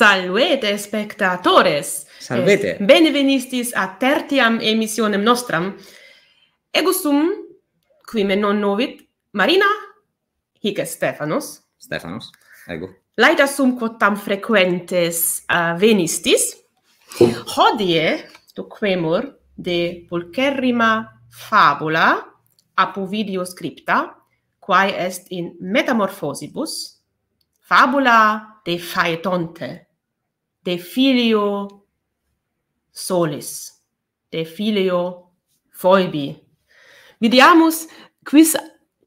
Salvete spectatores. Salvete. Es benvenistis a tertiam emissionem nostram. Ego sum qui me non novit Marina hic est Stephanos. Stephanos. Ego. Laeta sum quod tam frequentes uh, venistis. Hodie to de Volcerrima fabula a Ovidio scripta quae est in metamorphosibus fabula de Phaetonte de filio solis, de filio foibi. Vediamus quis,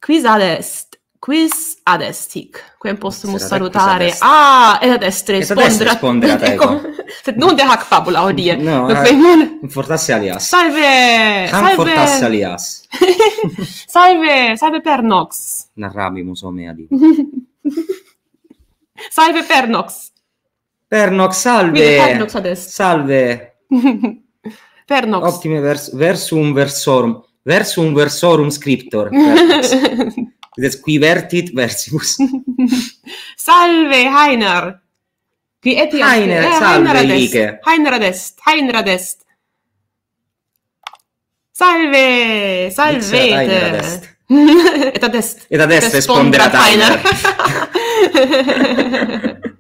quis adest, quis adestic, quem possumus salutare. Ah, et adest rispondere. rispondere a te. Ecco. Sed non de hac fabula odie. No, eh, non eh, fortasse alias. Salve! Ham fortasse alias. salve, salve per nox. Narrabimus omea di. salve per nox. Pernox salve. Pernox adesso. Salve. Pernox. Ottime vers verso un versorum, verso un versorum scriptor. Ed qui vertit versus. salve Heiner. Qui et iam. Heiner, eh, salve Heiner adesso. Heiner adesso. Heiner adesso. Salve, salve. Et adesso. Et responderat risponderà Heiner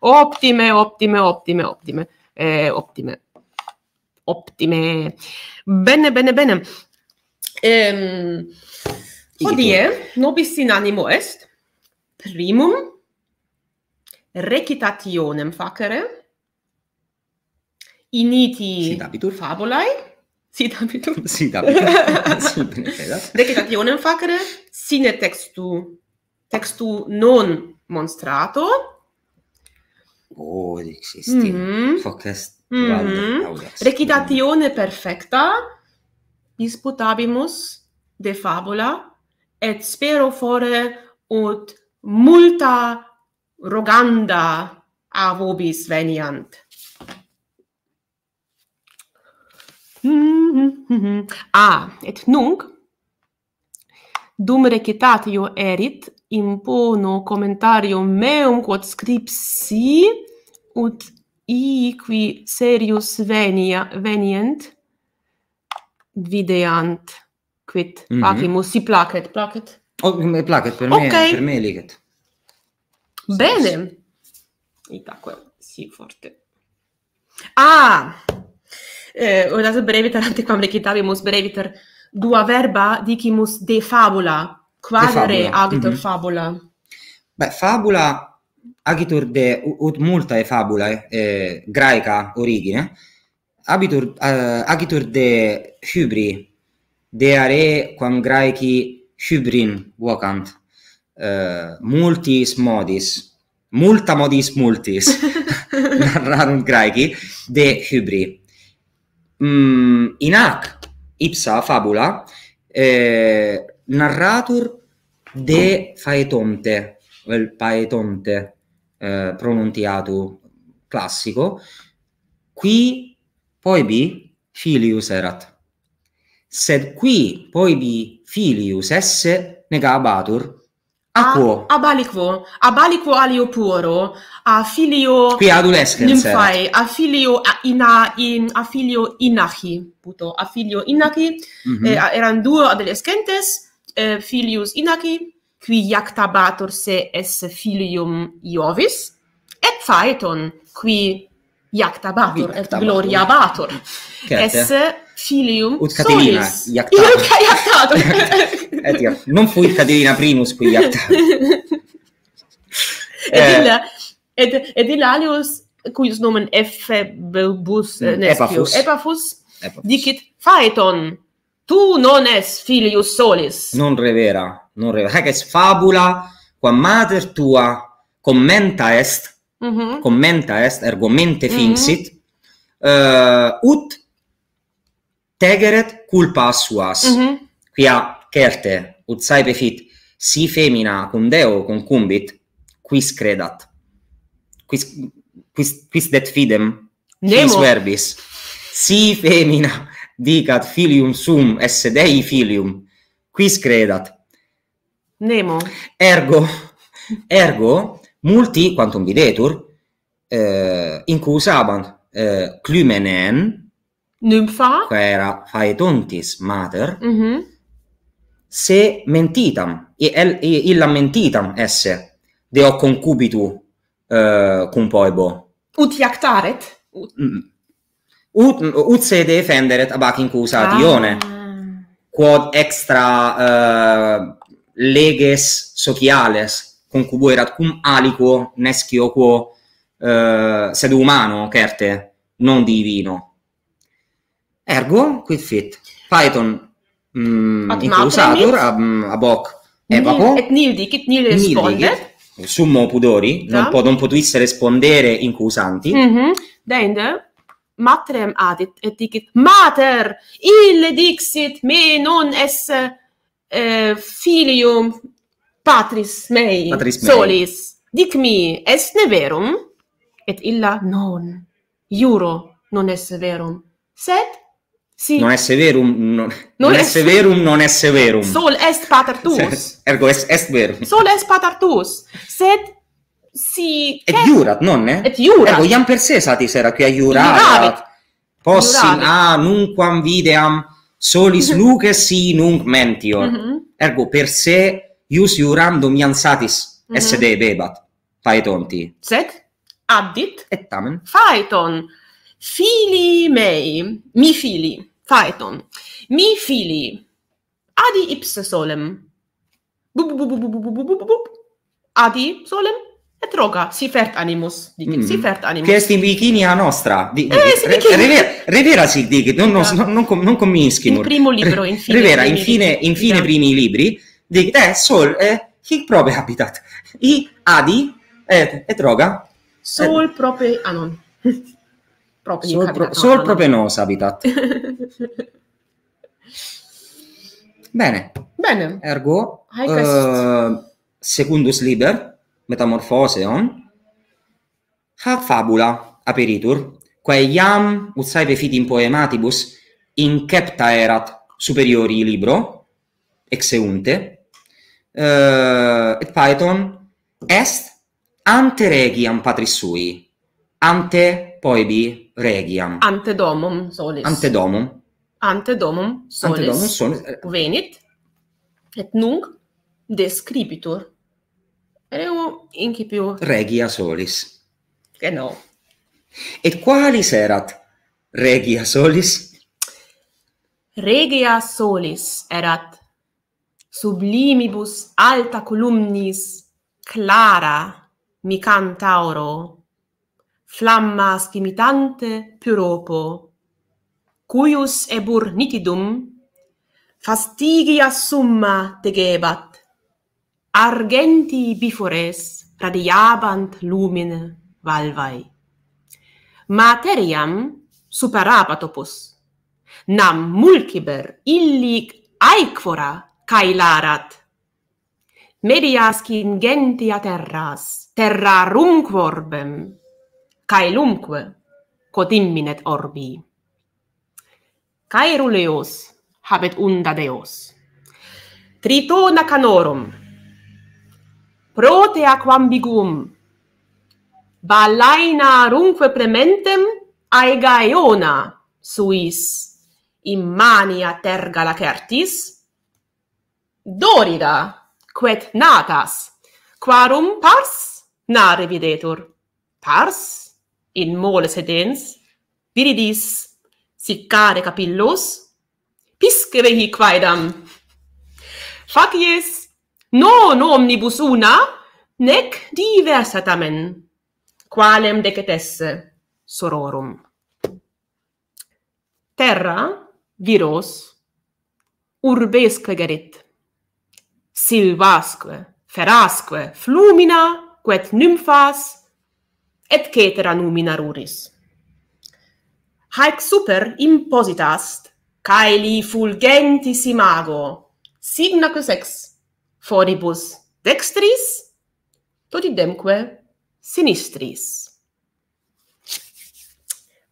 optime, optime, optime, optime. Eh, optime. Optime. Bene, bene, bene. Ehm Hodie nobis in animo est primum recitationem facere initi sit abitur fabulae Si, abitur sit abitur recitationem facere sine textu textu non monstrato Oh, existi, foc est grande, mhm. audest. Recitatione perfecta, disputabimus de fabula, et spero fore, ut multa roganda a vobis veniant. Mhm. Ah, et nunc, dum recitatio erit, in bono commentario meum quod scripsi ut i qui serius venia venient videant quid mm -hmm. patimus si placet placet o oh, me placet per okay. me per me liget bene e ta si forte ah eh, ora se breviter tarantiquam requitavi mos breviter dua verba dicimus de fabula quadre agitur mm -hmm. fabula? Beh, fabula agitur de ut multa e fabula e eh, graeca origine. Abitur uh, agitur de hybri de are quam graeci hybrin vocant. Uh, multis modis multa modis multis narrarunt graeci de hybri. Mm, in hac ipsa fabula eh, narratur de faetonte, vel paetonte eh, pronuntiato classico, qui poibi filius erat. Sed qui poibi filius esse negabatur, a quo? A balico, a balico alio puro, a filio qui adolescens nymphae, a filio ina in a filio inachi, puto, a filio inachi, mm -hmm. eh, erano Eh, filius inaki, qui iactabatur se esse filium Iovis, et phaeton, qui iactabatur, et gloria batur, esse filium Ut Catilina, solis. Ut Catilina, et ja, non fuit Catilina primus qui iactabatur et, illa, et, illa alius, cuius nomen F. Eh, mm, Epaphus, Epaphus, dicit, phaeton, tu non es filius solis. Non revera, non revera. Hac est fabula, quam mater tua commenta est, mm -hmm. commenta est, ergo mente mm -hmm. uh, ut tegeret culpa suas. Mm -hmm. Quia certe, ut saepe fit, si femina cum deo concumbit, quis credat? Quis, quis, quis det fidem? Nemo. Quis verbis? Si femina dicat filium sum esse dei filium quis credat nemo ergo ergo multi quantum videtur eh, incusabant eh, clumenen nympha qua era mater mm -hmm. se mentitam illa mentitam esse deo concubitu eh, cum poebo ut iactaret ut ut ut se defender at back in causatione ah. quod extra uh, leges sociales con erat cum aliquo neschio quo uh, sed umano certe non divino ergo quid fit python mh, mm, in causator a a et nil di nil respondet summo pudori da. non po non potuisse rispondere in causanti mm -hmm. dende matrem adit et dicit mater ille dixit me non esse eh, filium patris mei, patris mei solis dic mi est ne verum et illa non juro non esse verum sed si non esse verum non, non, non esse, esse verum non esse verum sol est pater tuus ergo est est verum sol est pater tuus sed si et che... iurat non ne et iurat ergo iam per se satis era, qui a iurat iurat possi ah nunquam videam solis luces si nunc mentior mm -hmm. ergo per se ius iuram iam satis mm -hmm. esse de bebat faetonti. Sed, addit et tamen faeton fili mei mi fili faeton mi fili adi ipse solem bub bub E droga, si fert animus. Dicit, mm. si mm-hmm. fert animus. Chiesti in bikini a nostra. Di, di, eh, re, Rivera, Rivera si dice, non, non, esatto. non, non commischino. Il primo libro, infine. Rivera, infine, infine primi libri, dice, eh, sol, eh, hic probe habitat. I adi, eh, e droga. Sol eh, prope, ah non. Prope, sol, habitat, pro, no, sol no, prope nos habitat. Bene. Bene. Ergo, uh, secundus liber metamorphoseon ha fabula aperitur quae iam ut saepe fit in poematibus incepta erat superiori libro exeunte uh, et python est ante regiam patris sui ante poebi regiam ante domum solis ante domum ante domum solis, ante domum solis. Eh. venit et nunc descripitur Ereo incipiu. regia solis. Che no. Et qualis erat regia solis? Regia solis erat sublimibus alta columnis clara micantauro flamma scimitante pyropo cuius ebur nitidum fastigia summa tegebat argenti bifores radiabant lumine valvae. Materiam superabat opus, nam mulciber illic aequora caelarat. Medias cin gentia terras, terra rumquorbem, caelumque cot imminet orbi. Caeruleos habet unda deos. Tritona canorum, prote aquambigum. Balaina runque prementem aegaeona suis in mania terga certis. dorida quet natas, quarum pars nare videtur. Pars, in mole sedens, viridis, sicare capillos, pisce vehi quaedam. Facies non omnibus una nec diversa tamen qualem decetesse sororum terra viros urbes gerit, silvasque ferasque flumina quet nymphas et cetera numina ruris haec super impositast caeli fulgentis imago signa quos ex foribus dextris totidemque sinistris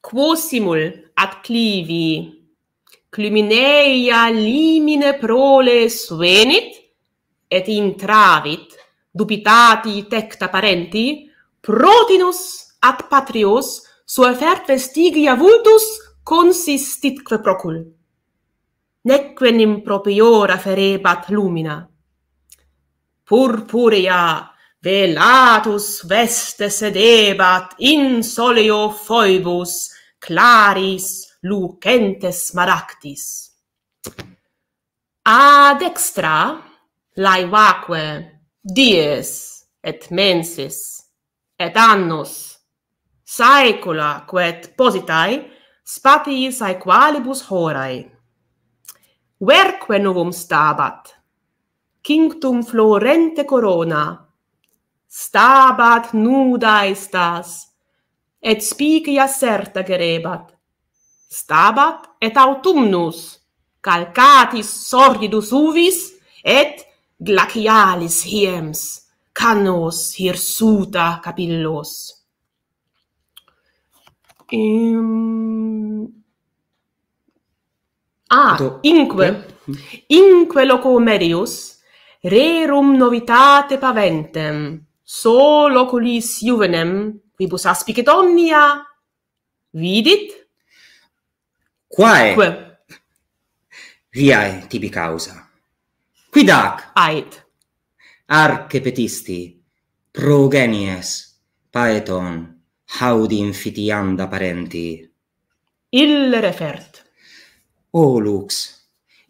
quosimul ad clivi clumineia limine prole suenit et intravit dubitati tecta parenti protinus ad patrios sua fert vestigia vultus consistit quo procul nec quenim propriora ferebat lumina purpurea velatus veste sedebat in solio foibus claris lucentes maractis. Ad extra laivaque dies et mensis et annus saecula quet positae spatiis aequalibus horae. Verque novum stabat, quinctum florente corona stabat nuda estas et spicia certa gerebat stabat et autumnus calcatis sordidus uvis et glacialis hiems canos hirsuta capillos Um, ah, inque, inque loco merius, rerum novitate paventem solo colis juvenem quibus aspicet omnia vidit quae Qua? viae tibi causa quid ac ait arche petisti progenies paeton haud infitianda parenti il refert o lux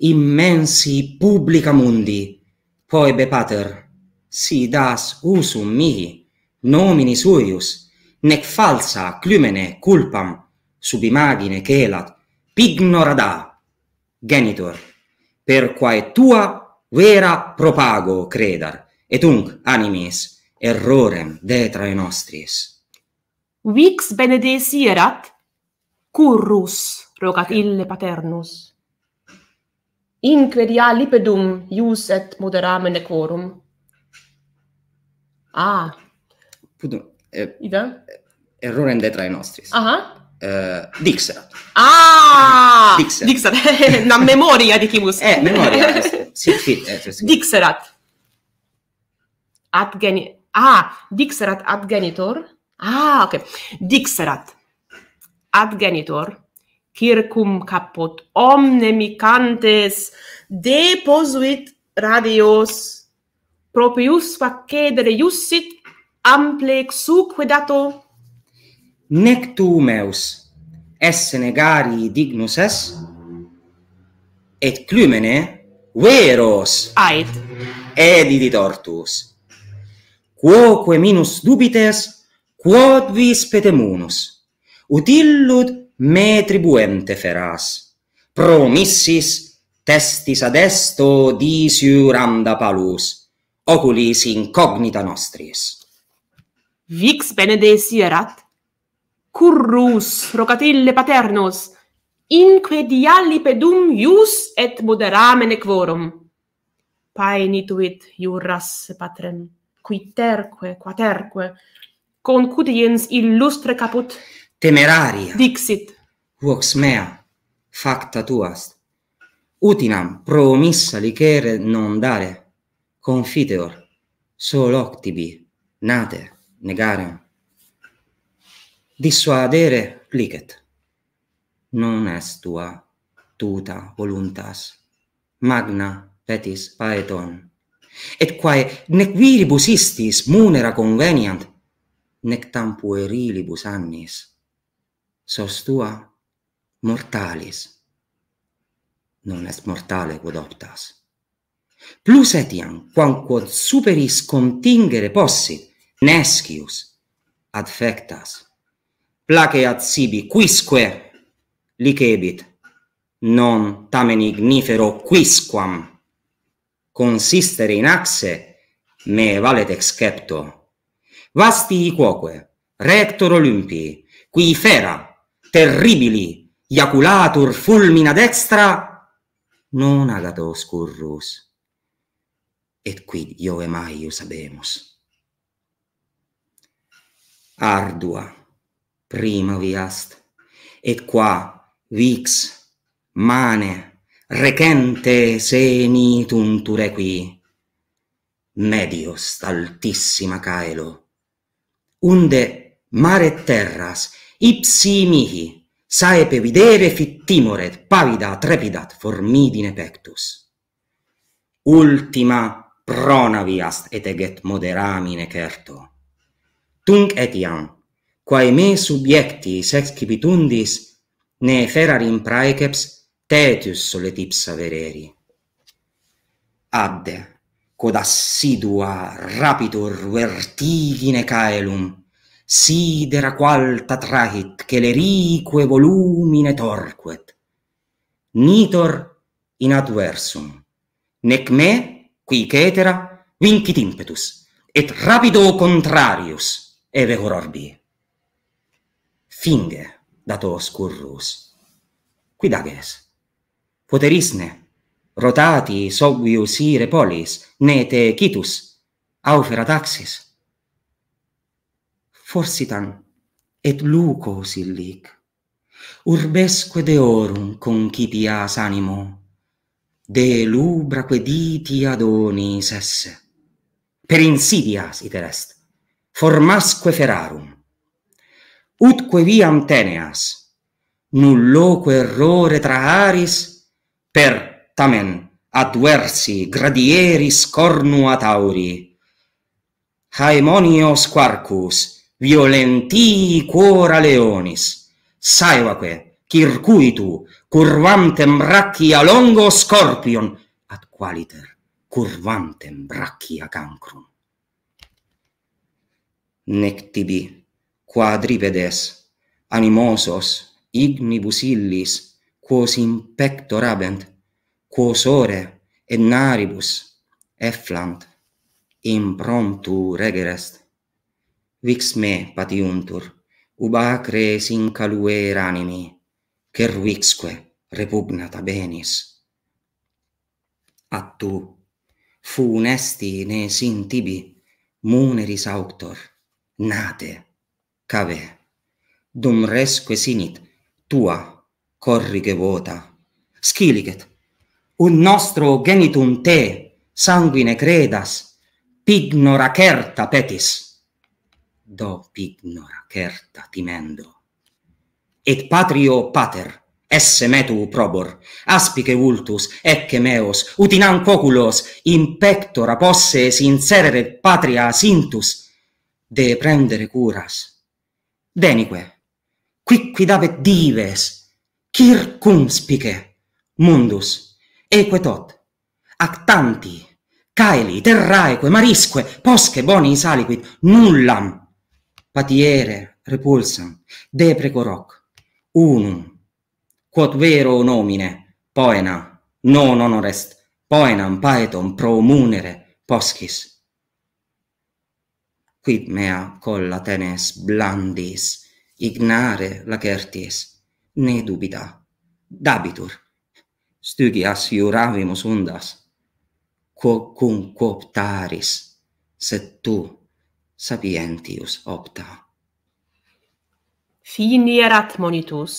immensi publica mundi Poebe pater, si das usum mihi, nomini suius, nec falsa clumene culpam, sub imagine celat, pignora da, genitor, per quae tua vera propago credar, et unc animis errorem detrae nostris. Vix benedesierat, currus rogat ille paternus in quedia lipedum ius et moderamen quorum? ah Pudum. eh, ida errore in detra nostri aha uh -huh. Uh, Dixerat. Ah! Dixerat. Dixerat. Na memoria dicimus. chi Eh, memoria. Eh, sì, sì, Dixerat. Ad geni. Ah, Dixerat ad genitor. Ah, ok. Dixerat. Ad genitor circum caput omnem cantes deposuit radios propius FACEDERE iussit amplex suque dato nec tu meus esse negari dignus es et clumene veros ait edi tortus quoque minus dubites quod vis petemunus utillud me tribuente feras. Promissis testis adesto disiur anda palus, oculis incognita nostris. Vix benedesi erat, currus rocatille paternos, inque diali pedum ius et moderamene quorum. Paenituit iuras patrem, qui terque, quaterque, concudiens illustre caput temeraria dixit vox mea facta tuas, utinam promissa licere non dare confiteor sol octibi nate negare dissuadere plicet, non est tua tuta voluntas magna petis paeton et quae nec viribus istis munera conveniant nec tam puerilibus annis Sostua mortalis. Non est mortale quod optas. Plus etiam, quod superis contingere possi, nescius adfectas. Plaque ad sibi quisque licebit, non tamen ignifero quisquam. Consistere in axe me valet excepto. Vasti iquoque, rector Olympii, qui fera terribili iaculatur fulmina dextra non agat oscurrus et quid iove maius habemus. ardua prima viast et qua vix mane recente seni tunture qui medios altissima caelo unde mare terras ipsi mihi saepe videre fit timoret pavida trepidat formidine pectus ultima prona viast et eget moderamine certo Tung etiam quae me subiecti sexcipitundis ne ferar in praeceps tetius solet ipsa vereri adde quod assidua rapitur vertigine caelum sidera qualta trahit, celerique volumine torquet. Nitor in adversum, nec me, qui cetera, vincit impetus, et rapido contrarius eve horarbi. Finge, dato scurrus, quid ages? Poterisne, rotati sobius ire polis, ne te citus, auferat axis forsitan et lucos illic urbesque deorum concipias animo de lubra quae diti adonis esse per insidias iter est formasque ferarum utque viam teneas nul loco errore tra aris per tamen adversi gradieris cornua tauri haemonios quarcus violenti cora leonis saevaque circuitu curvantem brachia longo scorpion ad qualiter curvantem brachia cancrum nec tibi quadri vedes animosos ignibus illis quos in pector abent quos ore et naribus efflant in promptu regerest vix me patiuntur, ub acres in caluer animi, cer vixque repugnata benis. A tu, funesti ne sin tibi, muneris auctor, nate, cave, dum resque sinit, tua, corrige vota, sciliget, un nostro genitum te, sanguine credas, pignora certa petis do pignora certa timendo. Et patrio pater, esse metu probor, aspice vultus, ecce meos, ut in anquoculos, in pectora posse sincerere patria sintus, de prendere curas. Denique, quicquid avet dives, circumspice, mundus, eque tot, actanti, caeli, terraeque, marisque, posque boni saliquid, nullam, patiere repulsam deprecoroc unum quod vero nomine poena non honorest poenam paetum pro munere poscis quid mea colla tenes blandis ignare lacertis ne dubita dabitur stugias iuravimus undas quo cum quo taris sed tu sapientius opta. Finierat monitus.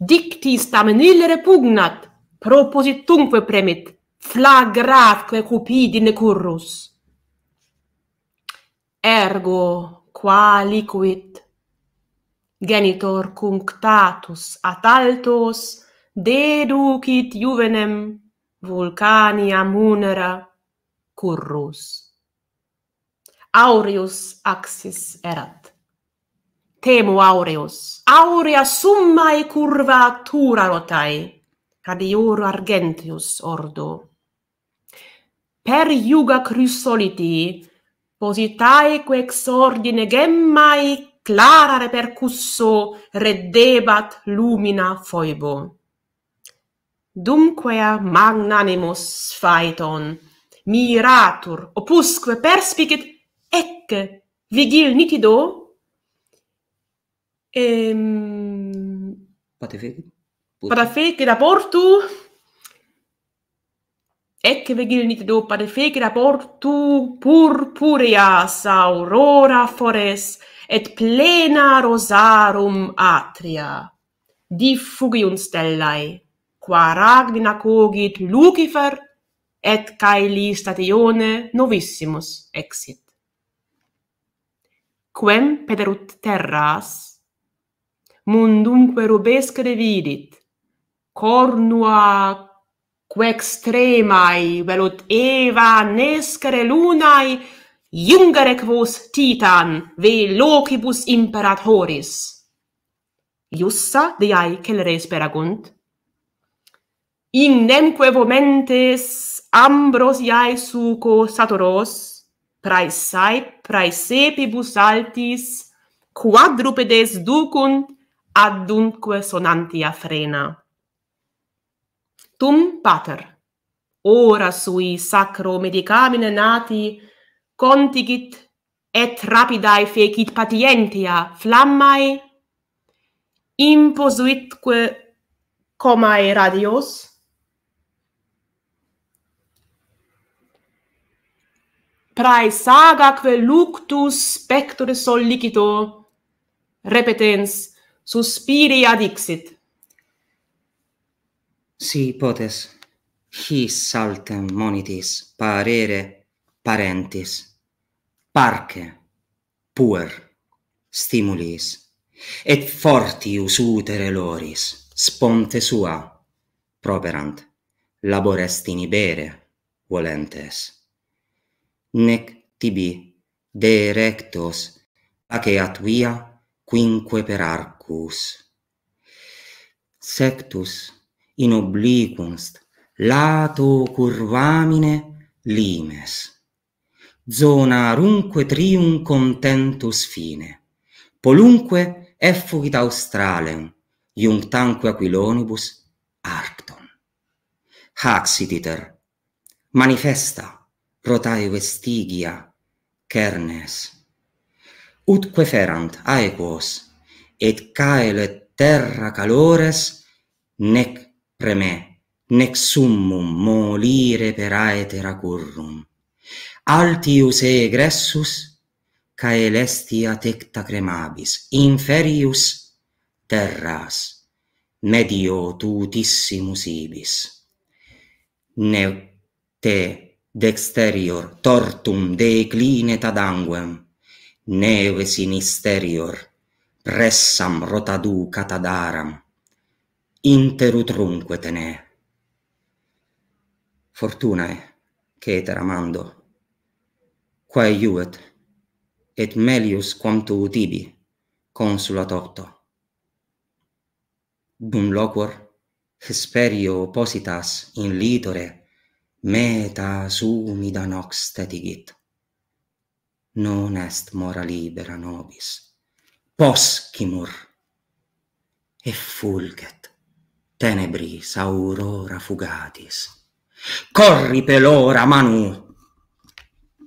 Dictis tam nil repugnat, proposit tunque premit, flagratque cupidine currus. Ergo qua liquit, genitor cunctatus at altos, deducit juvenem vulcania munera currus aureus axis erat. Temu aureus, aurea summae curva tura rotae, radior argentius ordo. Per iuga crysoliti, positaeque ex ordine gemmae clara repercusso reddebat lumina foibo. Dumquea magnanimus phaeton, miratur, opusque perspicit vigil nitido e pate vegil pate fegil aportu ec vigil nitido pate fegil portu, purpurea aurora fores et plena rosarum atria diffugium stellae qua ragnina cogit lucifer et caeli statione novissimus exit quem pederut terras, mundumque rubescere vidit, cornua que extremae velut eva nescere lunae iungere quos titan ve locibus imperat horis. Iussa deiae celeres peragunt, in nemque vomentes ambros iae suco saturos, praesae praesepibus altis quadrupedes ducunt adunque sonantia frena tum pater ora sui sacro medicamine nati contigit et rapidae fecit patientia flammae imposuitque comae radios prae sagaque luctus spectre sollicito, repetens, suspiri adixit. Si potes, hi saltem monitis parere parentis, parque, puer, stimulis, et fortius utere loris, sponte sua, properant, laborestini bere, volentes nec tibi de rectos aceat via quinque per arcus. Sectus in obliquunst lato curvamine limes. Zona runque trium contentus fine, polunque effugit australem, iunctanque aquilonibus arcton. Haxiditer manifesta, manifesta, protae vestigia kernes ut quae ferant aequos et caele terra calores nec preme nec summum molire per aetera currum altius egressus caelestia tecta cremabis inferius terras medio tutissimus ibis ne te dexterior tortum declinet ad anguem neve sinisterior pressam rotadu catadaram inter utrunque tene fortuna è eh, che et ramando quae iuet et melius quam tu utibi consulat torto dum loquor hesperio oppositas in litore meta sumida nox tetigit. Non est mora libera nobis, poscimur, e fulget tenebris aurora fugatis. Corri per ora manu,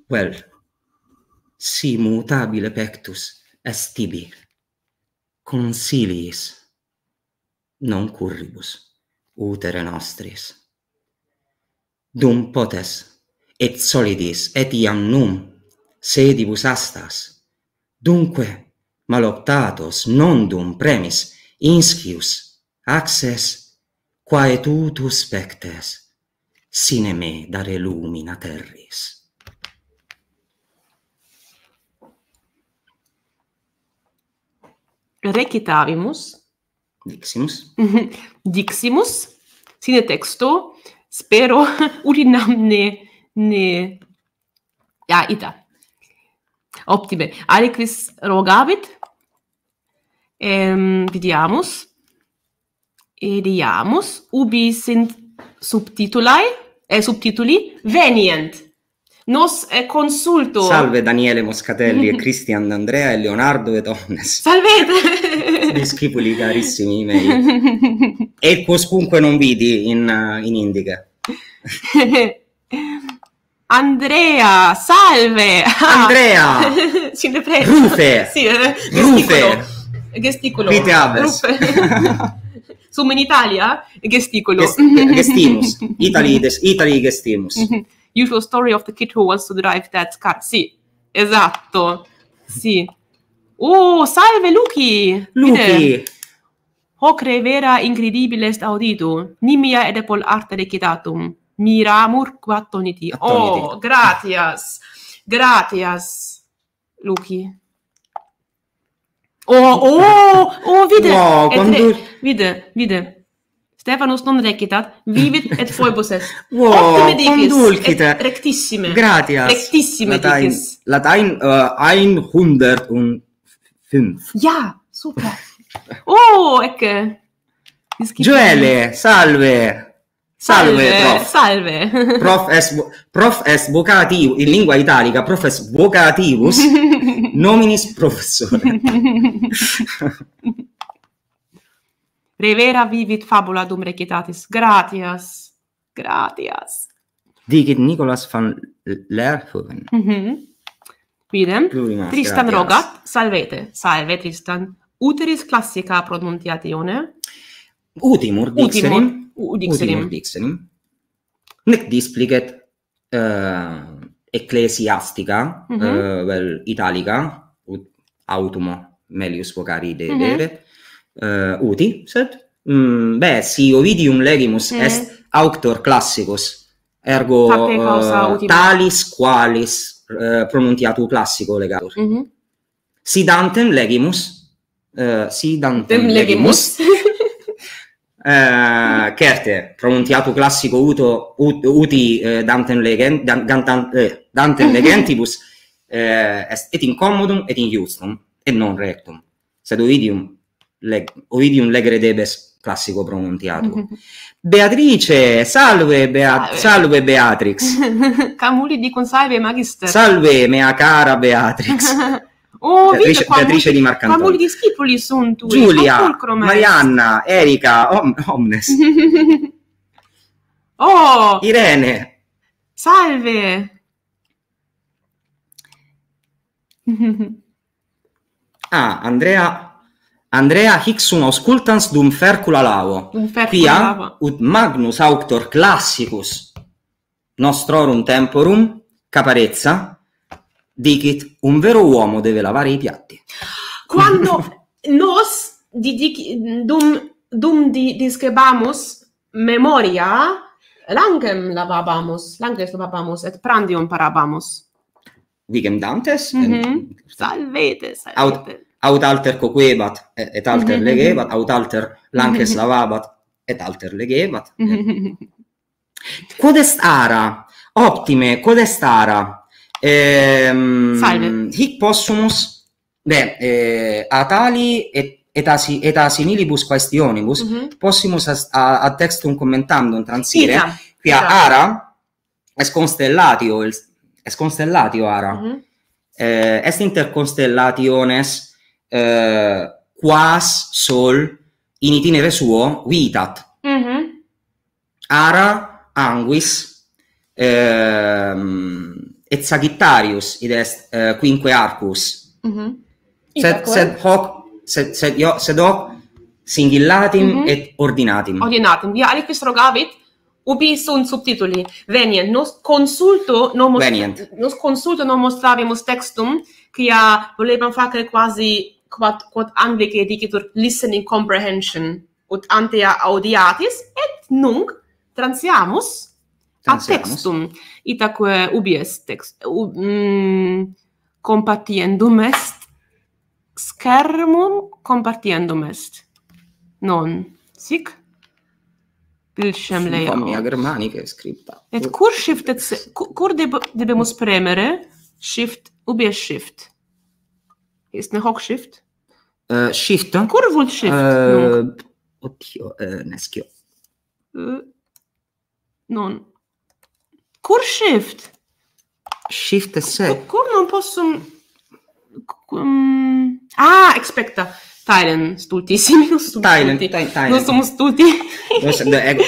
vel, well, si mutabile pectus est tibi, non curribus utere nostris dum potes et solidis et iam num sedibus astas dunque maloptatos non dum premis inscius access quae tu tu spectes sine me dare lumina terris recitavimus diximus diximus sine texto spero urinam ne ne ja ita optime aliquis rogabit ehm vidiamus ediamus ubi sint subtitulai e eh, subtituli venient Nos è consulto. Salve Daniele Moscatelli e Cristian D'Andrea e Leonardo e Tonnes. Salvete! Di schipoli carissimi miei. e quoscunque non vidi in, uh, in indica. Andrea, salve! Ah. Andrea! Ci ne prego. Rufe! Sì, eh, Rufe! Gesticolo. Gesticolo. Sum in Italia? Gesticolo. Gest- gestimus. Italy, Italy gestimus. Usual story of the kid who wants to drive that car. Sì, esatto. Sì. Oh, salve Luki! Luki! Ocre vera incredibile audito, nimia ed epol arte recitatum, miramur quattoniti. Oh, gratias, gratias, Luki. Oh, oh, oh, vide, wow, quando... vide, vide, Stefanos non recitat, vivit et foibus est. Wow, condulcite. Et rectissime. Gratias. Rectissime dicis. Latein uh, ein hundert und fünf. Ja, super. oh, ecce. Joelle, salve. Salve, salve, prof. Salve. Prof es, prof vocativo, in lingua italica, prof es vocativus nominis professore revera vivit fabula dum recitatis. Gratias. Gratias. Digit Nicolas van Lerhoven. Mm -hmm. Plurimas, Tristan gratias. rogat, salvete, salve Tristan, uteris classica pronuntiatione. Utimur dixerim. Utimur dixerim. Nec displicet uh, ecclesiastica, mm -hmm. uh, eh, vel, italica, ut, autumo melius vocari de mm -hmm uh, uti, sed mm, beh, si Ovidium legimus eh. est auctor classicus, ergo uh, talis qualis uh, pronuntiatu classico legatur. Mm -hmm. Si Dantem legimus, uh, si Dantem legimus, legimus. uh, certe, pronuntiatu classico uto, ut, uti uh, Dantem legend, dan, dan, eh, Dantem legentibus, uh, est, et incommodum et injustum, et non rectum. Sed Ovidium leg, un legre debes, classico promontiato. Beatrice, salve, Bea, salve. salve Beatrix. Camuli dicono salve magister. Salve, mia cara Beatrix. Oh, Beatrice, vita, Beatrice di Marcantoni. Camuli di Schipoli sono tu. Giulia, Marianna, Erika, om, Omnes. oh! Irene. Salve. ah, Andrea Andrea hic sum auscultans dum fercula lavo. Dum fercula Quia, lavo. ut magnus auctor classicus nostrorum temporum caparezza dicit un vero uomo deve lavare i piatti. Quando nos di, di, dum dum di discrebamus memoria langem lavabamus, langem lavabamus et prandium parabamus. Dicem dantes? Mm -hmm. Salvete, salvete. Aut aut alter coquebat et alter mm-hmm. legebat, aut alter lances mm-hmm. lavabat et alter legebat. Mm-hmm. Eh. Quod est ara, optime, quod ara? Ehm, Salve. Hic possumus, beh, eh, a tali et et et asimilibus questionibus, mm-hmm. possimus a, a, a textum commentandum transire, Ita. quia Ita. ara est constellatio, est constellatio ara, mm-hmm. eh, est interconstellationes eh, quas sol in itinere suo vitat. Mm -hmm. Ara anguis ehm, et sagittarius id est eh, quinque arcus. Mm -hmm. Sed, sed hoc sed, sed, io, sed hoc singillatim mm -hmm. et ordinatim. Ordinatim. Via aliquis rogavit ubi sunt subtitoli. venient nos consulto non venient. nos consulto nomos textum quia volebam facere quasi quod, quod anglice dicitur listening comprehension ut antea audiatis et nunc transiamus, a textum itaque ubi est text um, mm, compatiendum est schermum compatiendum est non sic bildschirm layout mia germanica scripta et cur shift et cur deb debemus premere shift ubi est shift ist ne hoch shift Uh, shift, ancora volt shift? Uh, oddio, uh, neschio. Uh, non. Cur shift. Shift e 6. Cur non posso... Mm, ah, aspetta. Tylen, stulti, sì, non stulti. Tylen, Tylen. Non sono stulti. Ecco.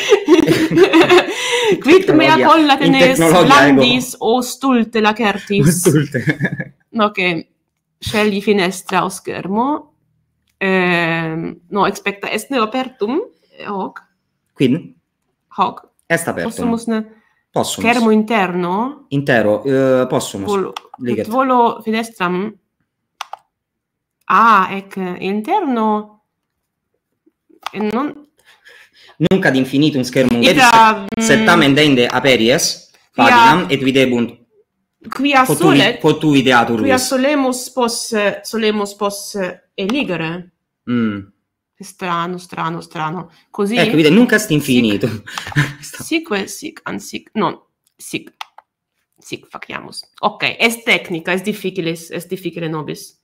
Quit mea colla tenes ecco. landis o stulte la kertis. Stulte. ok, scegli finestra o schermo. ehm no expecta est ne opertum eh, hoc quin hoc est aperto possumus ne possumus schermo interno intero uh, possumus volo Liget. volo finestram ah ec interno e non nunca ad infinito un schermo vedis mm, tamen dende aperies pagam et videbunt quia sole potu ideatur quia solemus pos solemus pos eligere mm. strano strano strano così ecco vide non cast infinito sic sic ansic non sic sic facciamus ok es tecnica est difficiles est difficile nobis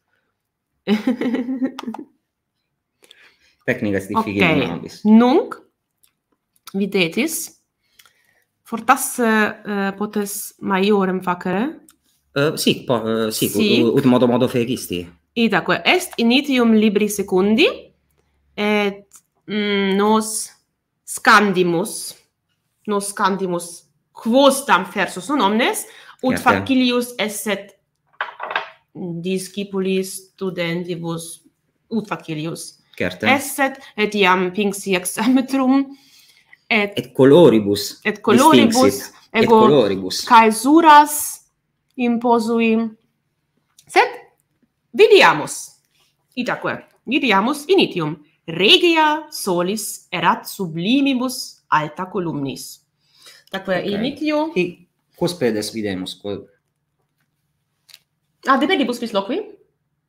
tecnica est difficile okay. nobis nunc videtis fortasse uh, potes maiorem facere? Eh? Uh, sì, po, uh, eh, sì, sì. ut modo modo feristi. Itaque, est initium libri secundi, et mm, nos scandimus, nos scandimus tam fersus, non omnes, ut yeah, facilius yeah. esset discipulis studentibus ut facilius. Certe. Esset, et iam pinxi exametrum, et et coloribus et coloribus ego et coloribus caesuras imposui sed vidiamus itaque vidiamus initium regia solis erat sublimibus alta columnis taque okay. initio quos pedes videmus quod ad ah, dependibus loqui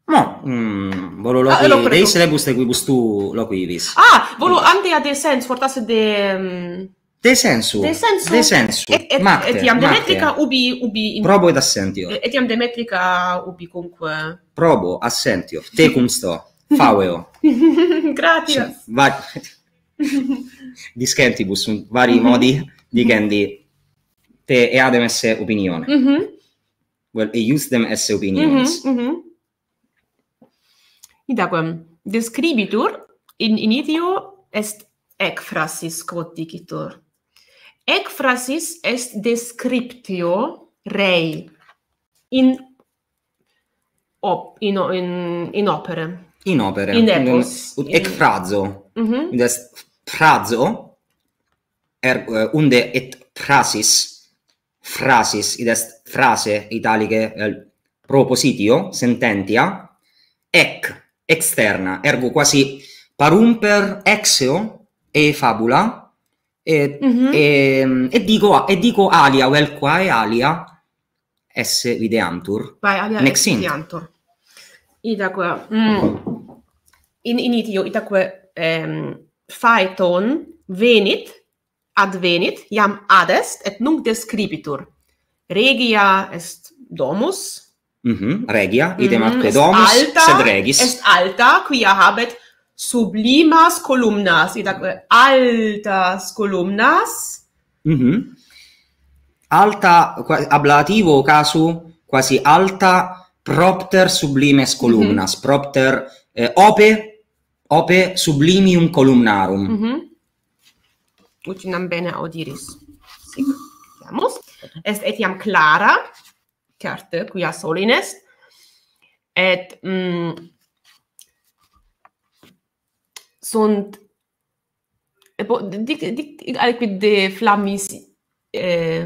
No, mm, volo loqui ah, deis rebus te quibus tu vis. Ah, volo ante a de sens fortasse de... Um... De sensu. De sensu. De sensu. Et, et, Marte, etiam de metrica ubi... ubi in... Probo ed assentio. Etiam de metrica ubi cunque... Probo, assentio, tecum sto, faveo. Grazie. Va... Discentibus, vari mhm. modi dicendi te eadem esse opinione. Mm -hmm. Well, e use them as opinions. Mm -hmm, mm -hmm. Itaquam describitur in initio est ecfrasis codicitur. Ecfrasis est descriptio rei in op in in in opere. In opere. In ut ecfrazo. Mhm. Mm frazo er uh, unde et frasis frasis id est frase italiche eh, propositio sententia ec externa, ergo quasi parumper exeo e fabula, e, mm-hmm. e, e, dico, e dico alia, vel quae alia, esse videantur. Vai, alia esse videantur. Itaque, mm, in initio, itaque, ehm phaeton venit, advenit, iam adest, et nunc descriptur Regia est domus, Mhm. Mm regia mhm. idem mm -hmm. atque domus alta, sed regis. Est alta quia habet sublimas columnas, id altas columnas. Mhm. Mm alta ablativo casu quasi alta propter sublimes mhm. columnas, mm -hmm. propter eh, ope ope sublimium columnarum. Mhm. Mm bene audiris. Sic. Vamos. Est etiam clara certe quia solis est et mm, sunt epo dic dic aliquid de flammis eh,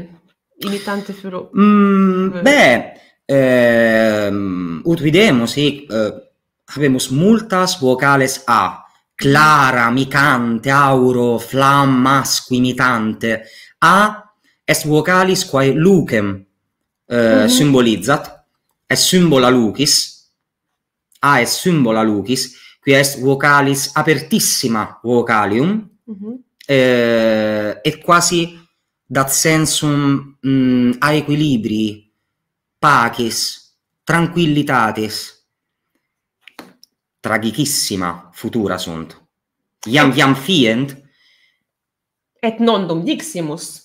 imitante furo mm, beh ehm ut videmo si eh, habemus multas vocales a clara micante auro flammas quimitante a est vocalis quae lucem mm-hmm. Eh, symbolizat e symbola lucis a est symbola lucis qui est vocalis apertissima vocalium mm-hmm. eh, et quasi dat sensum mh, mm, a equilibri pacis tranquillitatis tragicissima futura sunt iam iam fiend et non dum diximus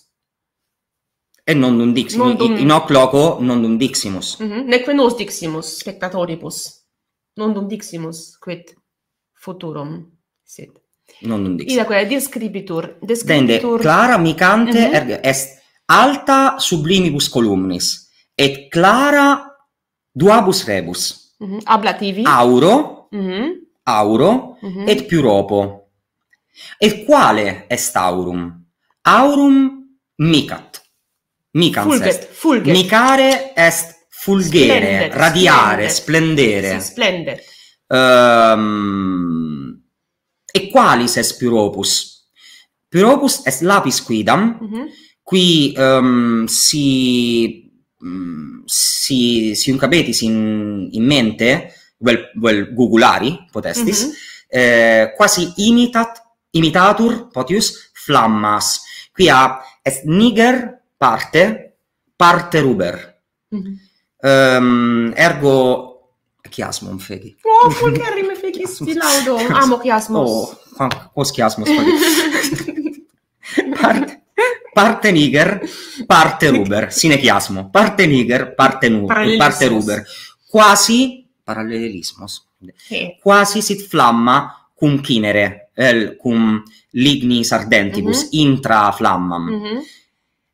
e non un non dum... in hoc loco non un diximus mm -hmm. neque nos diximus spectatoribus non un diximus quid futurum sit non un diximus ida quae descriptor descriptor clara micante mm -hmm. est alta sublimibus columnis et clara duabus rebus mm -hmm. ablativi auro mm -hmm. auro mm -hmm. et puropo et quale est aurum aurum micat Micans fulget, est. Fulget. Micare est fulgere, splendet, radiare, splendere. Splendere. Um, e qualis est pyropus? Pyropus est lapis quidam, mm -hmm. qui um, si, si, si uncabetis in, in mente, vel, vel gugulari potestis, mm -hmm. eh, quasi imitat, imitatur potius flammas, quia est niger parte, parte Ruber. Mm-hmm. Um, ergo chiasmon feghi. Oh, volgarime feghi stilaudo. Amo chiasmos. Oh, os chiasmos parte, parte Niger, parte Ruber, sine chiasmo. Parte Niger, parte, nu- parte Ruber. Quasi, parallelismos, sì. quasi sit flamma cum chinere, el, cum lignis ardentibus, mm-hmm. intra flammam. Mm-hmm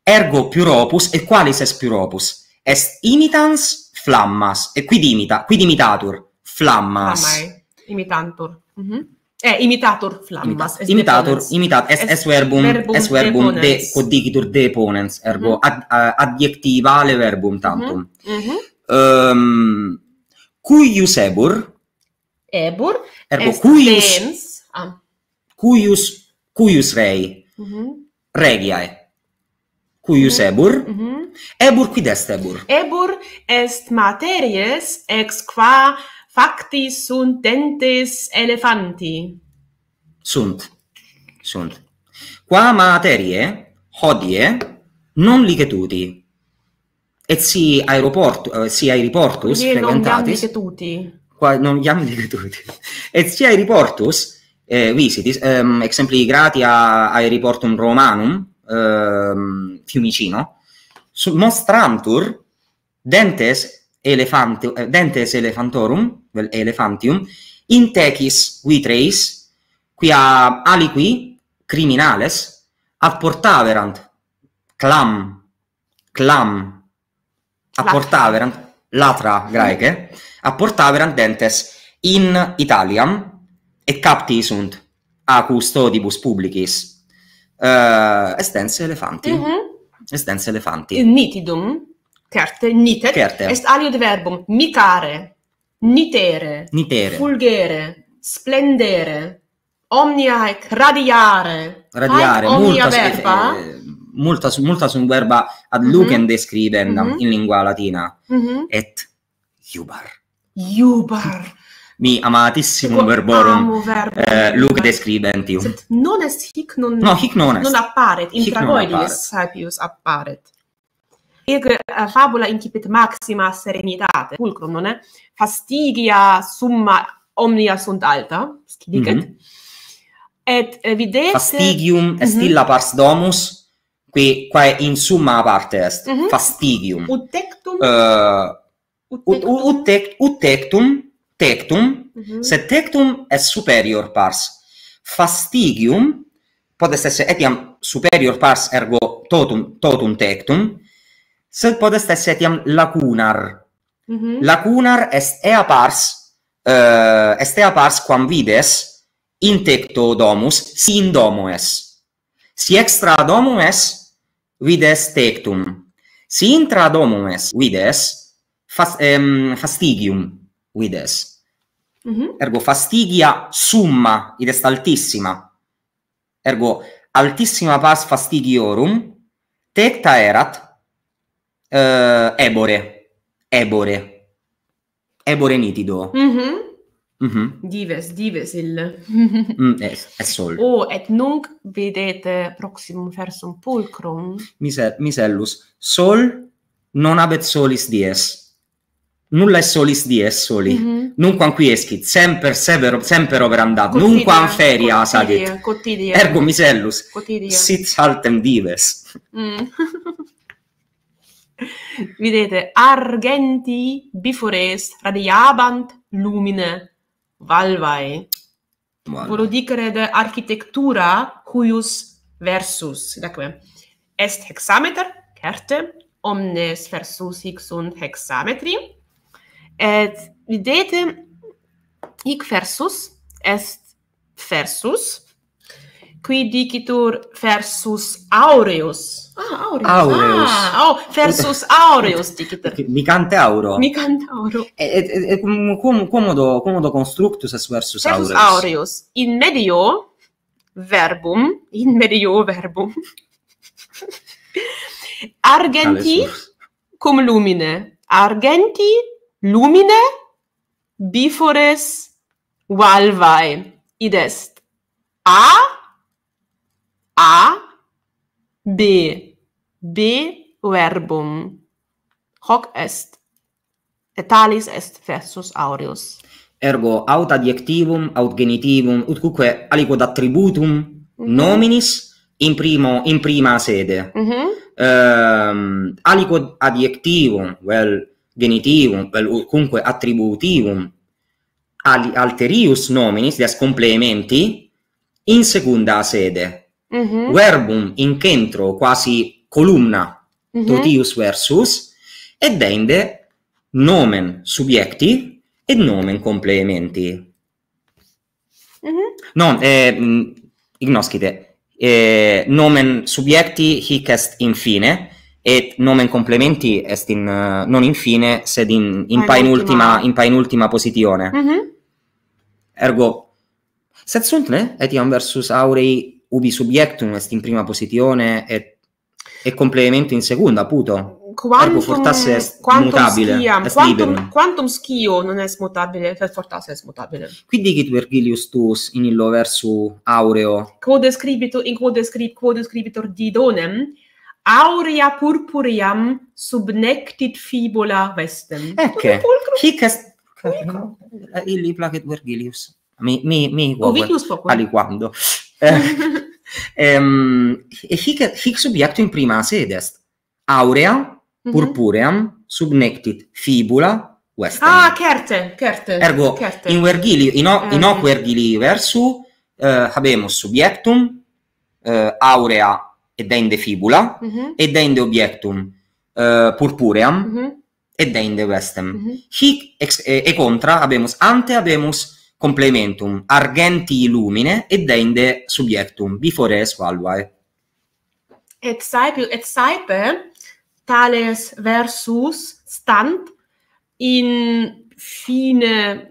ergo pur opus et qualis est pur opus est imitans flammas et quid imita quid imitatur flammas flammae imitantur mm -hmm. E eh, imitator flammas Imita imitator deponens. imitat es es verbum es verbum de codigitur deponens, ergo mm. ad, uh, adjectiva le verbum mhm. tantum Mhm mm Ehm um, cuius ebur ebur ergo est cuius ah. cuius cuius rei Mhm mm regiae cuius mhm. ebur mm -hmm. ebur quid est ebur ebur est materies ex qua factis sunt dentes elefanti sunt sunt qua materie hodie non licetuti. et si aeroporto eh, si ai frequentatis... non ligetuti qua non iam licetuti. et si ai riportus eh, visitis ehm, exempli gratia ai riportum romanum Ehm, fiumicino, su, mostrantur dentes, elefant, eh, dentes elefantorum, vel elefantium, in tecis vitreis, quia aliqui criminales, apportaverant clam, clam, apportaverant, latra graeque, apportaverant dentes in Italiam, et capti sunt a custodibus publicis uh, elefanti. Mm -hmm. elefanti. nitidum, certe nitet, certe. est alio de verbum micare, nitere, nitere. fulgere, splendere, omnia haec radiare, radiare. omnia Multas verba, eh, multa multa sunt verba ad mhm. lucem mm -hmm. mm -hmm. in lingua latina mm -hmm. et iubar iubar mi amatissimo verborum, verborum eh, luc describentium. Sed non est hic non, no, hic non, est. non apparet, in tragoidis saepius apparet. Ig uh, eh, fabula incipit maxima serenitate, pulcrum, non è? Fastigia summa omnia sunt alta, scidicet. Mm -hmm. Et videte... Fastigium mm -hmm. est mhm. illa pars domus, qui quae in summa parte est, mm -hmm. fastigium. Eh, ut tectum... Uh, ut ut, ut, ut tectum tectum, mm -hmm. sed tectum est superior pars. Fastigium podest esse etiam superior pars ergo totum totum tectum, sed podest esse etiam lacunar. Mm -hmm. Lacunar est ea pars uh, est ea pars quam vides in tecto domus si in domo es. Si extra domum es, vides tectum. Si intra domum es, vides um, fastigium, vides. Mm-hmm. Ergo fastidia summa id est altissima. Ergo altissima pas fastidiorum tecta erat uh, ebore. Ebore. Ebore nitido. Mhm. Mhm. Dives, dives il. mm, es, es sol. Oh, et nunc vedete proximum versum pulcrum. Miser, misellus, sol non habet solis dies nulla solis die soli mm-hmm. non quan qui eschi sempre severo sempre operandat nunc quan feria sagit, quotidia ergo misellus sit saltem vives mm. vedete argenti bifores radiabant lumine valvae Vale. Volo dicere de architectura cuius versus, dacque est hexameter, certe, omnes versus hic sunt hexametri, et videte hic versus est versus qui dicitur versus aureus ah aureus, aureus. ah oh versus aureus dicitur micante auro micante auro et, et, et cum comodo comodo constructus est versus, versus aureus. aureus in medio verbum in medio verbum argenti cum lumine argenti lumine bifores valvae id est a a b b verbum hoc est et est versus aureus ergo aut adjectivum aut genitivum ut aliquod attributum mm -hmm. nominis in primo in prima sede mm -hmm. um, aliquod adjectivum vel well, genitivum vel cumque attributivum alterius nominis de complementi in secunda sede mm -hmm. verbum in centro quasi columna mm -hmm. totius versus et deinde nomen subjecti et nomen complementi mm -hmm. non eh, mm, ignoscite eh, nomen subjecti hic est infine, et nomen complementi est in uh, non in fine sed in in pae in ultima in pae in ultima positione mm -hmm. ergo sed sunt ne et versus aurei ubi subjectum est in prima positione et e complemento in seconda puto Ergo fortasse est quantum mutabile est quantum liberum. quantum schio non est mutabile est fortasse est mutabile qui dicit vergilius tus in illo versus aureo quo descriptor in quo descriptor quo descriptor didonem aurea purpuream subnectit fibula vestem. Ecce, hic est eh, illi placet vergilius. Mi, mi, mi, Ovidius quo. Ali quando. Eh, um, hic, hic subiecto in prima sede est. Aurea, mhm. purpuream, subnectit fibula, vestem. Ah, certe, certe. Ergo, in Virgilius, in, o, in hoc eh, vergilii versus versu, uh, habemus subiectum, uh, aurea, et deinde fibula mm -hmm. et deinde objectum uh, purpuream mm -hmm. et deinde vestem mm -hmm. hic ex, e, e contra habemus ante habemus complementum argenti lumine et deinde subjectum bifores squalvae et saepe et saepe tales versus stand in fine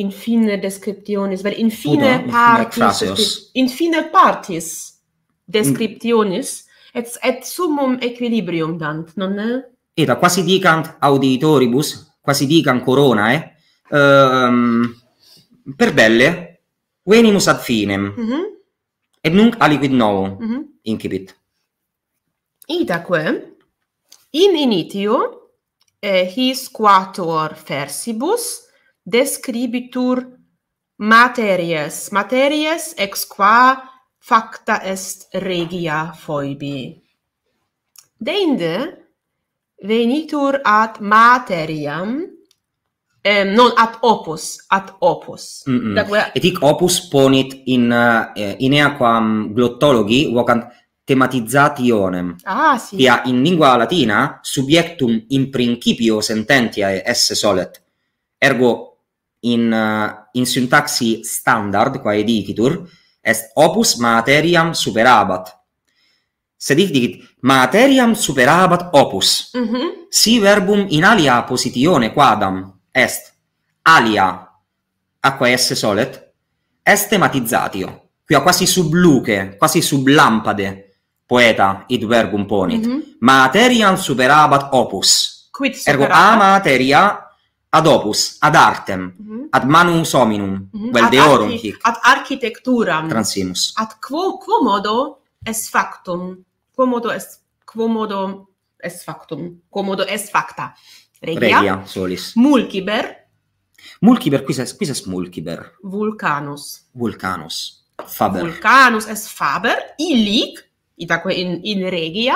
in fine descriptionis vel in fine partes in fine partes descriptionis et et summum equilibrium dant non ne et quasi dicant auditoribus quasi dicant corona eh um, per belle venimus ad finem mm -hmm. et nunc aliquid novum mm -hmm. incipit itaque in initio eh, his quator versibus describitur materies materies ex qua facta est regia foibi. Deinde venitur ad materiam non ad opus ad opus mm -mm. et hic opus ponit in uh, eh, eh, in aquam glottologi vocant thematizationem ah sì ia in lingua latina subjectum in principio sententiae esse solet ergo in uh, in syntaxi standard quae dicitur est opus materiam superabat. Sed hic dicit, materiam superabat opus. Mm -hmm. Si verbum in alia positione quadam est alia, aqua esse solet, est tematizatio, quia quasi sub luce, quasi sub lampade, poeta id verbum ponit. Mm -hmm. Materiam superabat opus. superabat? Ergo, a materia ad opus ad artem mm -hmm. ad manum hominum, mm -hmm. vel deorum hic ad architecturam transimus ad quo quo modo est factum quo modo est quo modo est factum quo modo est facta regia, regia solis mulciber mulciber quis est quis est mulciber vulcanus vulcanus faber vulcanus est faber illic itaque in in regia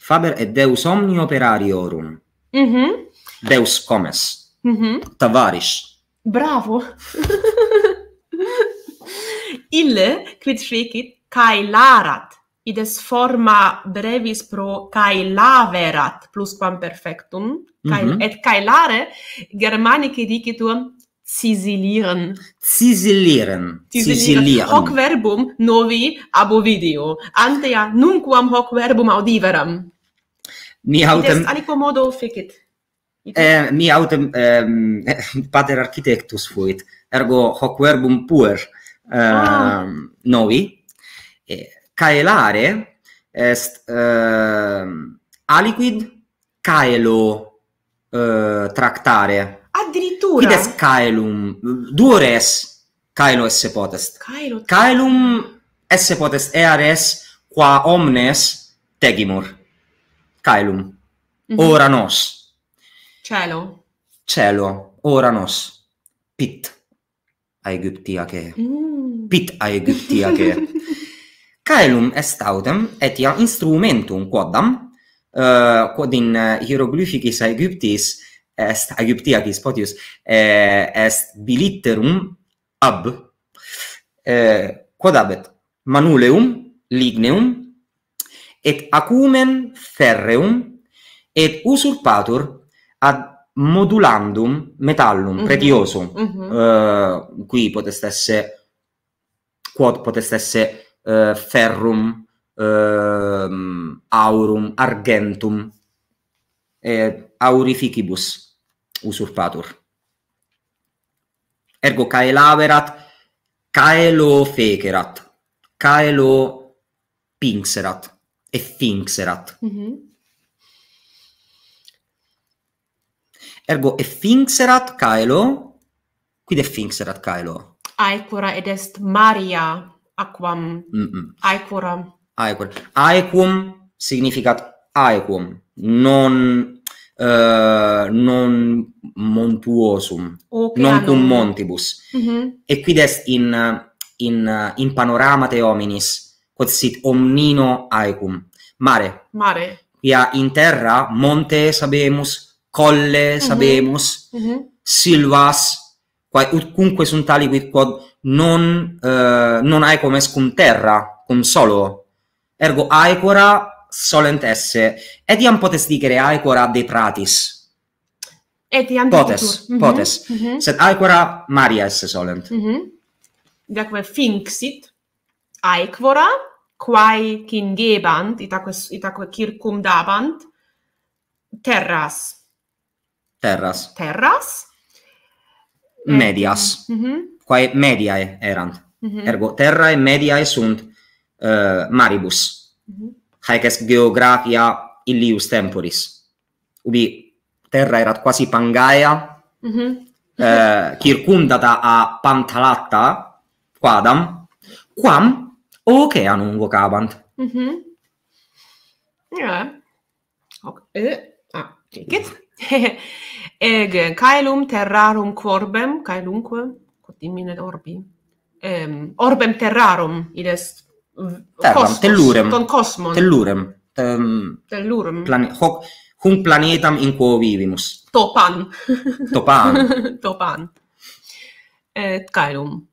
faber et deus omni operariorum mhm. Deus comes, Mm mm-hmm. Tavarish. Bravo. Ille quid fecit kai larat id est forma brevis pro kai laverat plus quam perfectum kai mm -hmm. et kai lare germanique dicitur cisiliren cisiliren cisiliren hoc verbum novi ab ovidio antea nunquam hoc verbum audiveram ni autem id est aliquo modo fecit Eh, mi autem pater architectus fuit. Ergo hoc verbum puer ah. novi caelare est ehm aliquid caelo eh tractare. Addirittura Quid est caelum duores caelo esse potest. Caelo caelum esse potest eares qua omnes tegimur. Caelum mm -hmm. ora nos cielo cielo oranos pit aegyptiake mm. pit aegyptiake caelum est autem et iam instrumentum quoddam uh, eh, quod in hieroglyphicis aegyptis est aegyptiakis potius eh, est biliterum ab eh, quod abet manuleum ligneum et acumen ferreum et usurpatur ad modulandum metallum mm -hmm. pretiosum mm -hmm. uh, qui potest esse quod potest esse uh, eh, ferrum uh, aurum argentum et aurificibus usurpatur. ergo caelaverat caelo fecerat caelo pinxerat et finxerat mm -hmm. Ergo e finxerat caelo. Qui de finxerat caelo. Aequora est Maria aquam. Mm -mm. Aequora. Aequum significat aequum, non uh, non montuosum, okay, non cum montibus. Mm -hmm. E qui de in in in panorama te hominis quod sit omnino aequum. Mare. Mare. Ia in terra monte sabemus colle sabemos, mhm. sabemus mhm. silvas quae utcunque sunt tali quid quod non uh, non hae cum terra cum solo ergo aequora solent esse et iam potes dicere aequora de pratis et iam potes uh potes sed aequora maria esse solent uh deque finxit aequora quae kingebant itaque itaque circumdabant terras terras terras medias mhm quae mediae erant mm -hmm. ergo terra et mediae sunt uh, maribus mm -hmm. haec est geographia illius temporis ubi terra erat quasi pangaea mhm mm -hmm. uh, circundata a pantalatta quadam quam oceanum invocabant mhm mm yeah. ok eh, ah Ege, caelum terrarum corbem, caelumque, quod in orbi, um, orbem terrarum, id est, Terram, cosmos, tellurem. cosmon. Tellurem. tellurem. Plane, hoc, hum planetam in quo vivimus. Topan. Topan. Topan. Et caelum.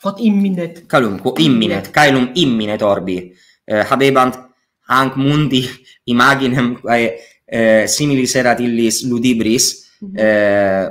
Quod imminet. Caelum, quod imminet. Caelum imminet orbi. Eh, habebant hanc mundi imaginem, eh, eh, similis erat illis ludibris mm -hmm. eh,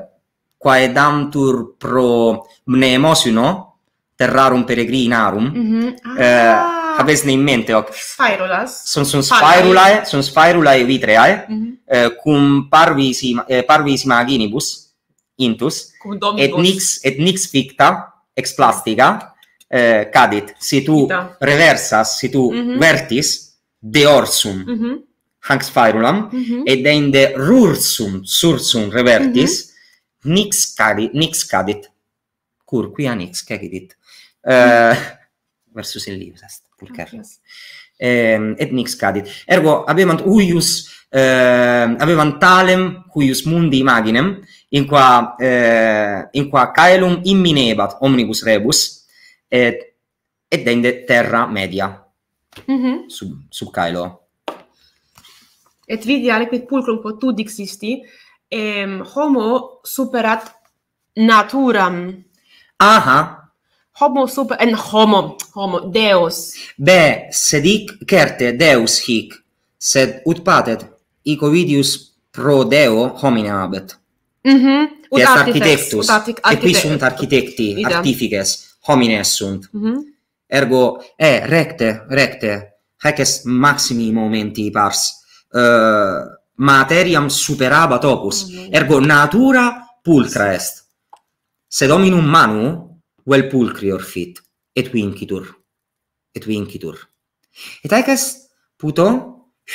quae damtur pro mnemosino terrarum peregrinarum mm -hmm. ah. eh, habes in mente hoc spirulas son son spirulae son spirulae vitreae mm -hmm. eh, cum parvis eh, parvis maginibus intus cum et nix et nix ficta ex plastica eh, cadit si tu Ita. reversas si tu mm -hmm. vertis deorsum mm -hmm hanc spirulam mm -hmm. et inde rursum sursum revertis mm -hmm. nix cari nix cadit cur qui anix cadit mm -hmm. Eh, versus in libris est pulcher okay. um, ehm, et nix cadit ergo habemant uius, uh, ehm, habemant talem cuius mundi imaginem in qua uh, in qua caelum imminebat omnibus rebus et et inde terra media mm -hmm. sub sub caelo et vidi aliquid pulcrum quod tu dixisti em homo superat naturam aha homo super en homo homo deus be sed hic certe deus hic sed ut patet hic ovidius pro deo homine habet mhm mm ut artes architectus et qui sunt architecti Ida. artifices homines sunt mhm mm ergo e eh, recte recte haec est maximi momenti pars Eh, materiam superabat opus. Mm-hmm. Ergo natura pulcra est. Se dominum manu, vel pulcrior fit, et vincitur. Et vincitur. Et haec est puto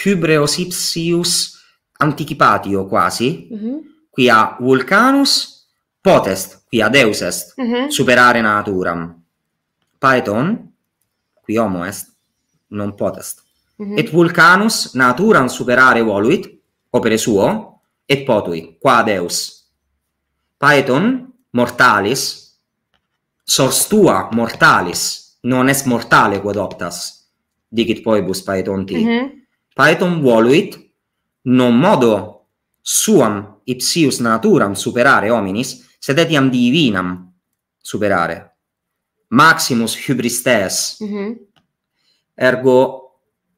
hybreos ipsius anticipatio quasi, mm -hmm. quia vulcanus potest, quia deus est, mm -hmm. superare naturam. Paeton, qui homo est, non potest. -hmm. et vulcanus naturam superare voluit opere suo et potui qua deus paeton mortalis sors tua mortalis non est mortale quod optas dicit poibus paeton ti mm -hmm. paeton voluit non modo suam ipsius naturam superare hominis sed etiam divinam superare maximus hybris tes mm -hmm. ergo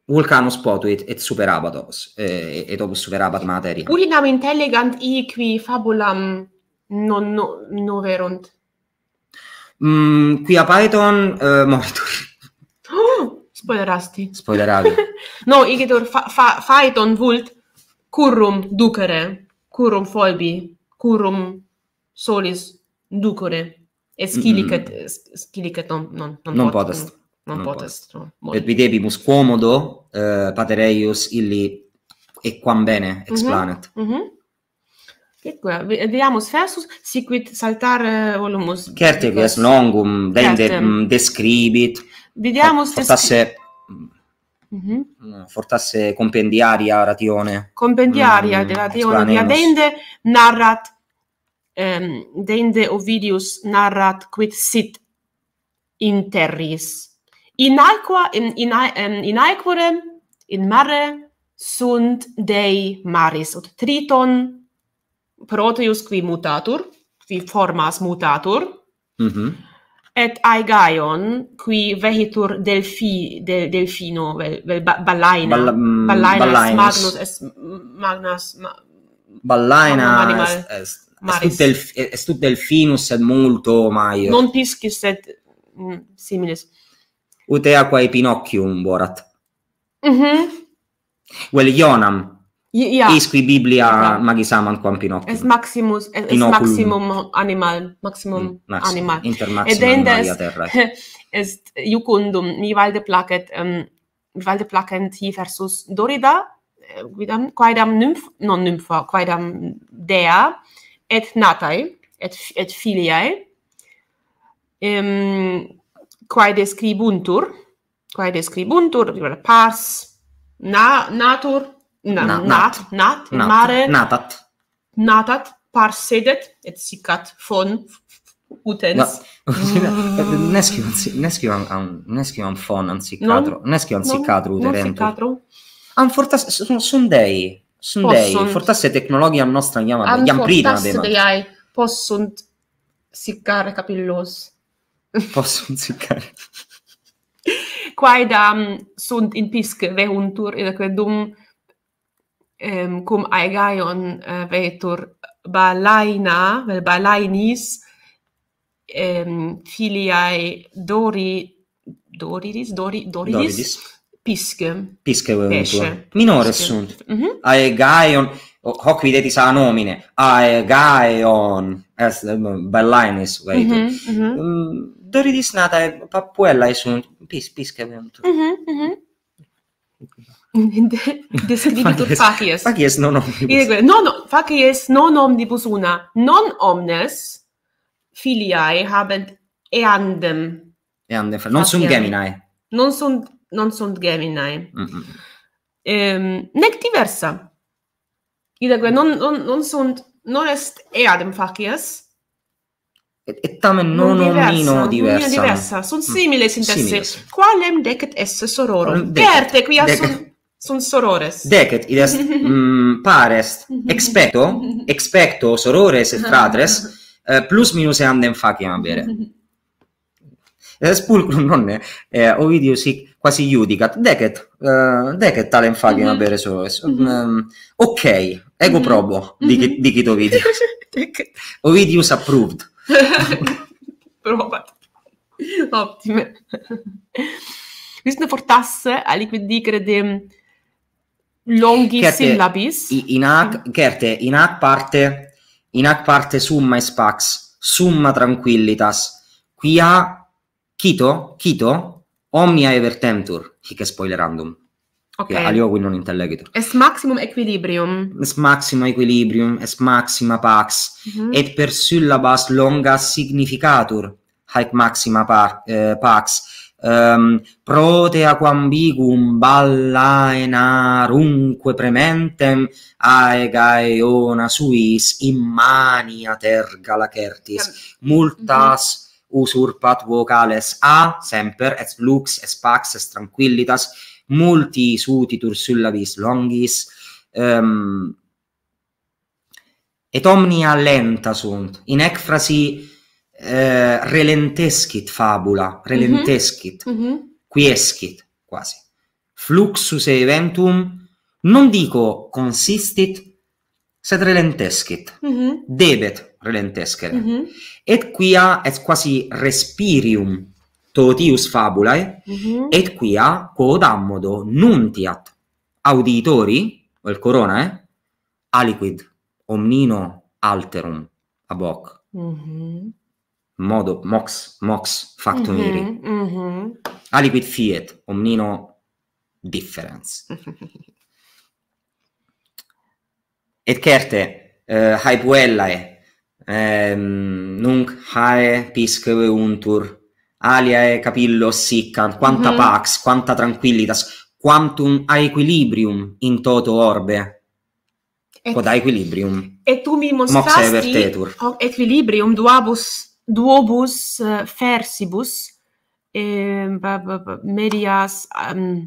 Vulcanus potuit et superabat opus, eh, et opus superabat materia. Uri nam intelligant iqui fabulam non no, no verunt? Mm, qui apaeton uh, moritur. Oh, spoilerasti. Spoileravi. no, igitur, faeton fa, vult currum ducere, currum folbi, currum solis ducere, et scilicet, mm -hmm. scilicet non, non, non, non potest. Non potest non, non potest. No. Et videbimus comodo uh, eh, pater eius illi e quam bene mhm, explanet. Mm -hmm. Mm -hmm. Et qua vediamo sfersus sequit saltar eh, volumus Certes longum vende mm, describit Vediamus... se Mhm mm, Fortasse compendiaria ratione Compendiaria mm, ratione di Adende narrat ehm Dende Ovidius narrat quid sit in terris in aqua in in in, in in mare sunt dei maris ut triton proteus qui mutatur qui formas mutatur mm -hmm. et aegaion qui vehitur delphi del delfino vel, vel ballaina Bal, mm, ballaina est magnus magnas ma, ballaina est, est, est, delfinus sed multo maior non piscis sed mm, similis ut aqua e pinocchium borat mhm mm well ionam yeah. isqui biblia yeah. magis amant quam pinocchium es maximus es, es maximum animal maximum mm, maxim, animal inter maximum et animalia est, est jucundum mi valde placet um, mi valde placent hi versus dorida eh, quidam quidam nymph non nympha quidam dea et natae et et filiae ehm quae describuntur quae describuntur vir pars na natur na, nat, nat, nat nat mare natat natat pars sedet et sicat fon utens no. neski neski an neski an fon an sicadro neski an sicadro uterent an fortas, sunt sun dei sunt dei forta se tecnologia nostra chiamam iam prida de mai possunt sicare capillos posso zicare. Quaida sunt in pisc vehuntur, ed aque dum um, cum aegaion uh, eh, vetur balaina, vel balainis, um, filiae dori, doriris, dori, doriris, doriris. pisce. Pisce vehuntur. Minore pisce. sunt. Mm -hmm. Aegaion, hoc videtis a nomine, aegaion, es, um, ehm, balainis mhm, mhm. Mm -hmm, mm -hmm doridis nada e papuela e sunt pis pis che mhm mhm descrivi tu facies facies non omnibus non no, facies non omnibus una non omnes filiae habent eandem eandem non sunt geminae non sunt non sunt geminae mhm nec diversa Ida non non non sunt non est eadem facies mhm E tamen non omnino diversa. diversa. Son mm. simile sintesse. Qualem decet esse sororo verte qui sunt son sorores. Decet, id est mm, parest, expecto, expecto sorores et fratres, eh, plus minus eandem faciam habere. Ed est non è eh, eh Ovidius hic quasi iudicat, decet, eh, decet talem faciam mhm. habere sorores. Um, ok, ego mhm. probo, dicit, dicit Ovidius. Ovidius approved. Probat. Optime. Visne fortasse a liquid dicre de longhi syllabis. in ac certe in ac mm. parte in ac parte summa espax, summa tranquillitas. Quia quito, quito omnia evertentur, hic spoilerandum. Okay. Che alio qui non intellegitur. Es maximum equilibrium. Es maximum equilibrium, es maxima pax. Mm -hmm. Et per syllabas longa significatur haec maxima par, eh, pax. Um, ehm, prote aquam bigum balla in arunque prementem aegae ona suis in mania terga mhm. multas usurpat vocales a semper et lux et pax et tranquillitas multi suutitur syllabis longis um, et omnia lenta sunt in ecfrasi uh, eh, relentescit fabula mhm. relentescit mm -hmm. quiescit quasi fluxus eventum non dico consistit sed relentescit, mm -hmm. debet relentescere, mm -hmm. et quia est quasi respirium, totius fabulae, mm -hmm. et quia quod ammodo nuntiat auditori, o il corona, eh, aliquid omnino alterum ab hoc. Mm -hmm. Modo, mox, mox factum mm -hmm. iri. Mm -hmm. Aliquid fiet omnino difference. et certe, uh, haepuellae, ehm, nunc hae piscere untur, alia e capillo siccan, quanta mm-hmm. pax, quanta tranquillitas, quantum a equilibrium in toto orbe. Et, Quod a equilibrium. Et tu mi mostrasti hoc equilibrium duabus duobus uh, fersibus eh, ba, ba, ba, medias um,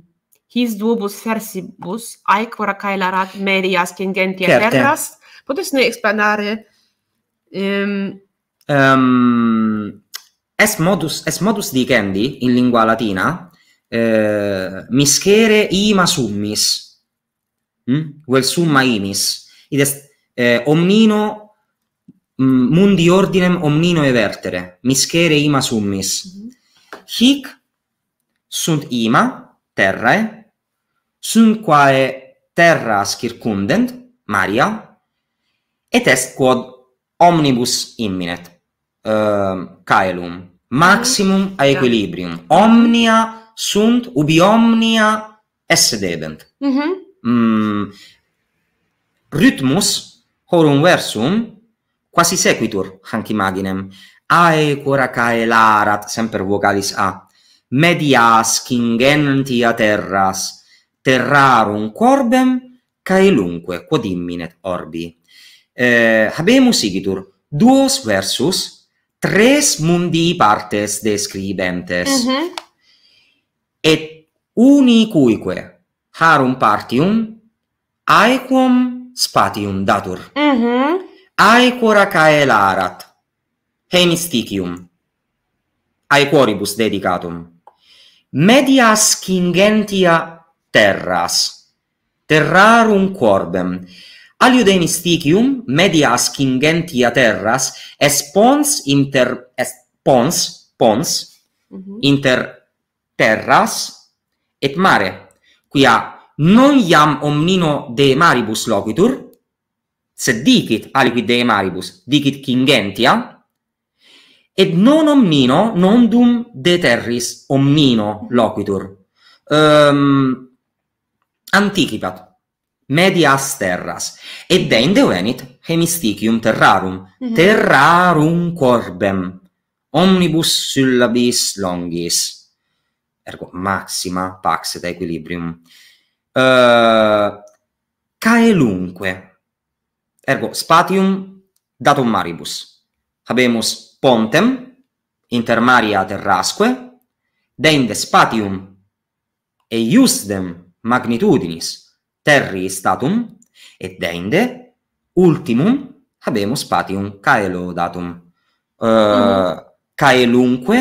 his duobus fersibus aequora caelarat medias cingentia certe. terras potes ne explanare um, um, es modus es modus dicendi in lingua latina eh, miscere ima summis hm vel summa imis id est eh, omnino mm, mundi ordinem omnino evertere miscere ima summis hic sunt ima terrae sunt quae terra circundent maria et est quod omnibus imminet Ehm, caelum mm. maximum a equilibrium omnia sunt ubi omnia esse debent mm-hmm. mm -hmm. mm, rhythmus horum versum quasi sequitur hanc imaginem ae cora caelarat semper vocalis a medias kingentia terras terrarum corbem caelunque quod imminet orbi eh, habemus igitur duos versus tres mundi partes describentes. Mm -hmm. Et unicuique harum partium aequum spatium datur. Mm -hmm. Aequora caelarat, arat. Hemisticium. Aequoribus dedicatum. Medias cingentia terras. Terrarum Terrarum corbem. Aliudenisticium media ascingentia terras es pons inter es pons pons mm -hmm. inter terras et mare quia non iam omnino de maribus loquitur sed dicit aliquid de maribus dicit kingentia et non omnino non dum de terris omnino loquitur um, ehm, anticipat medias terras et deinde venit hemisticium terrarum mm -hmm. terrarum corbem omnibus syllabis longis ergo maxima pax et equilibrium uh, eh, caelunque ergo spatium datum maribus habemus pontem inter maria terrasque deinde spatium eiusdem iusdem magnitudinis terri statum et deinde ultimum habemus patium caelo datum uh, mm-hmm. caelunque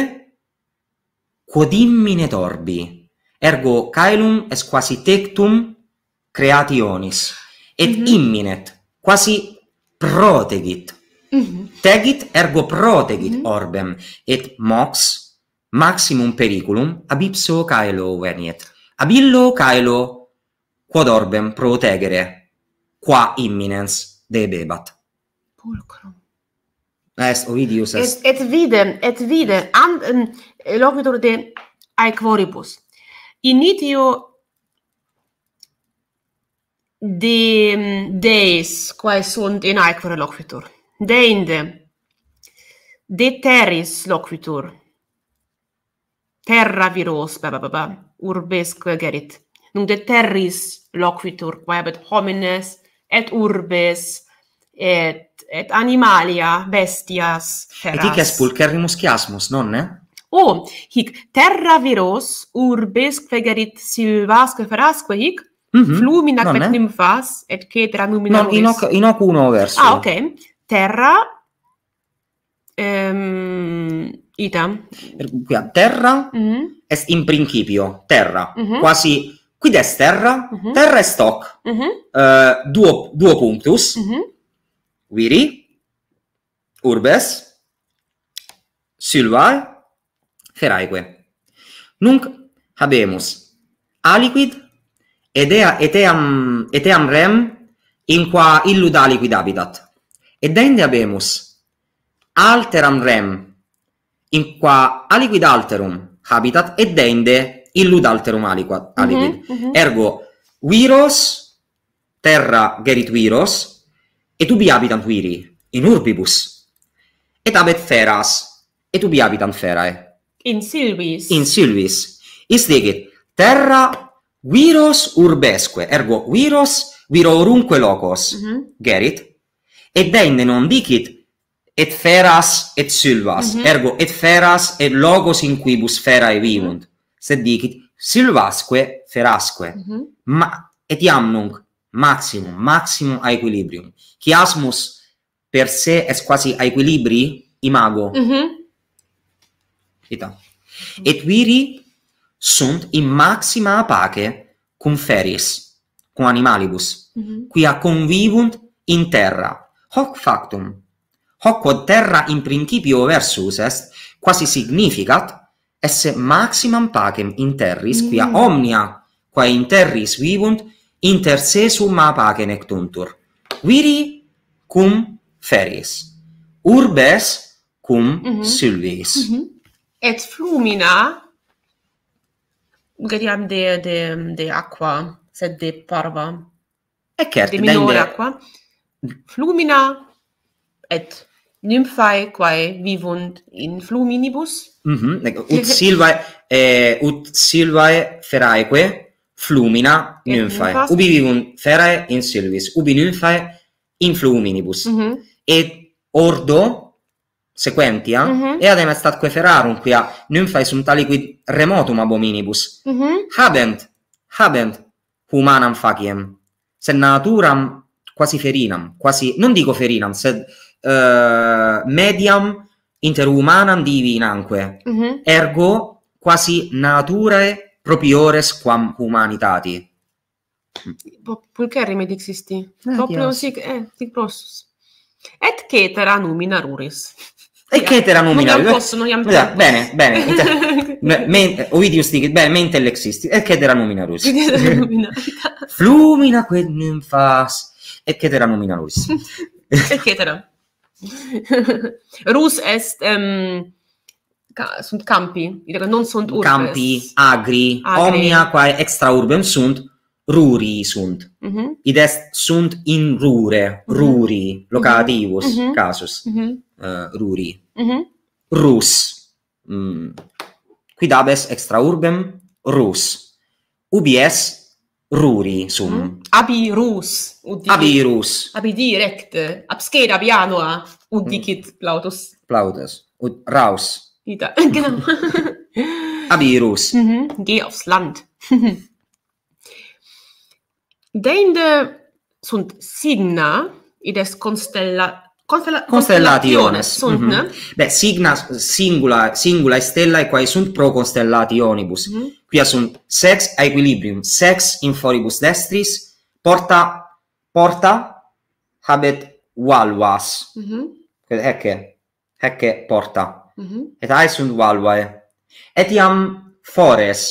quod immine torbi ergo caelum est quasi tectum creationis et mm -hmm. imminet quasi protegit mm -hmm. tegit ergo protegit mm -hmm. orbem et mox maximum periculum ab ipso caelo veniet ab illo caelo quod orbem protegere qua imminens debebat. Pulcrum. Est ovidius est. Et, et vide, et vide, and, um, loquitur de aequoribus. Initio de deis quae sunt in aequore loquitur. Deinde, de terris loquitur. Terra viros, ba, ba, ba, ba, urbesque gerit. Nunc de terris loquitur quae homines et urbes et et animalia bestias feras. Et hic est pulcherrimus chiasmus, nonne? O, oh, hic terra viros urbes quegerit silvasque ferasque hic, mm -hmm. flumina quet nymphas et cetera numina Non, in inoc uno verso. Ah, ok. Terra, ehm, um, ita. Er, terra mm -hmm. est in principio, terra, mm -hmm. quasi Quid est terra, mm -hmm. terra est hoc. Mhm. uh, duo duo punctus. Mhm. Viri urbes sylvae feraeque. Nunc habemus aliquid et ea et eam et eam rem in qua illud aliquid habitat. Et deinde habemus alteram rem in qua aliquid alterum habitat et dende illud alterum mhm, aliquid mm -hmm, mm -hmm. ergo viros terra gerit viros et ubi habitant viri in urbibus et habet feras et ubi habitant ferae in silvis in silvis is dige terra viros urbesque ergo viros viro orunque locos mm -hmm. gerit et deinde non dicit et feras et sylvas, mm -hmm. ergo et feras et logos in quibus ferae vivunt. Mm sed dicit silvasque ferasque mm -hmm. ma etiam nunc maximum maximum a equilibrium chiasmus per se est quasi a equilibri imago mm -hmm. ita et viri sunt in maxima pace cum feris cum animalibus mm -hmm. quia convivunt in terra hoc factum hoc quod terra in principio versus est quasi significat esse maximum pacem in terris, mm. quia omnia, qua in terris vivunt, inter se summa pacem ectuntur. Viri cum feris, urbes cum mm -hmm. sylvis. Mm -hmm. Et flumina, gadiam de, de, de aqua, sed de parva, e cert, de minore aqua, flumina et nymphae quae vivunt in fluminibus. Mm -hmm. Ut silvae, eh, ut silvae feraeque flumina nymphae. Ubi vivunt ferae in silvis, ubi nymphae in fluminibus. Mm -hmm. Et ordo sequentia, mm -hmm. e adem est ferarum quia nymphae sum taliquid remotum abominibus. Mm -hmm. Habent, habent humanam faciem, sed naturam quasi ferinam, quasi, non dico ferinam, sed... eh, mediam interumanam divinanque, uh-huh. ergo quasi naturae propriores quam humanitati. Pulcher rimedi existi. Eh, Proprio sic, eh, sic prossus. Et cetera numina ruris. E che cetera numina ruris. Non posso, non posso. Bene, bene. Inter- me, me, ovidius dicit, bene, mente l'existi. Et cetera numina ruris. Flumina quid nymphas. Et cetera numina ruris. Et cetera. Rus est um, ca, sunt campi, ide că non sunt urbes. Campi agri, agri. omnia quae extra urbem sunt ruri sunt. Mhm. Mm est sunt in rure, mm -hmm. ruri, locativus mm -hmm. casus. Mhm. Mm uh, ruri. Mhm. Rus. Mm. Quid abes extra urbem? Rus. Ubi ruri sum mm? Mm-hmm. rus udi abirus abi direct abscher abianua udicit mm. plautus plautus ut raus ida genau abirus mhm mm geh aufs land deinde sunt signa id est constella Constella constellationes. Sunt, mm -hmm. ne? Beh, signa singula, singula stella quae sunt pro constellationibus. Mm -hmm quia sunt sex equilibrium, sex in foribus destris, porta, porta habet valvas. Mm -hmm. Ecce, ecce porta. Mm -hmm. Et ae sunt valvae. Etiam fores,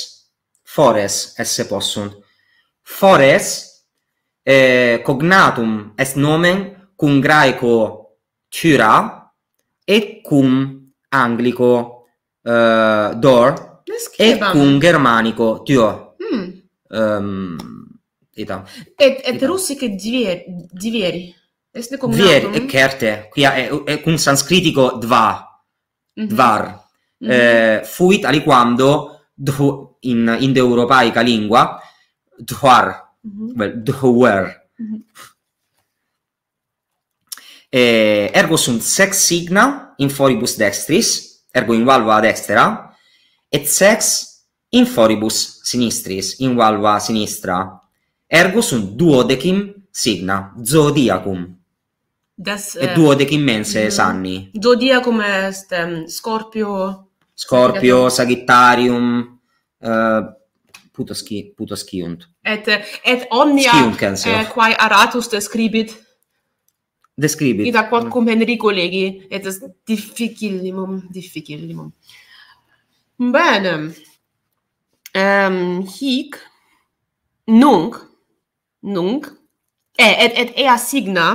fores esse possunt. Fores eh, cognatum est nomen cum graeco tyra et cum anglico eh, door, e un germanico, tio. Mm. Um, ehm, Ita. Et, et Ita. russiche dvier, e mm? kerte, qui è, un sanscritico dva, mhm. dvar. Mm-hmm. Eh, fuit aliquando dhu, in indoeuropaica lingua dhuar, mm-hmm. Mhm. well, dhuer. ergo sunt sex signa in foribus dextris, ergo in valva destra, et sex in foribus sinistris, in valva sinistra. Ergo sunt duodecim signa, zodiacum. et eh, duodecim mense mm, sanni. Zodiacum est um, Scorpio... Scorpio, Sagittarium, uh, eh, putoschi, Et, et omnia eh, quae aratus describit Describit. Ida quod cum Henrico legi, et est difficillimum, difficillimum. Bene. Ehm um, hic nunc nunc e et et ea signa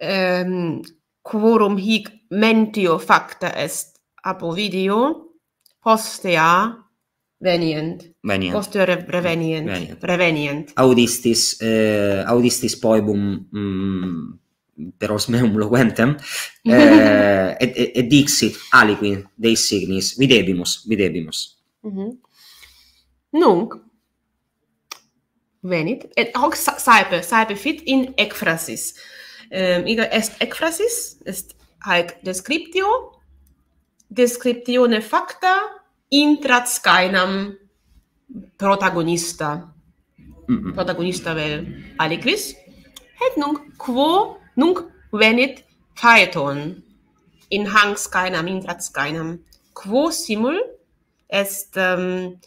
ehm um, quorum hic mentio facta est ab ovidio postea venient venient revenient revenient audistis eh, audistis poibum mm, per os meum loquentem, eh et et dixit aliquid de signis videbimus videbimus mhm nunc venit et hoc saepe saepe fit in ekphrasis ehm iga est ekphrasis est haec descriptio descriptione facta intra scainam protagonista mm -hmm. protagonista vel aliquis et nunc quo Nunc venit Phaeton in hang skainam in trat skainam quo simul est um,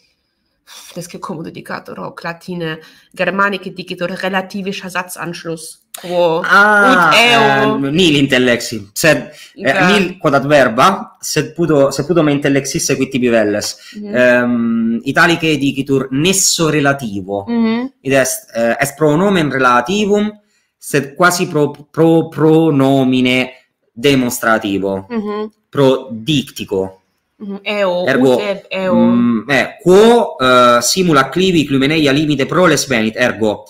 das gekommene dikator hoc latine germanike dikator relativischer satzanschluss quo ah, ut eo eh, nil intellexi sed eh, nil quod ad verba sed puto se puto me intellexisse qui tibi velles mm -hmm. um, nesso relativo mm -hmm. id est eh, est pronomen relativum sed quasi pro pro pro nomine demonstrativo mm -hmm. pro dictico mm-hmm. eo mm -hmm. sed eo mm, eh quo uh, simula clivi clumeneia limite pro venit ergo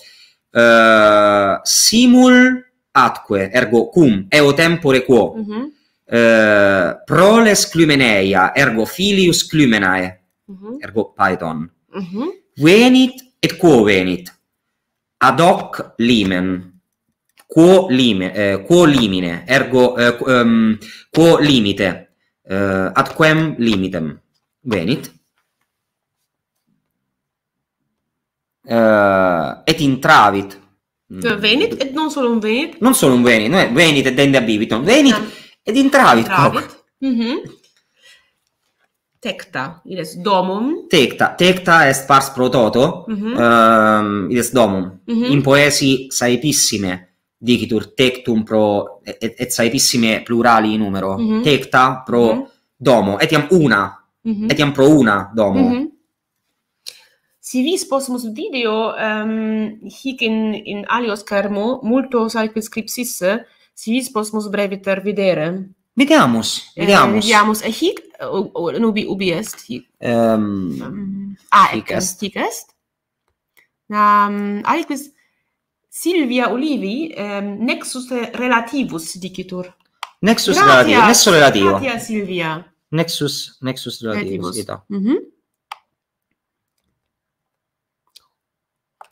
uh, simul atque ergo cum eo tempore quo mm -hmm. uh, pro clumeneia ergo filius clumenae mm -hmm. ergo python mm -hmm. venit et quo venit ad hoc limen quo lime eh, quo limine ergo eh, um, quo limite eh, ad quem limitem venit eh, et intravit venit et non solo un venit non solo un venit no venit et dende abibitum venit ah. et intravit mhm mm tecta id est domum tecta tecta est pars prototo mm -hmm. id est domum mm -hmm. in poesi saepissime digitur tectum pro et, et saepissime plurali in numero mm-hmm. tecta pro mm-hmm. domo etiam una mm-hmm. etiam pro una domo mm-hmm. Si vis possumus video um, hic in, in alio schermo multo saepiscripsisse si vis possumus breviter videre Vediamus, eh, vediamus. Eh, vediamus. E hic, o, o, nubi, ubi est hic? Um, um, ah, hic ecco, est. Hic est. Um, aliquis, Silvia Olivi ehm, nexus relativus dicitur. Nexus Gratia. relativus, nexus relativo. Gratia Silvia. Nexus, nexus relativus, relativus. ita. Mhm.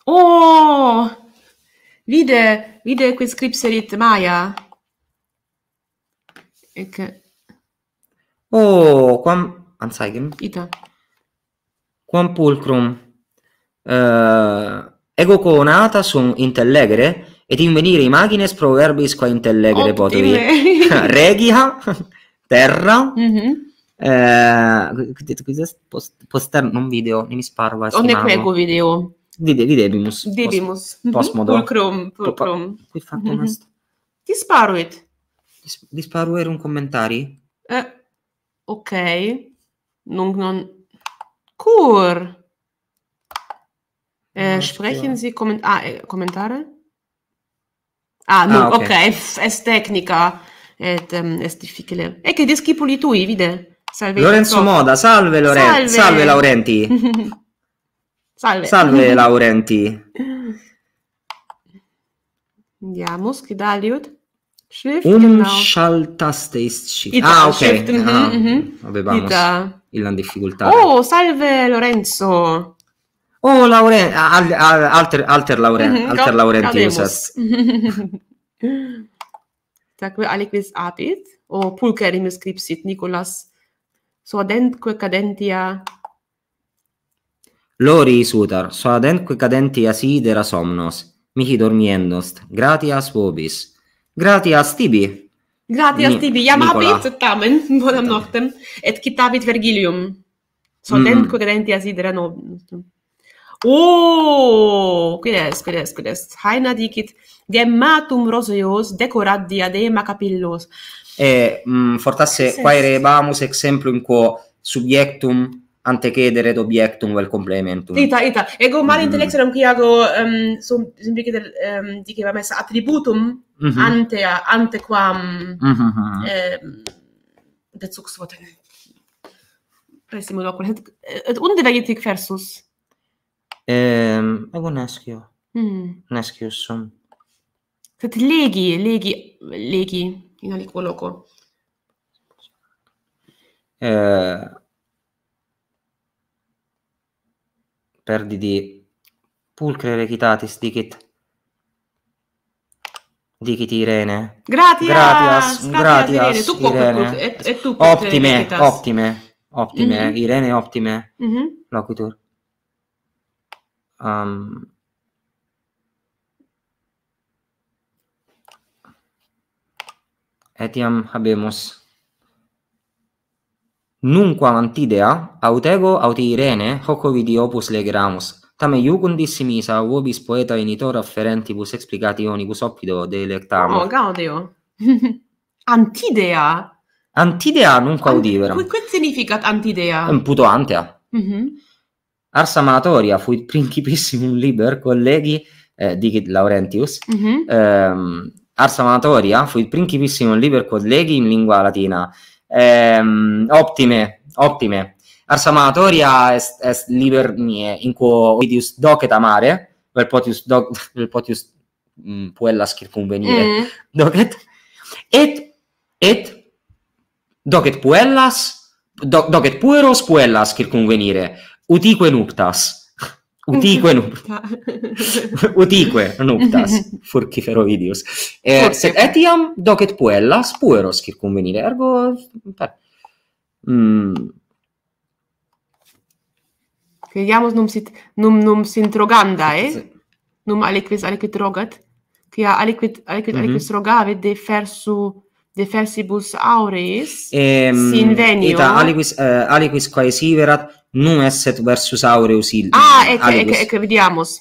Oh! Vide, vide qui scripserit Maya. Ec Oh, quam anzeigen? Ita. Quam pulcrum eh Ego coonata sunt intellegere, et invenire imagines proverbisque intellegere intellegre potevi. Regia, terra, mm -hmm. eh, poster, non video, non mi sparva. Onde quego video? Di, di Debimus. Debimus. Post, postmodo. Pulcrum, pulcrum. Qui fatto mm -hmm. Ti sparuit. Ti sparuit un commentari? Eh, ok. Non, non... Cur. Äh, sprechen Sie Komment ah, äh, Kommentare? Ah, no, ah, ok, è, F tecnica è, um, ähm, difficile. E che descripoli tui, vide? Salve Lorenzo Jacob. Moda, salve Lorenzo, salve, salve Laurenti. salve. Salve Laurenti. Andiamo, schidaliut. Shift, Umschaltaste genau. ist ah, ok. Shift, mhm, ah, mm -hmm. Avevamo Ita. il difficoltà. Oh, salve Lorenzo. o oh, Lauren al, al, alter alter Lauren mm -hmm. alter Laurentius tak vi aliquis apit o pulcher in scriptit Nicolas so adentque cadentia Lori sudar so adentque cadentia sidera somnos mihi dormiendost gratias vobis gratias tibi gratias Ni tibi jam apit tamen bonam noctem et citavit Vergilium so adentque mm. cadentia sidera nobis quid oh, est, quid est, quid est. Haina dicit, gematum roseos decorat diadema capillos. E mm, fortasse quae rebamus exemplum quo subiectum ante cedere ad objectum vel complementum. Ita, ita. Ego mal mm. intellectum qui ago um, sum del um, dicit va essa attributum mm -hmm. ante ante quam mm -hmm. eh, de zugsvoten. Et, et unde vegetic versus? Um, I'm gonna ask you. Mm. I'm gonna ask you some. Tad leegi, leegi, leegi, imelik olukord eh, uh,. pulcre recitatis dicit. Dicit Irene. Gratias, gratias, gratias, gratias Irene. Irene. Tu, et, tu, optime, recitatis. optime, optime, mm-hmm. Irene optime mm-hmm. loquitur. um etiam habemus nunquam antidea aut ego aut irene hoc vidi opus legeramus tamen iugundissimis a vobis poeta initor afferentibus explicationibus oppido de oh gaudio antidea antidea nunquam audiveram quid significat antidea puto antea mm -hmm. Ars Amatoria fu principissimum liber collegi eh, dicit Laurentius. Mm -hmm. fuit Ars Amatoria fu principissimum liber collegi in lingua latina. Eh, optime, optime. Ars Amatoria est, est liber mie in quo Ovidius docet amare, vel potius doc, vel potius mm, circumvenire. Mm. Docet et et docet puellas docet pueros puellas circumvenire utique nuptas. Utique nuptas. utique nuptas, furciferovidius. ferovidius. Eh, sed etiam docet puellas, pueros circumvenire, ergo... Per... Mm. Quiamus num sit num num sint roganda, eh? Num aliquis aliquid rogat. Quia aliquid aliquid mm -hmm. aliquis rogavit de fersu defensibus aureis um, sin venio ita aliquis uh, aliquis quae num esset versus aureus il ah ecce ecce ecce vediamus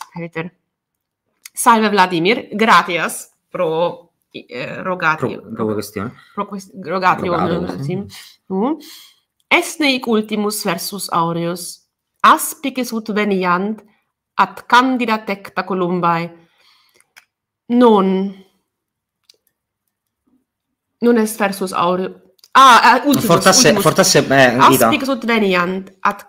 salve vladimir gratias pro eh, rogatio pro, pro questione pro quest rogatio sim eh. tu esne hic ultimus versus aureus aspicis ut veniant ad candida tecta columbae non non est versus aureo ah eh, ultimus, fortasse ultimus. fortasse eh, aspic sunt veniant ad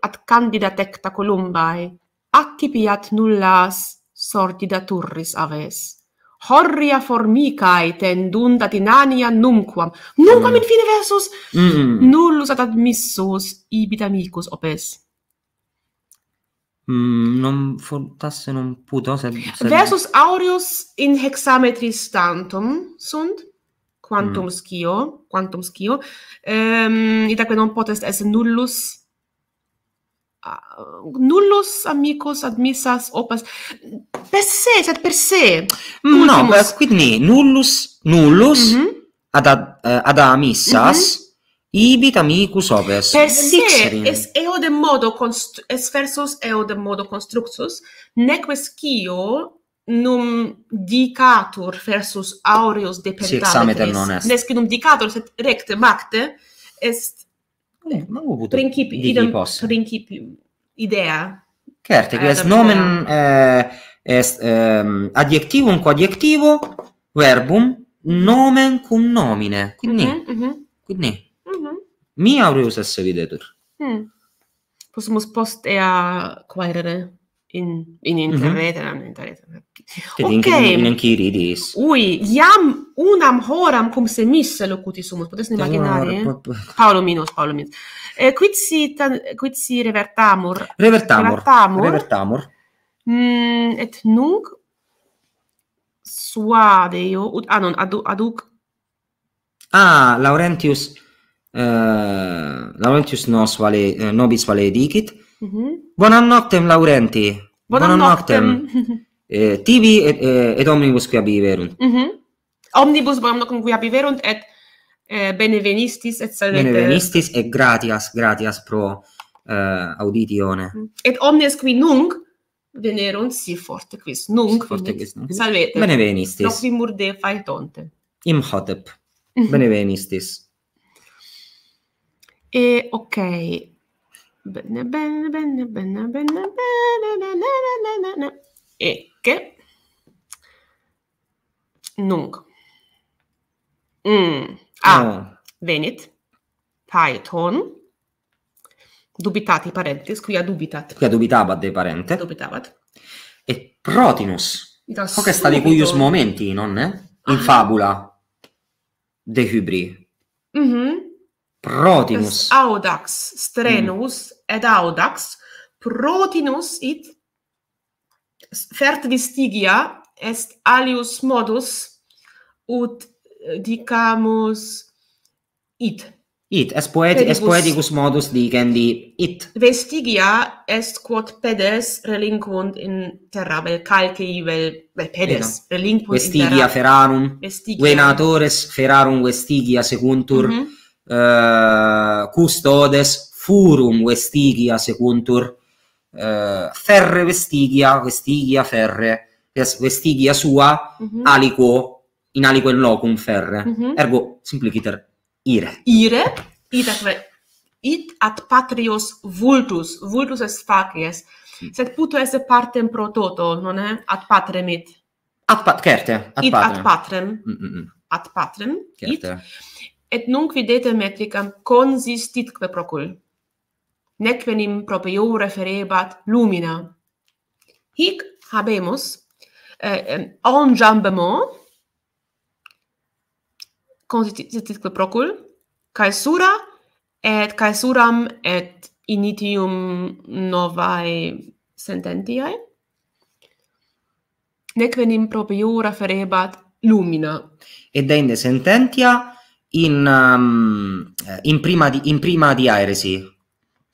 ad candida tecta columbae accipiat nullas sortida turris aves horria formicae tendunt ad inania numquam numquam mm. in fine versus mm. nullus ad admissus ibit amicus opes mm, non fortasse non puto se, se versus aureus in hexametris tantum sunt quantum mm. scio, quantum scio. Ehm um, non potest esse nullus Uh, nullus amicus admissas opas per se sed per se mm, Ultimus. no per quid ne? nullus nullus mm -hmm. ad, ad, eh, ad amissas mm -hmm. ibit amicus opes per se es eo de modo es versus eo de modo constructus neque scio num dicatur versus aureus dependatis. Si exameter non est. Nesque num dicatur, set recte macte, est eh, non ho avuto principi, idem principi, idea. Certe, che est nomen eh, est um, adiectivum co adiectivo, verbum, mhm. nomen cum nomine. Quindi, mm -hmm, mm -hmm. quindi, mm -hmm. mi aureus esse videtur. Mm. Possumus post ea quaerere. Mm in in mhm. internet mm -hmm. in internet che in anche i ridis ui iam unam horam cum se misse locuti sumus potesse immaginare paolo minus paolo minus e eh, qui si qui si revertamur revertamur revertamur, revertamur. Mm, et nunc suade io ut ah, non adu, aduc ah laurentius uh, laurentius nos vale eh, nobis vale dicit -hmm. Buonan noctem, Laurenti. Buonan, Buonan noctem. eh, tibi et, eh, et, omnibus qui abiverunt. Mm -hmm. Omnibus buonam noctem qui abiverunt et eh, benevenistis et salvete. Benevenistis et gratias, gratias pro eh, auditione. Mhm. Et omnes qui nunc venerunt si forte quis nunc, si forte quis nunc. salvete. Benevenistis. murde fai tonte. Im hotep. Mhm. Benevenistis. e ok, Bene bene bene bene bene bene bene bene bene e che nunc mm. ah, ah. venit python dubitati parentis qui ad dubitat qui ad dubitabat de parente dubitabat et protinus ho che sta cuius momenti non eh? in ah. fabula de hybri mhm mm Protinus. Est audax, strenus, mm. et audax. Protinus, it, fert vestigia, est alius modus, ut eh, dicamus, it. It, est poeticus modus dicendi it. Vestigia est quod pedes relinquunt in terra, vel calcei, vel pedes relinquunt in terra. Vestigia ferarum, venatores ferarum vestigia secuntur, mhm uh, custodes furum vestigia secuntur uh, ferre vestigia vestigia ferre vestigia sua mm -hmm. aliquo in aliquo in locum ferre mm -hmm. ergo simpliciter ire ire id id ad patrios vultus vultus est facies sed puto esse partem pro toto non è ad patrem id ad pat certe ad patrem ad patrem mm, mm -mm. ad patrem it et nunc videte metricam consistitque procul. venim propiore ferebat lumina. Hic habemus eh, enjambement consistitque procul, caesura et caesuram et initium novae sententiae. venim propiore ferebat lumina. Et deinde sententia, in um, in prima di in prima di aeresi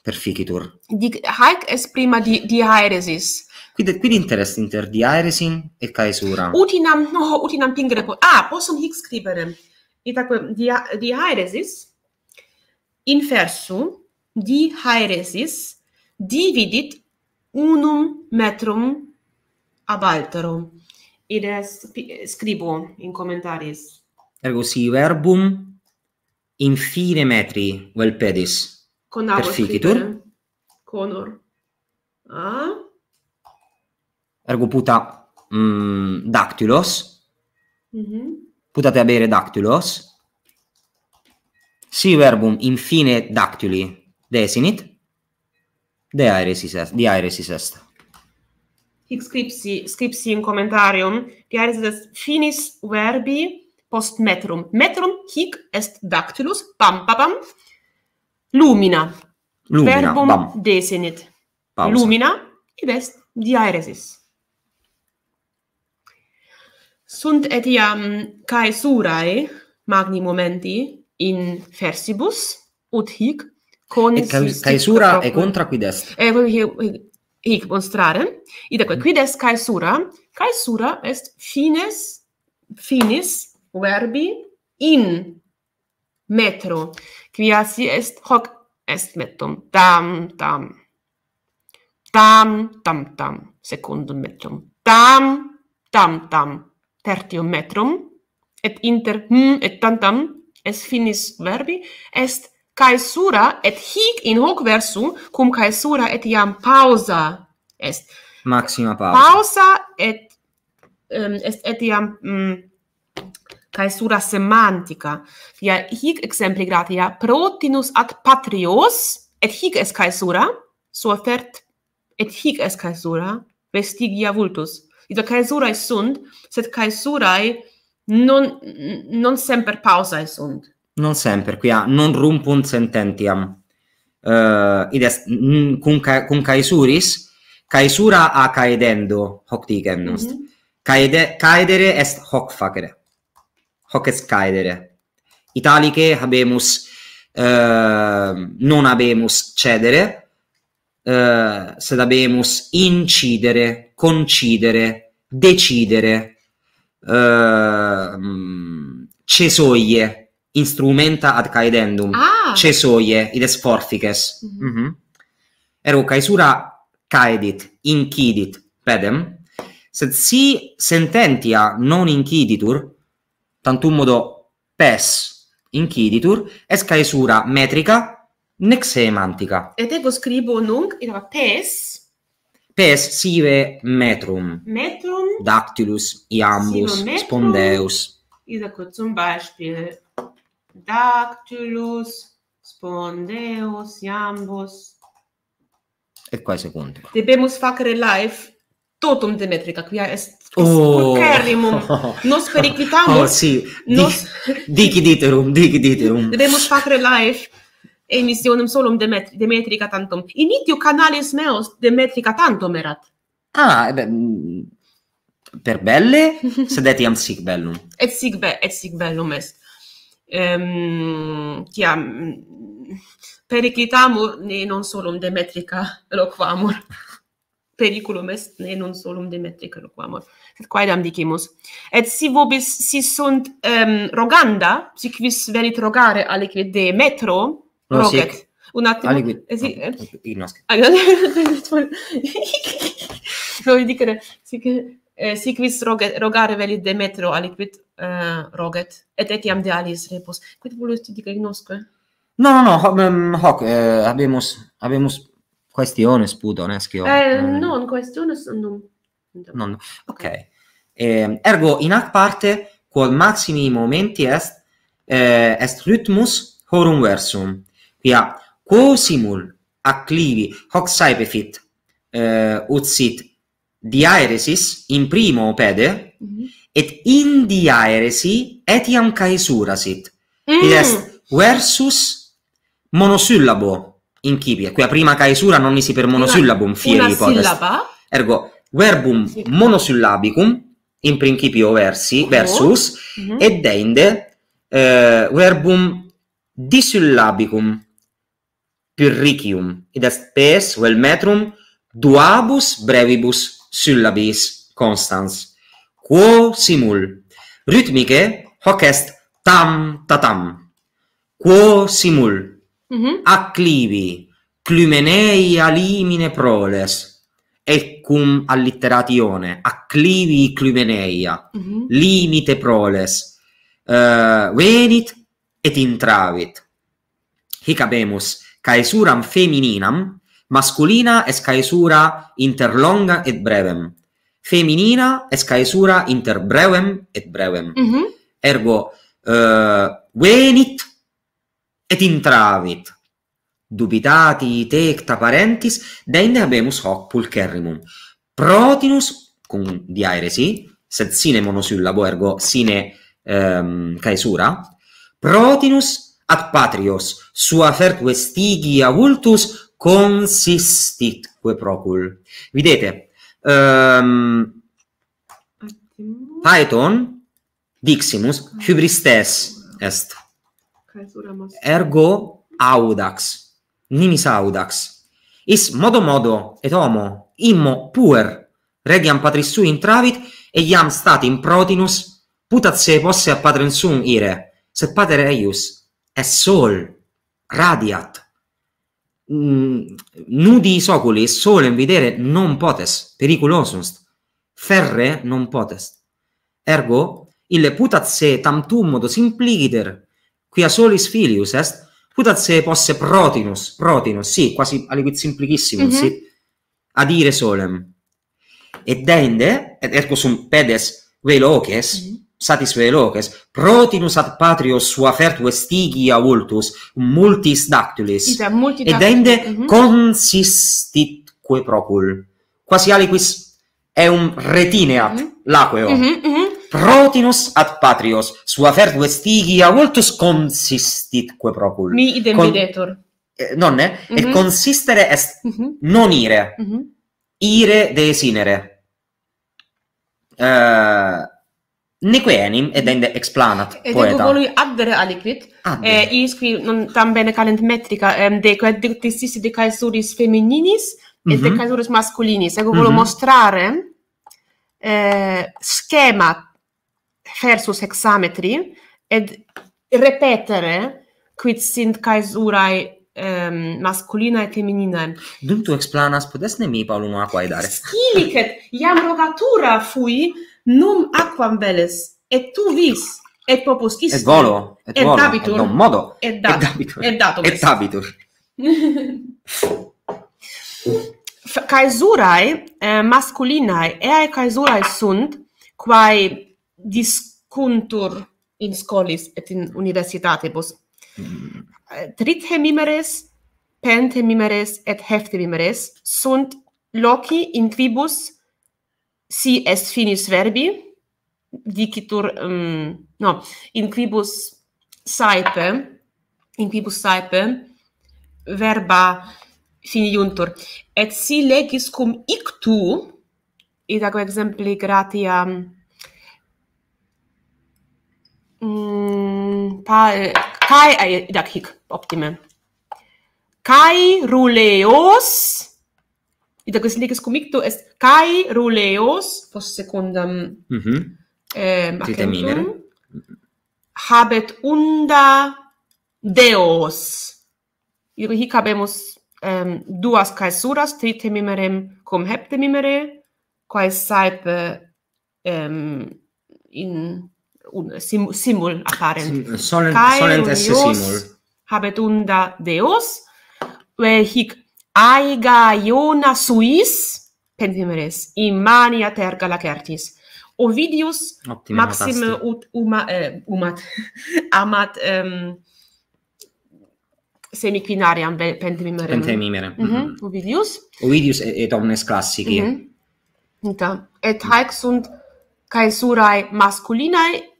per fikitur di haik es prima di di aeresis quindi quindi interest inter di aeresin e caesura utinam no utinam pingre po ah posso hic scrivere e ta di di aeresis in verso di aeresis dividit unum metrum ab altero ides scribo in commentaris ergo si verbum in fine metri vel pedis con avo fitur conor a ah. ergo puta mm, dactylos mhm mm avere dactylos si verbum in fine dactyli desinit de aeresis est di aeresis est hic scripsi scripsi in commentarium di aeresis finis verbi post metrum. Metrum hic est dactylus, pam, pam, pam, lumina. lumina. Verbum bam. desinit. Pausa. Lumina, id est diaeresis. Sunt etiam caesurae magni momenti in versibus, ut hic, cons... Et caesura e contra quid est? E quid hic monstrare. Id quid est caesura? Caesura est fines, finis verbi in metro quia si est hoc est metum tam tam tam tam tam secundum metrum tam tam tam tertium metrum et inter hm et tantam es finis verbi est caesura et hic in hoc versu cum caesura et iam pausa est maxima pausa pausa et um, est etiam um, mm, caesura sura semantica ja hic exempli gratia protinus ad patrios et hic es kai sura fert et hic es kai sura vestigia vultus ita caesurae sunt sed kai non non semper pausae sunt non semper quia non rumpunt sententiam uh, eh, id est cum caesuris caesura a caedendo hoc dicem nost. mm -hmm. caede caedere est hoc facere hoc est caedere. Italiche habemus ehm, non habemus cedere, eh, sed habemus incidere, concidere, decidere, uh, cesoie, instrumenta ad caedendum, ah. cesoie, id est forfices. Mm -hmm. caesura caedit, incidit, pedem, sed si sententia non inciditur, tantum modo pes inciditur, es caesura metrica, nec semantica. Et ego scribo nunc, in la pes, pes sive metrum. Metrum. Dactylus, iambus, metrum, spondeus. Isaco, zum Beispiel, dactylus, spondeus, iambus. Et quae secundum. Debemus facere live totum de metrica, quia est Pulcherrimum. Oh. Nos periquitamus. Oh, sì. Nos... Dicidituum, dicidituum. Debemus facere live emissionem solum de, met de metrica tantum. Initio canalis meus de metrica tantum erat. Ah, ebbe... Mm, per belle, sed etiam sic bellum. Et sic, be et sic bellum est. Ehm, tiam, periquitamur ne non solum de metrica loquamur. Periculum est ne non solum de metrica loquamur et quaedam dicimus et si vobis si sunt um, roganda si quis velit rogare aliquid de metro no, ah, roget un attimo aliquid e si no vi dicere si che Eh, si quis roget, rogare velit de metro aliquid uh, eh, roget, et etiam de alis repos. Quid volus tu dica ignosque? No, no, no, ho, mm, hoc, eh, abemus, abemus questiones puto, nescio. Eh, eh, non, questiones, non. Non, Ok. Eh, ergo in ac parte quod maximi momenti est eh, est rhythmus horum versum. Quia quo simul acclivi hoc saepe fit eh, ut sit diaeresis in primo pede mm -hmm. et in diaeresi etiam caesura sit. Mm. Id est versus monosyllabo in Quia prima caesura non nisi per monosyllabum fieri ipotes. Una Ergo, verbum sì. in principio versi oh. versus mm-hmm. deinde eh, verbum disyllabicum pyrrhicium id est pes vel metrum duabus brevibus syllabis constans quo simul rhythmike hoc est tam tatam quo simul mm -hmm. acclivi clumenei alimine proles et cum alliteratione acclivi clumeneia mm-hmm. limite proles uh, venit et intravit hic abemus caesuram femininam masculina est caesura inter longa et brevem feminina est caesura inter brevem et brevem mm-hmm. ergo uh, venit et intravit dubitati tecta parentis de habemus hoc pulcherrimum protinus cum di aere si sed sine monosyllabo ergo sine ehm, caesura protinus ad patrios sua fert vestigi avultus consistit que procul videte ehm, paeton diximus ah. hybristes est ergo audax nimis audax is modo modo et homo immo puer regiam patris sui intravit et iam stat in protinus putat se posse a patrem sum ire sed pater eius est sol radiat mm, nudi soculi solem videre non potes periculosus ferre non potes ergo ille putat se tam tum modo simpliciter quia solis filius est putat se posse protinus, protinus, sì, quasi aliquid simplicissimus, mm -hmm. sì, a dire solem. Et dende, et ergo sum pedes veloces, mm -hmm. satis veloces, protinus ad patrios sua fert vestigia vultus, multis dactylis, Ita, multi et dende mm -hmm. consistit quae procul. Quasi aliquis eum retineat mm -hmm. laqueo. Mm -hmm, mm -hmm protinus ad patrios sua fert vestigia vultus consistit que procul mi idem Con... videtur eh, nonne mm -hmm. et mhm. consistere est mm -hmm. non ire mm -hmm. ire de sinere uh, eh, neque enim et ende explanat et poeta. Et volui addere aliquid, e eh, isqui non tam bene calent metrica, eh, de quae de caesuris femininis et mm -hmm. de mhm. caesuris masculinis. Ego volo mm -hmm. mostrare eh, schemat versus hexametri et repetere quid sint caesurae um, masculina et feminina. Dum tu explanas, podes ne mi, Paolo, nu aqua edare? Scilicet, iam rogatura fui, num aquam veles, et tu vis, et popus istu. Et volo, et, volo, et non modo. Et, dat, et dabitur. Et datum. Et dabitur. caesurae eh, masculinae, eae caesurae sunt, quae discuntur in scolis et in universitatibus. Eh, Trithemimeres, pentemimeres et heftemimeres sunt loci in quibus si est finis verbi, dicitur, um, no, in quibus saepe, in quibus saepe, verba finiuntur. Et si legis cum ictu, id ago exempli gratia... Mm, mm, kai kai ai hic, optime kai ruleos i dak sind ikes komikto est kai ruleos pos secundam mhm mm ehm mm habet unda deos ir hik habemus ehm duas kai suras tritemimerem cum heptemimere quae saepe ehm in un sim, simul apparent sim, eh, solent, solent esse simul habet unda deos we hic aiga iona suis pentimeres in mania terga la certis Ovidius Optimum, maxime ut uma, eh, umat amat ehm, semiquinariam semiquinarian pentimere pentimere mm -hmm. mm -hmm. Ovidius Ovidius et, et omnes classici mm -hmm. et haec sunt caesurae masculinae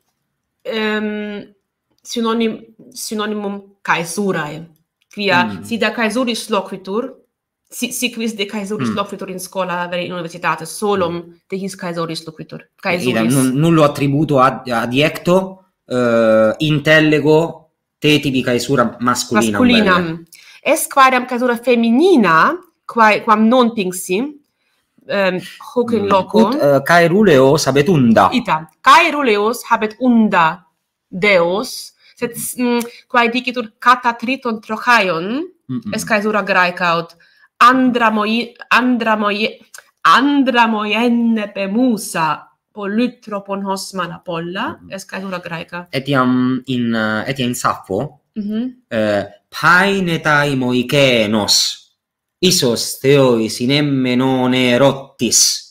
ähm sinonim synonymum caesurae quia mm. si da caesuris loquitur si si quis de caesuris mm. loquitur in scola veri, in universitate solum mm. de his caesuris loquitur caesuris non non lo attributo ad adiecto uh, intellego te tipi caesura masculina masculina es quaedam caesura feminina quae quam non pingsim eh, hoc in mm. loco ut eh, habet unda ita caeruleos habet unda deos sed mm, quae dicitur kata triton trochaion mm -mm. es caesura graeca ut andra moi andra moi andra moi enne pe musa polytropon hosman apolla mm -hmm. es caesura graeca etiam in eh, etiam in sappo mm -hmm. uh, eh, paineta imoikenos isos theois in emme non erottis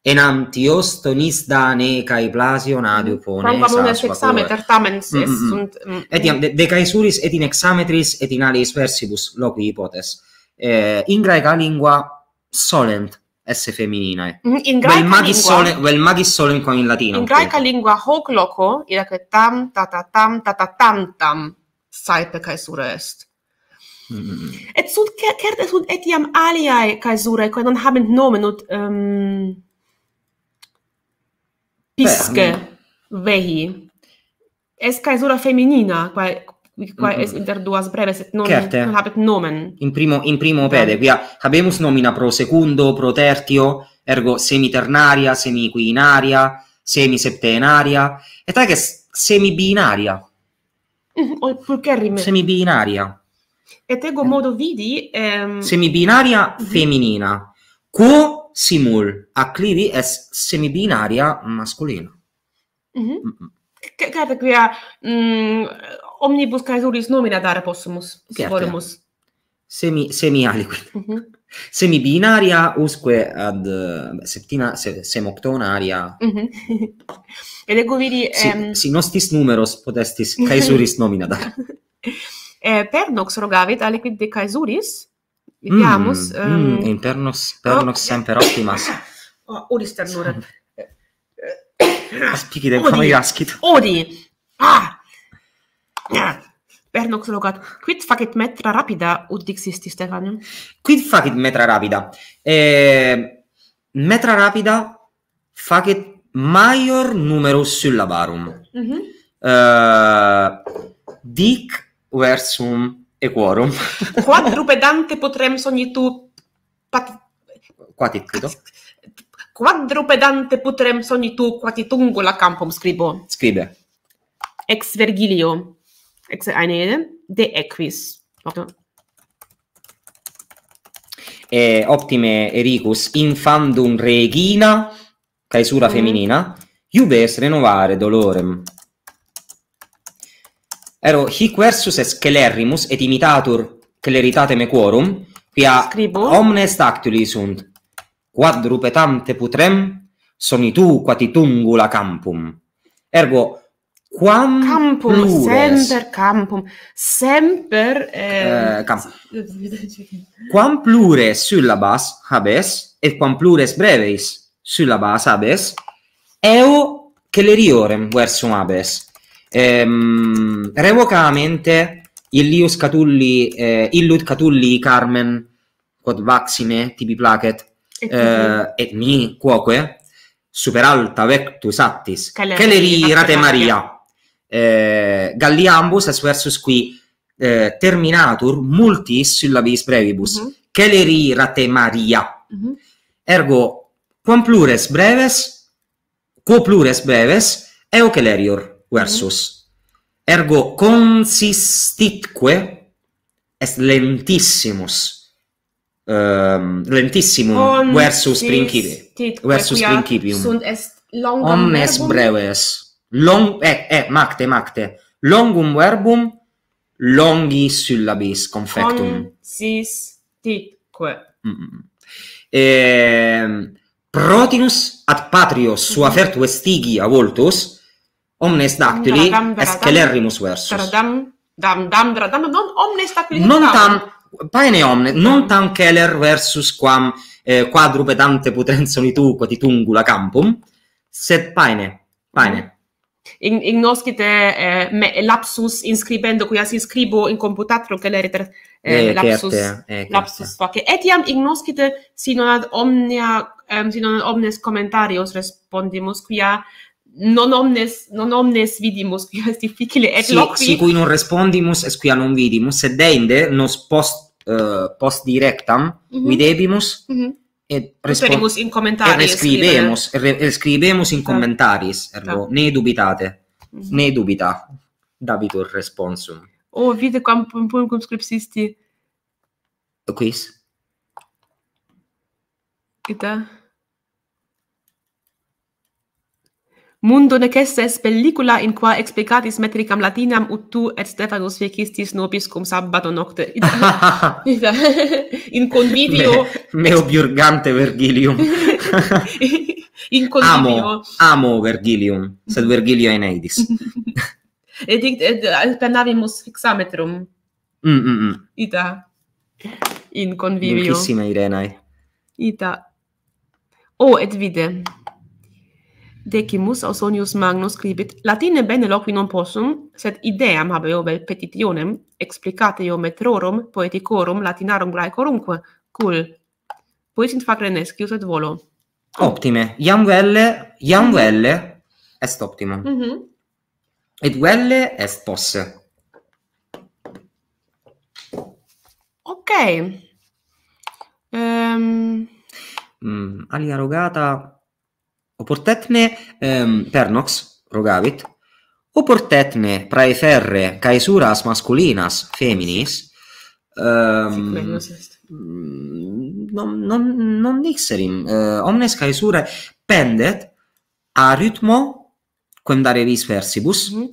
enanti ostonis dane kai plasion adu pone sa sua exameter tamen mm, mm, mm. mm etiam de, caesuris et in exametris et in alis versibus loqui hipotes. eh, in graeca lingua solent esse femininae in graeca vel magis lingua, sole vel magis solent quam in latino in graeca lingua hoc loco ira tam ta ta tam ta ta tam tam saepe caesura est Mm-hmm. Et sunt kert ker, sunt etiam aliae caesurae, quae non habent nomen ut um, pisce vehi. Est caesura feminina, quae qua mm -hmm. est inter duas breves et non, non habet nomen in primo in primo yeah. pede via habemus nomina pro secundo pro tertio ergo semi ternaria semi quinaria semi septenaria et hac est semi binaria mm -hmm. o semi binaria Et ego modo vidi... ehm semibinaria feminina. femminina. Quo simul aclivi es semibinaria masculina. Mhm. Mm -hmm. mm mm, omnibus caesuris nomina dare possumus, svolumus. Semi, semi aliquid. Mm Semi binaria usque ad septina se, sem octonaria. Et mhm. ego vidi si, um... si nostis numeros potestis caesuris nomina dare. e pernox rogavit aliquid de caesuris viamus mm, mm, ehm, pernox oh, semper optimas oh, odis ternura eh, eh, aspici de come iascit odi ah Pernox rogat quid facit metra rapida ut dixisti, Stefan? Quid facit metra rapida? Eh, metra rapida facit maior numerus syllabarum. Mm -hmm. uh, dic versum equorum. Quad rupedante potrem sogni tu pat... Quatit, credo. Quad rupedante potrem sogni tu quatitungula campum scribo. Scribe. Ex Vergilio. Ex Aeneide. De equis. Okay. E optime Ericus infandum regina caesura mm. femminina iubes renovare dolorem Ero hic versus est celerrimus et imitatur celeritate me quorum, quia Scribo. omnes tactuli sunt. Quad te putrem, soni tu quatitungula campum. Ergo, quam plures... Campum, semper campum, semper... Eh, eh quam plures syllabas habes, et quam plures breveis syllabas habes, eo celeriorem versum habes ehm, revoca a mente Ilius Catulli, eh, Illud Catulli Carmen, quod vaccine tibi placet, et, mi eh, quoque, super alta vectus attis. celeri rate Maria. Eh, Galliambus est versus qui eh, terminatur multis sulla vis brevibus, mhm. celeri mm-hmm. rate Maria. Mm-hmm. Ergo, quam plures breves, quo plures breves, eo celerior. Mm versus ergo consistitque est lentissimus um, ehm, lentissimum versus principi versus principium sunt est longum omnes breves long et eh, eh, macte macte longum verbum longi syllabis confectum consistitque mm -mm. Eh, protinus ad patrio sua mm -hmm. fertu estigi avoltus, voltus omnes dactyli escelerrimus versus. Dam dam dam dam dam dam non omnes dactyli. Non tam paene omne non tam keller versus quam eh, quadrupe tante potentia uni tu quoti tungula campum sed paene paene in ignoscite eh, lapsus inscribendo quias inscribo in computatro che le eh, eh, lapsus Certe, eh, lapsus etiam ignoscite sinon omnia eh, omnes commentarios respondimus quia non omnes non omnes vidimus quia est difficile et loqui si cui non respondimus et quia non vidimus sed deinde nos post uh, post directam mm -hmm. videbimus mm -hmm. et respondimus in commentaris et escribemus, et in ah. commentaris ergo ah. ne dubitate mhm. ne dubita dabitur responsum oh vide quam punctum scriptisti quis ita Mundo nec esses pellicula in qua explicatis metricam latinam ut tu et Stephanus vecistis nobis cum sabbato nocte. in convivio... Me, meo biurgante Vergilium. in convivio... Amo, amo Vergilium, sed Vergilio Eneidis. et dict, et alternavimus fixametrum. Mm, mm, mm. Ita. In convivio. Dulcissime Irenae. Ita. O, oh, et vide. Decimus Ausonius Magnus scribit Latine bene loqui non possum, sed ideam habeo vel petitionem, explicate io metrorum, poeticorum, latinarum graecorumque, cul. Puis in fac renescius et volo. Optime. Iam velle, iam mm -hmm. velle, est optimum. Mm -hmm. Et velle est posse. Ok. Um... Mm, alia rogata... Oportetne ehm, pernox rogavit. Oportetne praeferre caesuras masculinas feminis. Ehm, mm, non, non, non dixerim. Eh, omnes caesurae pendet a ritmo quem dare vis versibus, mm -hmm.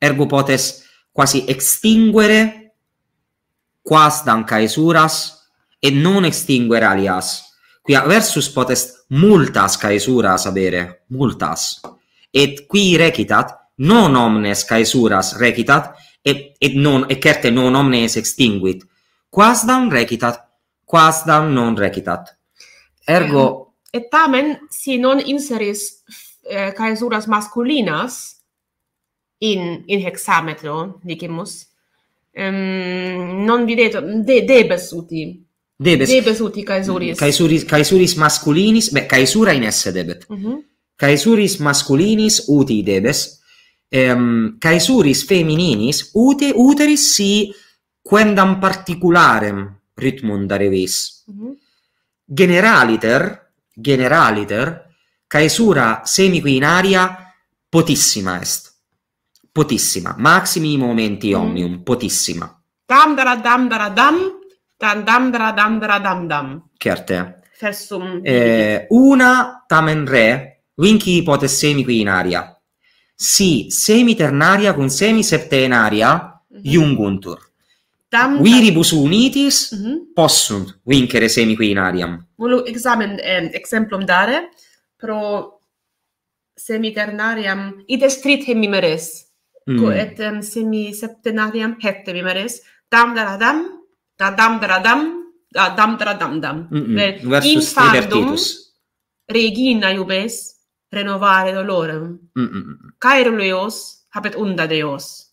ergo potes quasi extinguere quas dan caesuras et non extinguere alias quia versus potest multas caesuras habere, multas. Et qui recitat, non omnes caesuras recitat, et, et, non, et certe non omnes extinguit. Quasdam recitat, quasdam non recitat. Ergo... Um, et tamen, si non inseris eh, caesuras masculinas in, in hexametro, dicimus, um, non videto, de, debes uti debes debes uti caesuris caesuris caesuris masculinis be caesura in esse debet mm caesuris masculinis uti debes ehm caesuris femininis ute uteris si quendam particularem ritmum darevis mm generaliter generaliter caesura semiquinaria potissima est potissima maximi momenti mhm. omnium mm potissima dam dara dam dara dam Dan dam dra dam dra dam dam. Certe. Fersum. Eh una tamen re, winki potest semi qui in aria. Si semi ternaria cum semi septenaria mhm. iunguntur. Mm -hmm. Viribus unitis mm -hmm. possunt vincere semi qui in Volu examen eh, exemplum dare pro semi ternariam id est hemimeres mm. et um, semi septenariam hetemimeres dam dara, dam da dam da dam da dam da dam dam mm -mm. regina iubes renovare dolorem mm -mm. habet unda deos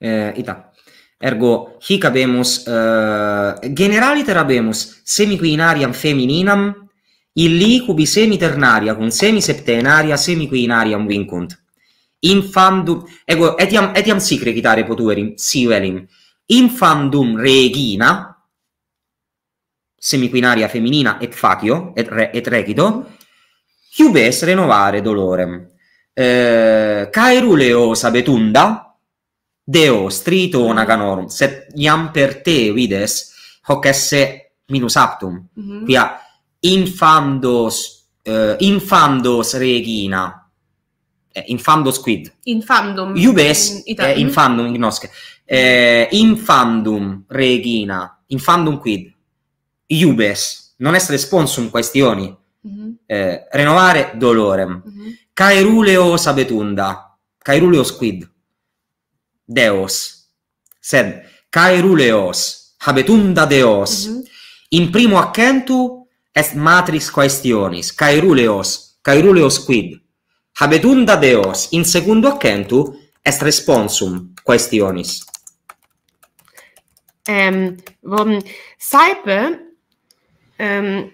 eh, ita ergo hic habemus uh, eh, generaliter habemus semiquinariam femininam illi cubi semiternaria cum semi septenaria semiquinariam vincunt infam du ego etiam etiam sicre quitare potuerim si velim infandum regina semiquinaria feminina et facio et, re, et regido iubes renovare dolorem eh, sabetunda deo strito onaganorum set iam per te vides hoc esse minus aptum mm -hmm. quia infandos eh, infandos regina eh, infandos quid infandum iubes in, eh, infandum ignosce eh, infandum regina, infandum quid, iubes, non est responsum questioni, mm-hmm. eh, renovare dolorem, mm-hmm. caeruleo sabetunda, caeruleos quid, deos, sed caeruleos, habetunda deos, mm-hmm. in primo accentu est matris questionis, caeruleos, caeruleos quid, habetunda deos, in secondo accentu est responsum questionis ähm, wurden Seipe ähm,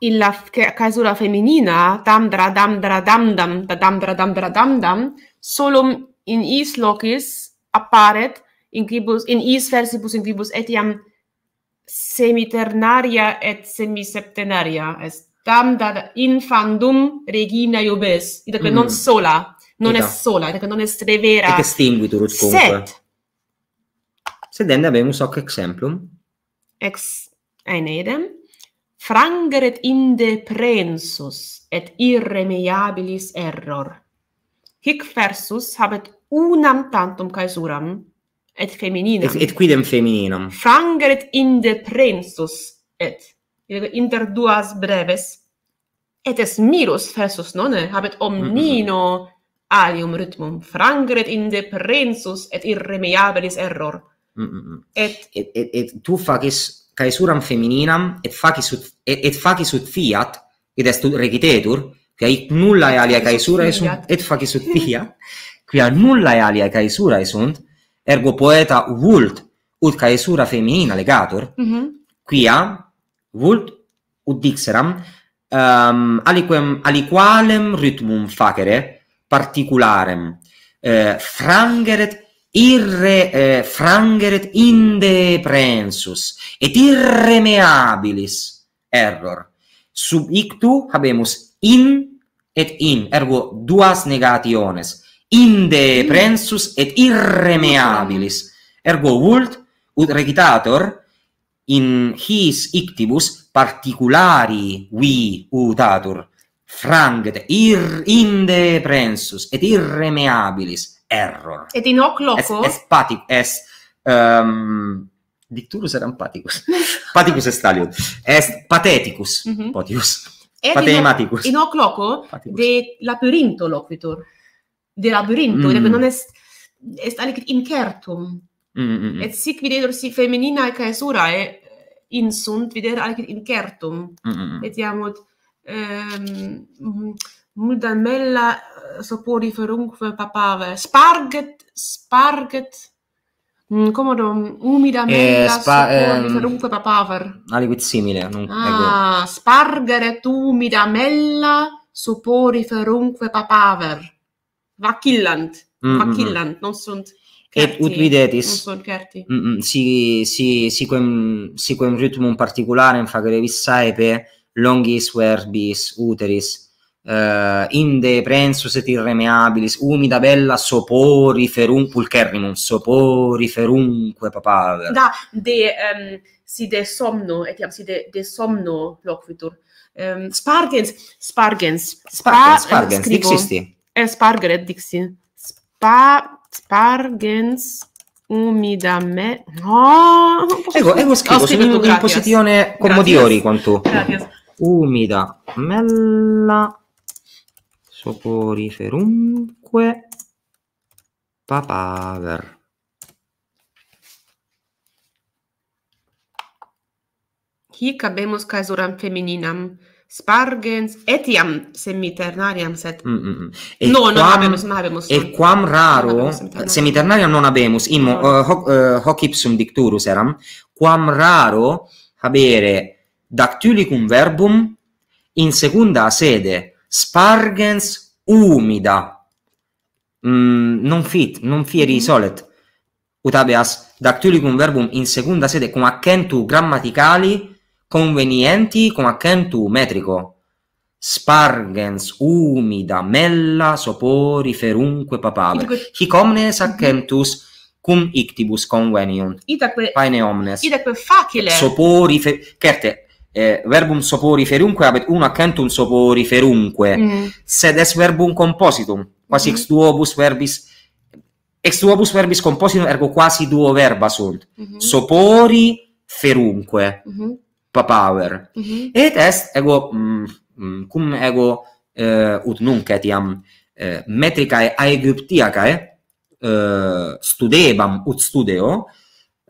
in la casura feminina, damdra, damdra, damdam, da damdra, damdra, damdam, solum in is locis apparet in quibus, in is versibus in quibus etiam semiternaria et semiseptenaria est tam da infandum regina iubes itaque mm. non sola non Ita. est sola itaque non est revera et extinguitur ut cumque Sed enim habemus hoc exemplum ex Aeneidem frangeret inde prensus et irremediabilis error hic versus habet unam tantum caesuram et femininam et, et quidem femininam frangeret inde prensus et inter duas breves et es mirus versus nonne habet omnino mm -hmm. alium rhythmum frangeret inde prensus et irremediabilis error Mm, mm, mm. et, et, et, tu facis caesuram femininam et facis ut, et, et facis ut fiat id est regitetur quia ait nulla caesurae alia caesura sunt et facis ut fia qui a nulla caesurae alia caesura sunt ergo poeta vult ut caesura feminina legatur mm -hmm. quia vult ut dixeram um, aliquem aliqualem rhythmum facere particularem eh, frangeret irre eh, frangeret inde prensus et irremeabilis error sub ictu habemus in et in ergo duas negationes inde prensus et irremeabilis ergo vult ut regitator in his ictibus particulari vi utatur franget ir inde prensus et irremeabilis error. Ehm, Et mhm. in hoc loco? Es, es pati, es... Um, dicturus eram paticus. paticus est talion. Est pateticus, mm -hmm. potius. Et Patematicus. in hoc loco paticus. de labyrintho loquitur. De labyrintho, mm. non est est incertum. Mm, mm, mm, Et sic videtur si caesura caesurae in sunt, videre alic incertum. Mm, mm, mm, Et iamut... Ehm, Müdamella eh, soporiferunque papave. Sparget, sparget, mm, comodo, umida eh, mella eh, spa- soporiferunque ehm, papaver. Ah, liquid Non, ah, ecco. spargeret umida mella soporiferunque papaver. Vacillant, mm-hmm. vacillant, non sunt... Kerti, et ut videtis mm, si, si, si, quem, si quem ritmum particulare in facere vissae longis verbis uteris Uh, inde prensuset irremeabilis, umida bella sopori ferum pulcherrimum, sopori ferunque papaver. Da, de, um, si de somno, etiam, si de, de somno loquitur. Um, spargens, spargens. Spa, spargens, spargens, dixisti. Eh, spargeret, dixi. Spa, spargens umida me... No! ecco, ego scrivo, sono in, in posizione commodiori quanto. Grazie. Umida, mella soporiferumque papaver. Hic habemus caesuram femininam spargens etiam semiternariam sed mm, mm, mm. no quam, non habemus non habemus et quam raro semiternariam non habemus in no. uh, hoc, uh, hoc ipsum dicturus eram quam raro habere dactylicum verbum in secunda sede spargens umida. Mm, non fit, non fieri mm-hmm. solet. habeas dactylicum verbum in seconda sede cum accentu grammaticali convenienti cum accentu metrico. Spargens umida mella sopori ferunque papaver. Hic omnes mm-hmm. accentus cum ictibus conveniunt. Itaque, Paene omnes. Itaque facile. Sopori Certe, eh, verbum sopori ferunque habet uno accentum sopori ferunque mm. sed est verbum compositum quasi mm. ex duobus verbis ex duobus verbis compositum ergo quasi duo verba sunt mm -hmm. sopori ferunque mm -hmm. papaver mm -hmm. et est ego mm, mm, cum ego eh, ut nunc etiam eh, metricae aegyptiacae eh, eh studebam ut studeo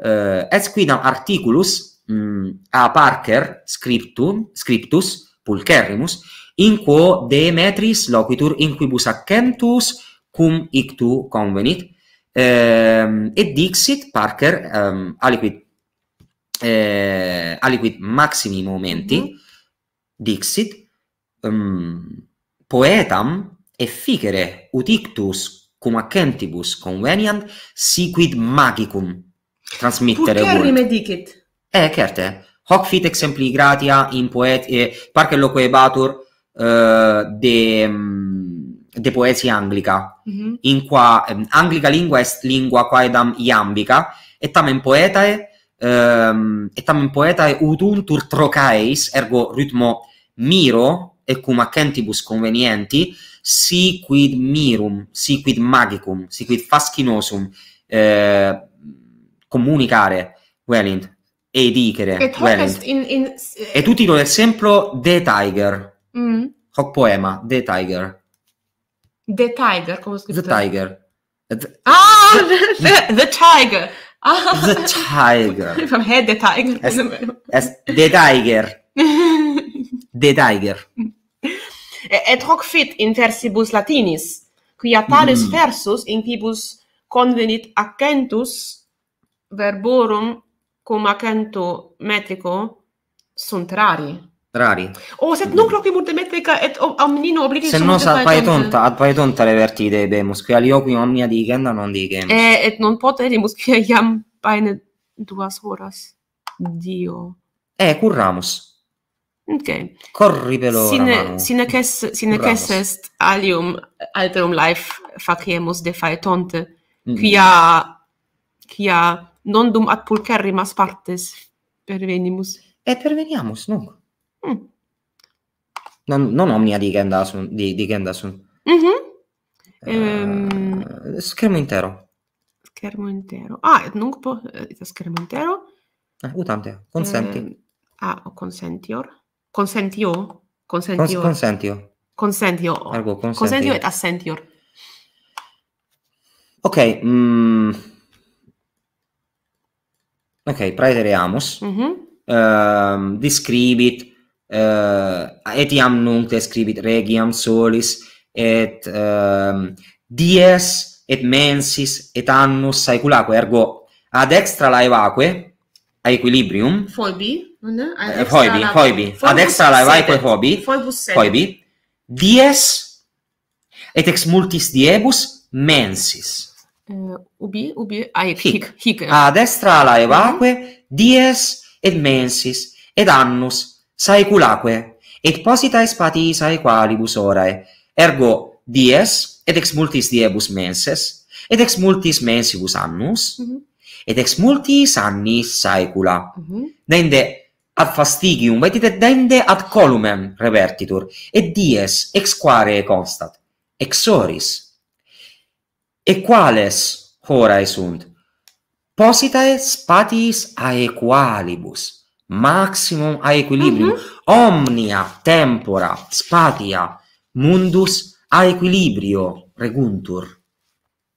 eh, est quidam articulus mm, a Parker scriptum, scriptus pulcherrimus, in quo de metris loquitur in quibus accentus cum ictu convenit, ehm, et dixit Parker ehm, aliquid, eh, aliquid maximi momenti, mm. dixit, um, poetam efficere ut ictus cum accentibus conveniant, si magicum transmittere vult. Pulcherrime dicit e eh, certe hoc fit exempli gratia in poet e parque loque batur uh, de mm, de poesia anglica mm -hmm. in qua um, anglica lingua est lingua quaedam iambica et tamen poetae um, et tamen poetae utuntur trocaeis ergo ritmo miro et cum accentibus convenienti si quid mirum si quid magicum si quid fascinosum eh, comunicare velint well, e dicere e tu in, in... e eh, tu ti do l'esempio The Tiger mm. Hawk poema The Tiger The Tiger come scritto The Tiger the... ah the, the, the Tiger ah. The Tiger from Head The Tiger es, es, The Tiger The Tiger et hoc fit in versibus latinis quia tales mm. versus in quibus convenit accentus verborum cum accento metrico sunt rari. Rari. O, oh, sed nu cloque de metrica et omnino oh, obligis sunt Se paetonta, ad paetonta le verti idee bemus, qui alioqui omnia dicenda non dicem. E, et non poterimus, qui iam paine duas horas. Dio. E, eh, curramus. Ok. Corri per ora, sine, Manu. Sine sine est alium alterum life faciemus de faetonte, mm -hmm. quia, quia non dum ad pulcherrimas partes pervenimus. E perveniamus, nunc. Mm. Non, non omnia digenda sunt. Di, di sunt. Mm -hmm. Uh, eh, ehm. schermo intero. Schermo intero. Ah, nunc po... Eh, schermo intero. Eh, utante, consenti. Uh, ah, consentior. Consentio? Consentior. Cons consentio. Consentio. Ergo, consentio. Consentio et assentior. Ok, mm, Ok, praetereamus. Mm ehm describit uh, eh, etiam nunc describit regiam solis et ehm, dies et mensis et annus saeculaque ergo ad extra laevaque a equilibrium phobi non ad phobi eh, phobi ad extra laevaque phobi phobi dies et ex multis diebus mensis Eh, ubi, ubi, ah, hic. Hic. hic. A destra laevaque, mm -hmm. dies et mensis, et annus, saeculaque, et posita es pati saequalibus orae, ergo dies, et ex multis diebus menses, et ex multis mensibus annus, mm -hmm. et ex multis annis saecula. Mm -hmm. Dende ad fastigium, vedite, dende ad columem revertitur, et dies, ex quare constat, ex oris, e quales horae sunt positae spatiis a equalibus maximum a equilibrium mhm. omnia tempora spatia mundus a equilibrio reguntur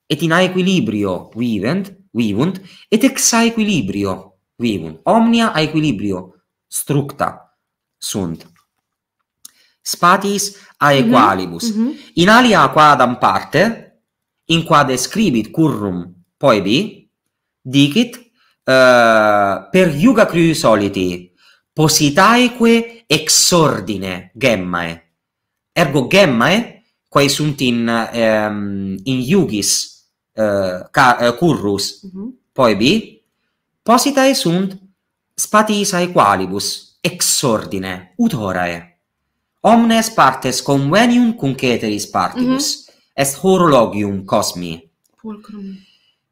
et in aequilibrio vivent vivunt et ex aequilibrio vivunt omnia aequilibrio structa sunt spatiis mhm. a equalibus mhm. in alia quadam parte in qua describit currum poebi dicit uh, per iuga crui soliti positaeque ex ordine gemmae ergo gemmae quae sunt in um, in iugis uh, ca, uh, currus mm-hmm. poebi positae sunt spatiis aequalibus ex ordine ut horae omnes partes conveniunt cum ceteris partibus mm-hmm est horologium cosmi. Pulcrum.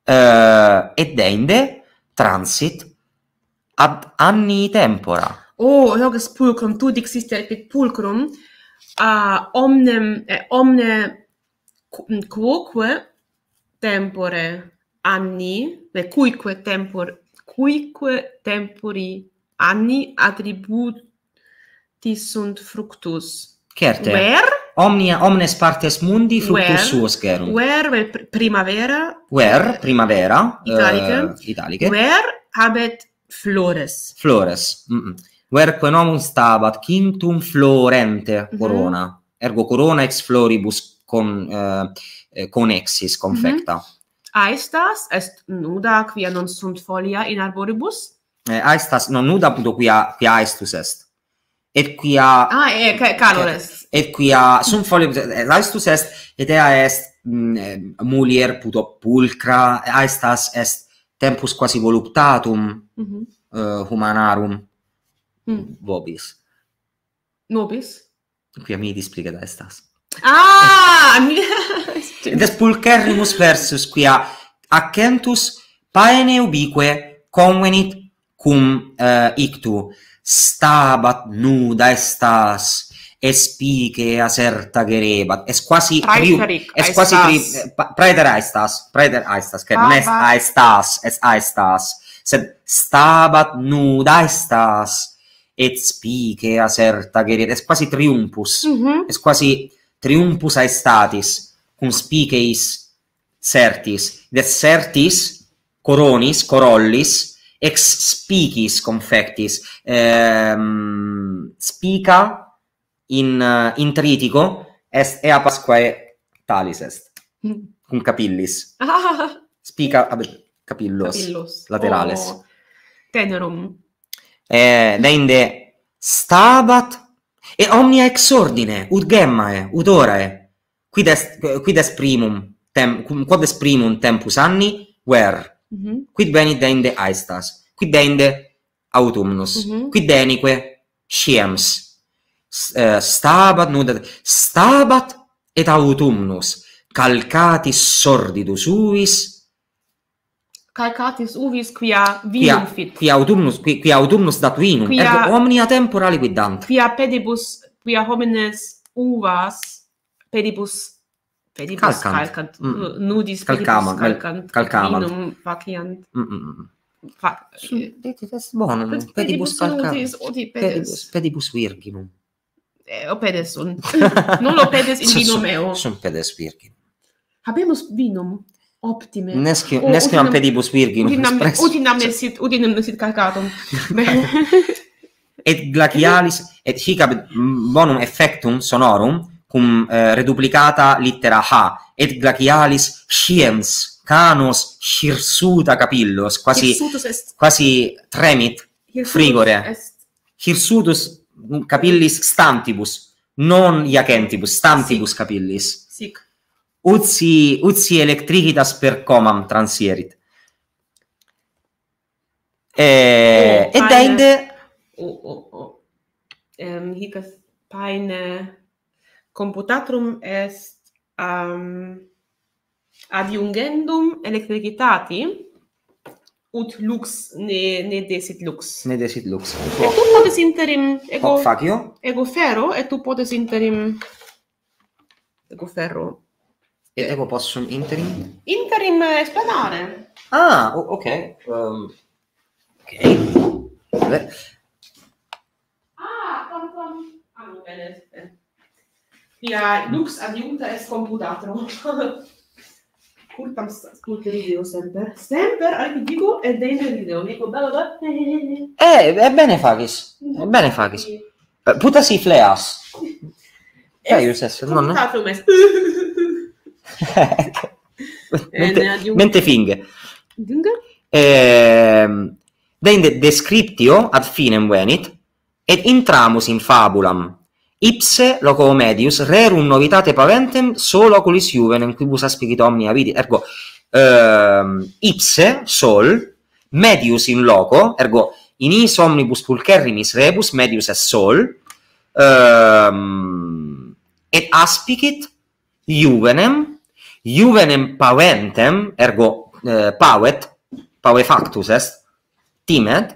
Uh, et deinde transit ad anni tempora. Oh, est pulcrum, tu dixiste epit pulcrum, a uh, omnem, eh, omne mm, quoque tempore anni, ne cuique tempor, cuique tempori anni attributi sunt fructus. Certe omnia omnes partes mundi fructus suos gerunt. Where, where primavera? Where primavera? Italica. Uh, eh, italica. Where habet flores? Flores. Mm -mm. Where quae nomen stabat quintum florente mhm. corona. Mm -hmm. Ergo corona ex floribus con uh, conexis confecta. Mm -hmm. Aestas est nuda quia non sunt folia in arboribus? Eh, aestas non nuda punto quia quia aestus est et quia ah e eh, canores et quia sunt folium eh, laestus est et ea est mm, eh, mulier puto pulcra aestas est tempus quasi voluptatum mm -hmm. uh, humanarum mm. vobis nobis quia mi displicet estas. ah et est pulcherrimus versus quia accentus paene ubique convenit cum uh, ictu stabat nuda estas es spike a certa gerebat es quasi riu, es quasi praeter aestas praeter aestas che mes ah, aestas es aestas sed stabat nuda estas et spike a certa gerebat es quasi triumphus mm -hmm. es quasi triumphus aestatis cum spikeis certis de certis coronis corollis ex speakis confectis ehm spica in uh, in tritico est ea pasquae talis est cum capillis spica ab capillos, capillos. laterales oh, tenorum eh stabat et omnia ex ordine ut gemmae ut orae quid est quid est primum tem quod est primum tempus anni where Mhm. Qui venit de aestas. Qui de inde autumnus. Mhm. Qui denique inique eh, Stabat nudat. Stabat et autumnus. Calcatis sordidus uvis. Calcatis uvis quia vinum fit. Quia autumnus, quia autumnus dat vinum. Et omnia temporali quid dant. Quia pedibus, quia homines uvas pedibus Mm. Pedibus calcant, kalkant nu dis kalkant kalkant kalkant kalkant kalkant kalkant kalkant kalkant kalkant kalkant kalkant kalkant kalkant Pedibus kalkant kalkant kalkant kalkant kalkant kalkant kalkant kalkant kalkant pedes kalkant kalkant kalkant kalkant kalkant kalkant kalkant kalkant kalkant kalkant kalkant kalkant Et kalkant kalkant kalkant kalkant kalkant kalkant kalkant cum eh, reduplicata littera ha et glacialis sciens canos hirsuta capillos quasi quasi tremit hirsutus frigore est. hirsutus capillis stantibus non iacentibus stantibus Sic. capillis sic utsi utsi electricitas per comam transierit e eh, oh, et, et, et, et, et, et, et, et, computatrum est um, adiungendum electricitati ut lux ne ne desit lux ne desit lux et tu potes interim ego oh, facio ego ferro et tu potes interim ego ferro et ego possum interim interim esplanare ah ok um, ok Beh. ah quantum ah bene Ia lux adiunta est computatrum. Curtam sculte video sempre. Semper, ai dico, eh, e dei video, dico, bello bello. Eh, è bene facis, è bene facis. Eh, puta si fleas. Eh, io stesso, non eh, ne? Computatrum est... mente, adiun... mente fing. Dunga? Ehm, deinde descriptio ad finem venit, et intramus in fabulam, ipse loco medius rerum novitate paventem solo oculis juvenem quibus aspicit omnia vidi ergo ehm, ipse sol medius in loco ergo in is omnibus pulcherrimis rebus medius est sol ehm, et aspicit juvenem juvenem paventem ergo eh, pavet pavefactus factus est timet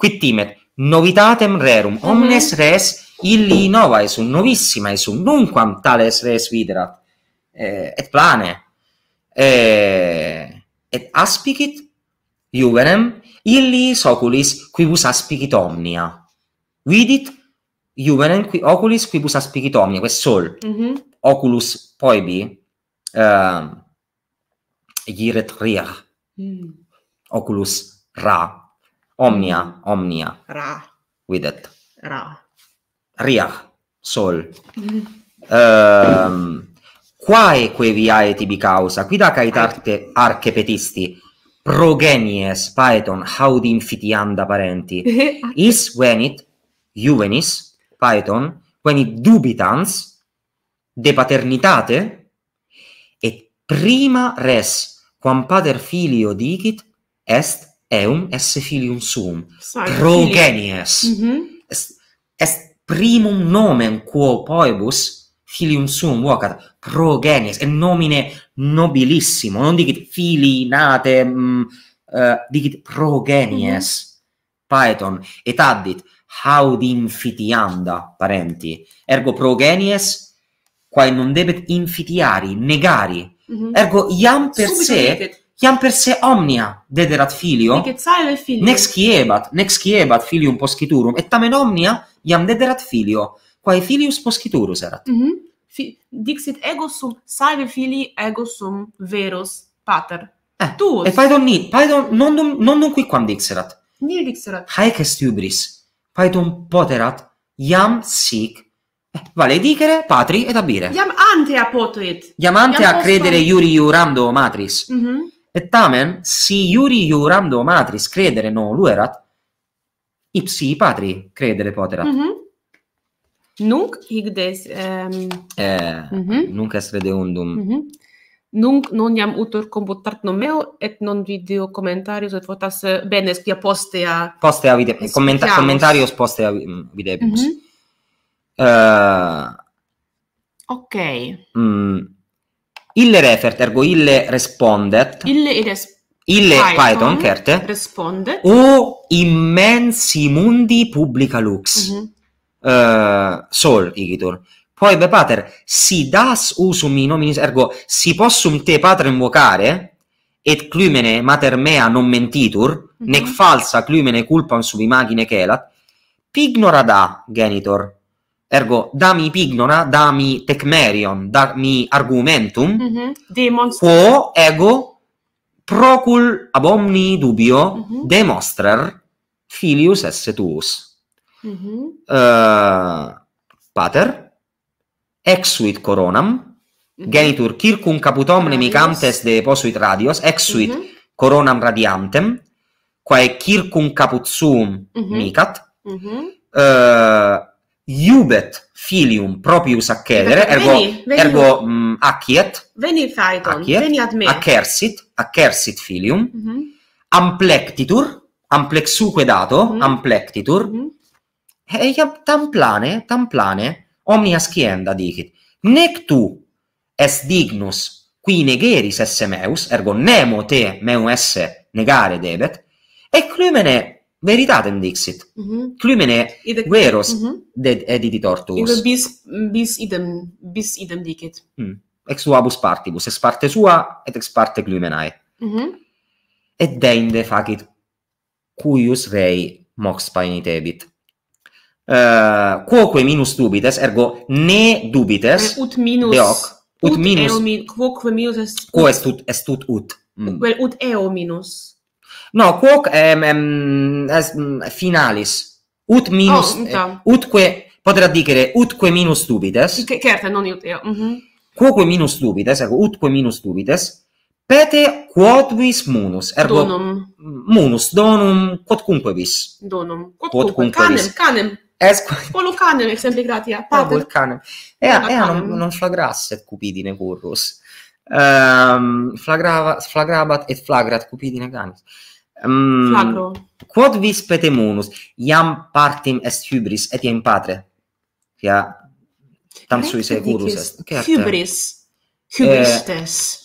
quid timet novitatem rerum mhm. omnes res mm -hmm illi nova e novissimae novissima e sun nunquam tales res viderat eh, et plane eh, et aspicit juvenem illi oculis quibus aspicit omnia vidit juvenem qui oculis quibus aspicit omnia quest sol mm -hmm. oculus poibi bi eh, iret ria mm. oculus ra omnia mm. omnia ra videt ra ria sol mm-hmm. ehm quae quae viae tibi causa qui da arte archepetisti progenies paeton haud infitianda parenti is venit juvenis paeton quenit dubitans de paternitate et prima res quam pater filio dicit est eum esse filium suum progenies mm -hmm. est, est primum nomen quo poebus filium sum vocat progenies et nomine nobilissimo non dicit fili nate mh, mm, uh, eh, dicit progenies mm-hmm. paeton et addit haud infitianda parenti ergo progenies quae non debet infitiari negari mm -hmm. ergo iam per Subito se iam per se omnia dederat filio nec sciebat et filio nec quiebat filium posciturum et tamen omnia iam dederat filio quae filius posciturus erat mm -hmm. dixit ego sum salve fili ego sum verus pater eh, tu e fai ni non non qui quam dixerat nil dixerat haec est iubris fai poterat iam sic Eh, vale dicere patri et abire. Iam ante a potuit. Iam ante a credere iuri iurando matris. Mm -hmm. Et tamen, si iuri iuram do matris credere non luerat, ipsi i patri credere poterat. Mm -hmm. Nunc hic des... Eh, mm -hmm. Nunc est redeundum. Mm -hmm. Nunc non iam utor no meo, et non video commentarios, et votas eh, benes quia postea... Postea vide... Commenta commentarios postea videbus. Mm -hmm. uh... Ok. Mm ille refert ergo ille respondet ille ille python, certe respondet o immensi mundi publica lux mm -hmm. uh, sol igitur poi be pater si das usum in nominis ergo si possum te pater invocare et clumene mater mea non mentitur mm -hmm. nec mhm. falsa clumene culpam sub imagine celat pignora da genitor ergo dami pignona dami tecmerion dami argumentum mm -hmm. quo ego procul ab omni dubio mm -hmm. demonstrer filius esse tuus mm -hmm. uh, pater exuit coronam mm -hmm. genitur circum caput omnem i de posuit radios exuit mm -hmm. coronam radiantem quae circum caput suum mm -hmm. micat mm -hmm iubet filium propius accedere, veni, ergo, veni, ergo mm, acciet, veni phaeton, acciet, veni ad me, accersit, accersit filium, mm -hmm. amplectitur, amplexuque dato, mm -hmm. amplectitur, mm -hmm. eiam eh, tam plane, tam plane, omnia scienda dicit, nec tu est dignus qui negeris esse meus, ergo nemo te meus esse negare debet, et clumene veritatem dixit. Mm -hmm. Clumene veros mm -hmm. de editi tortus. Ibe bis bis idem bis idem dicit. Mm. Ex suabus partibus, ex parte sua et ex parte Clumenae. Mm -hmm. Et de inde facit cuius rei mox painitebit. Uh, eh, quoque minus dubites ergo ne dubites ut minus ut, ut minus, eo minus quoque minus est quo est ut est ut ut mm. vel ut eo minus No, quoc em, em, mm, finalis. Ut minus... Oh, eh, utque, potrà dicere, utque minus stupides. Che, certo, non ut, io. Mm -hmm. Quoque minus stupides, ecco, utque minus stupides, pete quodvis munus. Ergo, donum. Munus, donum, quodcunque vis. Donum. Quodcunque quod vis. Canem, canem. Esco. Polo canem, esempi gratia. Pater. Polo canem. E, e non, non flagrasset cupidine currus. Um, flagrava, flagrabat et flagrat cupidine canis. Um, Flagro. Quod vis petemunus, iam partim est hybris, et iam patre. Fia, tam sui se est. Hybris. Hybris. Hybris. Eh,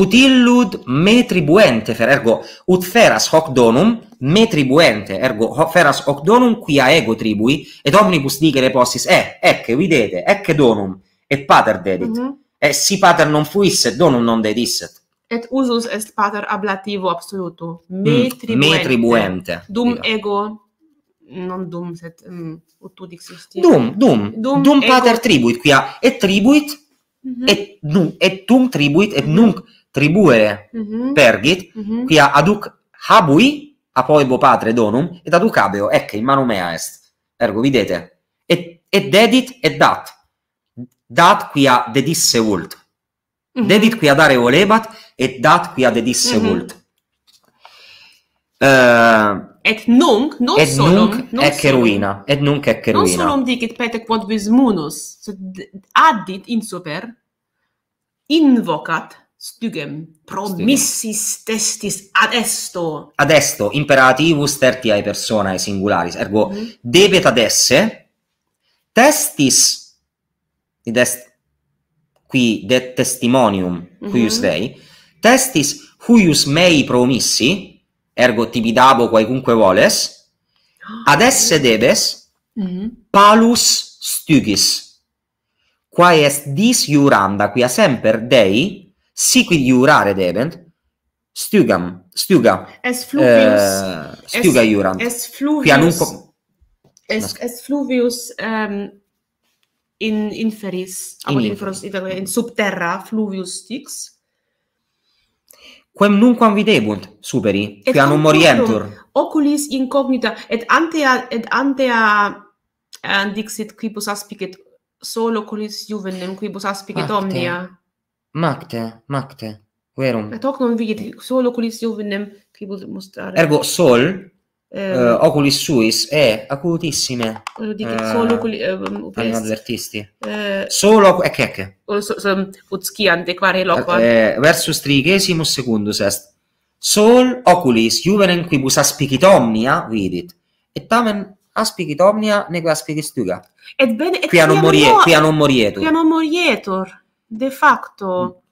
ut illud me tribuente, fer, ergo, ut feras hoc donum, me tribuente, ergo, hoc feras hoc donum quia ego tribui, et omnibus dicere possis, eh, ecce, videte, ecce donum, et pater dedit. Mm -hmm. si pater non fuisset, donum non dedisset et usus est pater ablativo absolutum mm, tribuente. dum ego non dum set um, mm, ut dux existit dum dum dum, pater tribuit quia et tribuit mm -hmm. et nu et tum tribuit et mm -hmm. nunc tribuere mm -hmm. pergit mm -hmm. quia aduc habui a poebo patre donum et aduc habeo ecce, in mano mea est ergo videte et et dedit et dat dat quia dedisse ult mm -hmm. Dedit qui adare olebat, et dat qui adedisse mm -hmm. vult. Uh, et nunc, non et solum, nunc non ec eruina. Et nunc ec eruina. Non solum dicit pete quod vis munus, addit in super, invocat stugem promissis testis ad esto. Ad esto, imperativus tertiae personae singularis. Ergo, mm -hmm. debet ad esse testis, id est qui de testimonium mhm. cuius mm -hmm. Dei, testis cuius mei promissi, ergo tibi dabo quaecunque voles, ad esse debes mm -hmm. palus stugis. Quae est dis iuranda, quia semper Dei, sicuid iurare debent, stugam, stuga. Es fluvius. Eh, stuga iurant. Es, es fluvius. Es, es fluvius in inferis in inferos in, in, subterra fluvius stix quem nunquam videbunt superi qui anum morientur oculis incognita et antea et antea and dixit quibus aspicet solo oculis juvenem quibus aspicet omnia macte macte verum et hoc non vidit solo oculis juvenem quibus mustare ergo sol Ehm, eh, oculis suis e eh, acutissime. Lo dico eh, solo quelli eh, per mm, gli artisti. Eh, solo e che che? O so, so utski ante quare lo qua. Eh, eh. eh, versus trigesimo secondo sest. Sol oculis juvenem quibus bus aspicit omnia vidit. Et tamen aspicit omnia neque aspicit stuga. Et bene et qui non morie qui non morieto. Qui hanno morietor de facto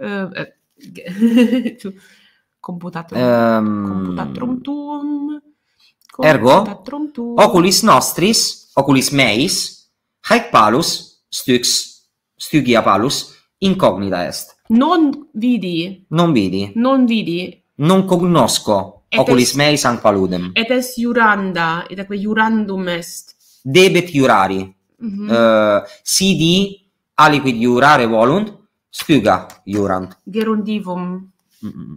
mm. eh, eh, computatum um, computatum ergo oculis nostris oculis meis haec palus styx, stugia palus incognita est non vidi non vidi non vidi non cognosco oculis meis an paludem et est juranda et aquae jurandum est debet jurari mm -hmm. uh, eh, si di aliquid jurare volunt stuga jurant gerundivum mm -hmm.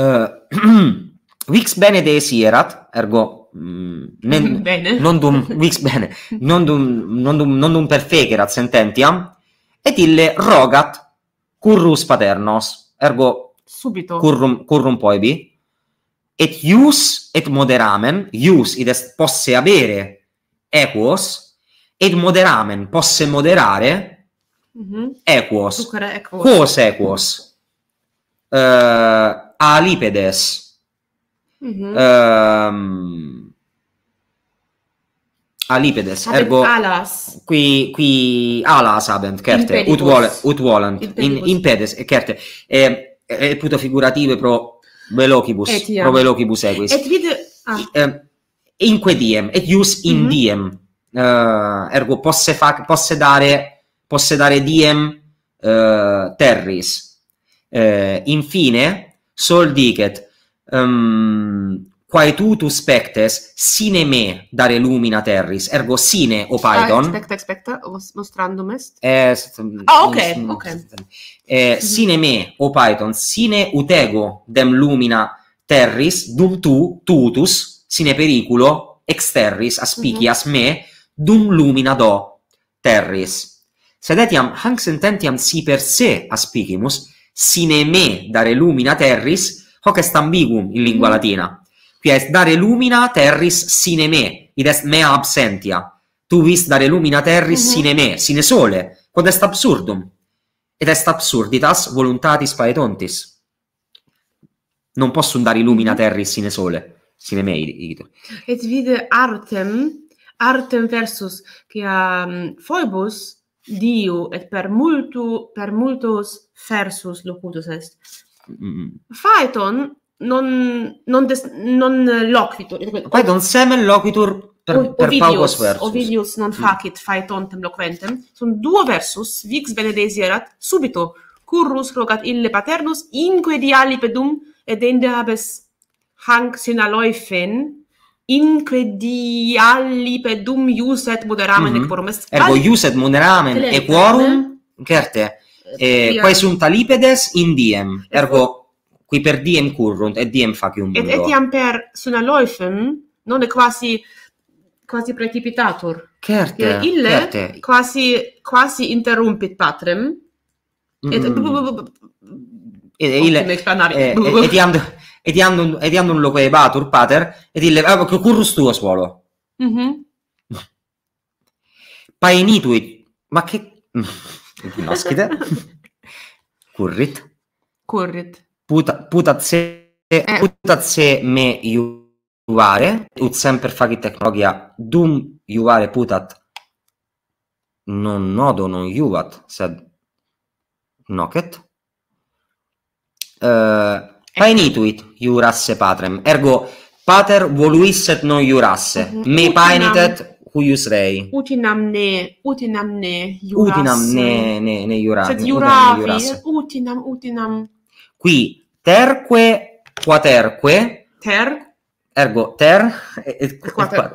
uh, Vix bene de ergo men, mm, mm, bene. non dum vix bene non dum non dum non dum perfegerat sententiam et ille rogat currus paternos ergo subito currum currum poebi et ius et moderamen ius id est posse avere equos et moderamen posse moderare mm -hmm. equos quos equos uh, alipedes Mm-hmm. Um, ehm, Alipedes, ergo alas. qui, qui alas habent, certe, ut, vole, e Kerte. in, impedes, certe, e, e puto figurative pro velocibus, pro velocibus equis. Et vid... Ah. E, ehm, inque diem, et ius in mm-hmm. diem, uh, ergo posse, fac, posse, dare, posse dare diem uh, terris. Uh, infine, sol dicet, um, quae tu tu spectes sine me dare lumina terris ergo sine o paidon ah, expecta expecta mostrandum est est eh, ah ok est, ok eh, mm -hmm. sine me o paidon sine ut ego dem lumina terris dum tu tutus sine periculo ex terris aspicias mm -hmm. me dum lumina do terris sed etiam hanc sententiam si per se aspicimus sine me dare lumina terris hoc est ambiguum in lingua mm. latina. Qui est dare lumina terris sine me, id est mea absentia. Tu vis dare lumina terris mm-hmm. sine me, sine sole, quod est absurdum. Ed est absurditas voluntatis paetontis. Non possum dare lumina mm-hmm. terris sine sole, sine me, igitur. Et vide artem, artem versus, che a um, foibus, diu, et per multo per multus versus locutus est. Phaeton non non des, non loquitur. Phaeton semen loquitur per Ovidius, per paucos versus. Ovidius non mm. facit mm. Phaeton tem loquentem. Sunt duo versus vix benedesi erat subito currus rogat ille paternus inque diali pedum et ende habes hanc sina loifen inque diali pedum jus et moderamen mm -hmm. equorum est ergo jus et moderamen equorum eh? certe eh, quaesunt eh. talipedes in diem, esatto. ergo qui per diem currunt e diem facium. Ed etiam per sunaloifem, non è quasi quasi precipitatur. Certe, ille certe. quasi quasi interrumpit patrem. Et ille etiam etiam etiam non loquebatur pater et ille eh, currus tuo suolo. Mhm. Paenituit, ma che Senti, ospite. Currit. Currit. Puta, putazze, eh. putazze me juare, U sempre fagit technologia dum juare putat non nodo non juvat, sed noket. Uh, paenituit jurasse patrem, ergo pater voluisset non jurasse, mm-hmm. me paenitet cuius rei. Utinam ne, utinam ne iuras. Utinam ne, ne, ne iuras. Sed iuras. utinam, utinam. Qui, terque, quaterque. Ter. Ergo, ter. Et, quater.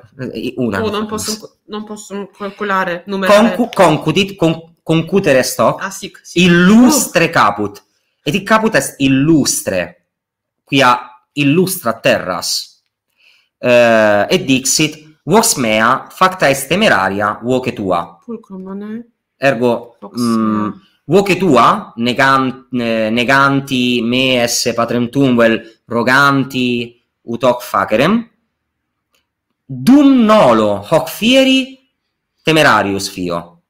una. Oh, non posso, non posso calcolare numere. Concu, concutit, con, concutere sto. Ah, sì, sì. Illustre caput. Et il caput est illustre. Quia illustra terras. Uh, et dixit, Vox mea facta est temeraria voce tua. non è. Ergo, mm, voce tua, neganti me esse patrem tuum, vel roganti ut hoc facerem, dum nolo hoc fieri temerarius fio.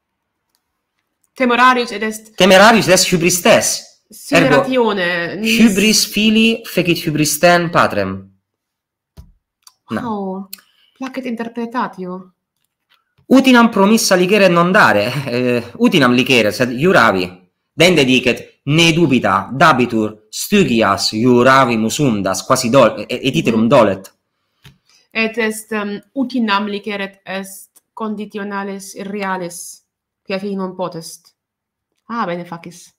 Temerarius ed est... Temerarius ed est hubris tes. Sideratione. Ergo, hubris fili fecit hubristen patrem. No placet interpretatio? Utinam promissa licere non dare, eh, utinam licere, sed iuravi. Dende dicet, ne dubita, dabitur, stugias iuravi musundas, quasi dol, et iterum dolet. Et est um, utinam liceret est conditionalis irrealis, quia fini non potest. Ah, bene facis.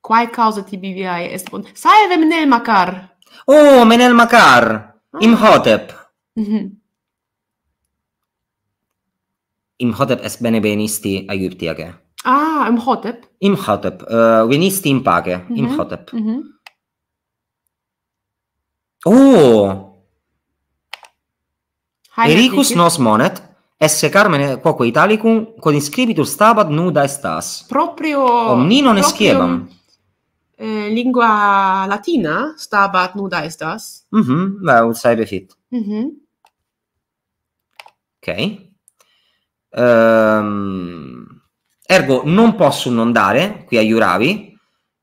Quae causa tibi viae est bon... Saevem nel macar! Oh, menel macar! Ah. Im hotep! Mhm. Imhotep es bene benisti Aegyptiage. Ah, Imhotep. Imhotep. Uh, venisti in pace. Mm -hmm. Imhotep. Mhm, mm -hmm. Oh! Hai Ericus hai nos monet, esse carmen quoque italicum, quod inscribitur stabat nuda estas. Proprio... Omnino ne scievam. Eh, lingua latina stabat nuda estas. Mhm, mm well, saibe fit. Mhm. Ok. Ehm, ergo, non posso non dare qui a Juravi.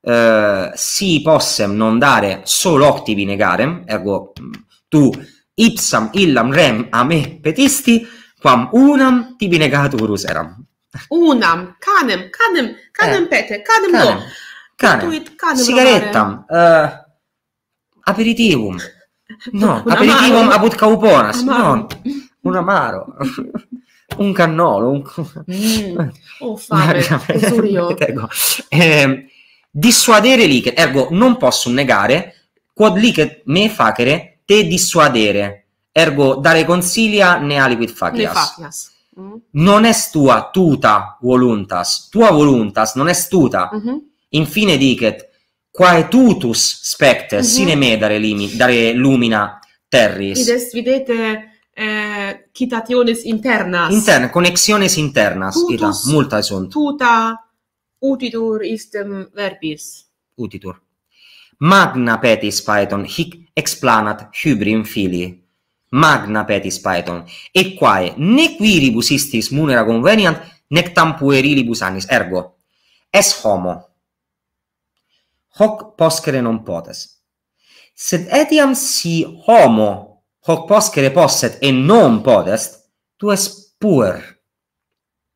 Eh, si possem non dare solo octivi negare, ergo tu ipsam illam rem a me petisti, quam unam tibi negaturus eram. Unam, canem, canem, canem eh, pete, canem, canem do. Canem, canem sigarettam, eh, aperitivum. No, aperitivum amaro. abut cauponas. Un No, un amaro. un cannolo, un... Mm, oh fame, eh, dissuadere licet, ergo non posso negare, quod licet me facere, te dissuadere, ergo dare consiglia ne aliquid facias. Ne mm. Non è tua tuta voluntas, tua voluntas non è tuta. Mm-hmm. Infine dicet, quae tutus spectes mm-hmm. sine me dare, limi, dare lumina terris. Id est, videte eh citationes internas interna connexiones internas ita multa sunt tuta utitur istem verbis utitur magna petis python hic explanat hybrim filii magna petis python et quae ne quiribus istis munera conveniant, nec tam puerilibus annis ergo es homo hoc poscere non potes sed etiam si homo hoc Poskere Posset e non Podest, tu es puer.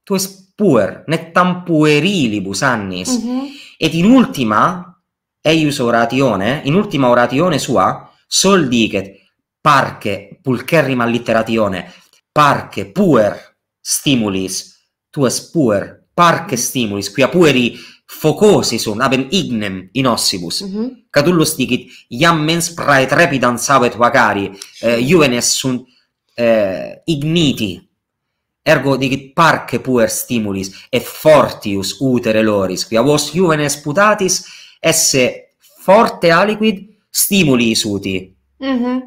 Tu es puer, nettam puerilibus annis. Mm-hmm. Ed in ultima, eius oratione, in ultima oratione sua, sol dicet, parche, pulcherrima alliteratione, parche, puer, stimulis, tu es puer, parche stimulis, quia pueri focosi sunt abem ignem in ossibus mm -hmm. catullus dicit iam mens prae trepidant savet vagari eh, juvenes sunt eh, igniti ergo dicit parque puer stimulis et fortius utere loris quia vos juvenes putatis esse forte aliquid stimuli isuti mm -hmm.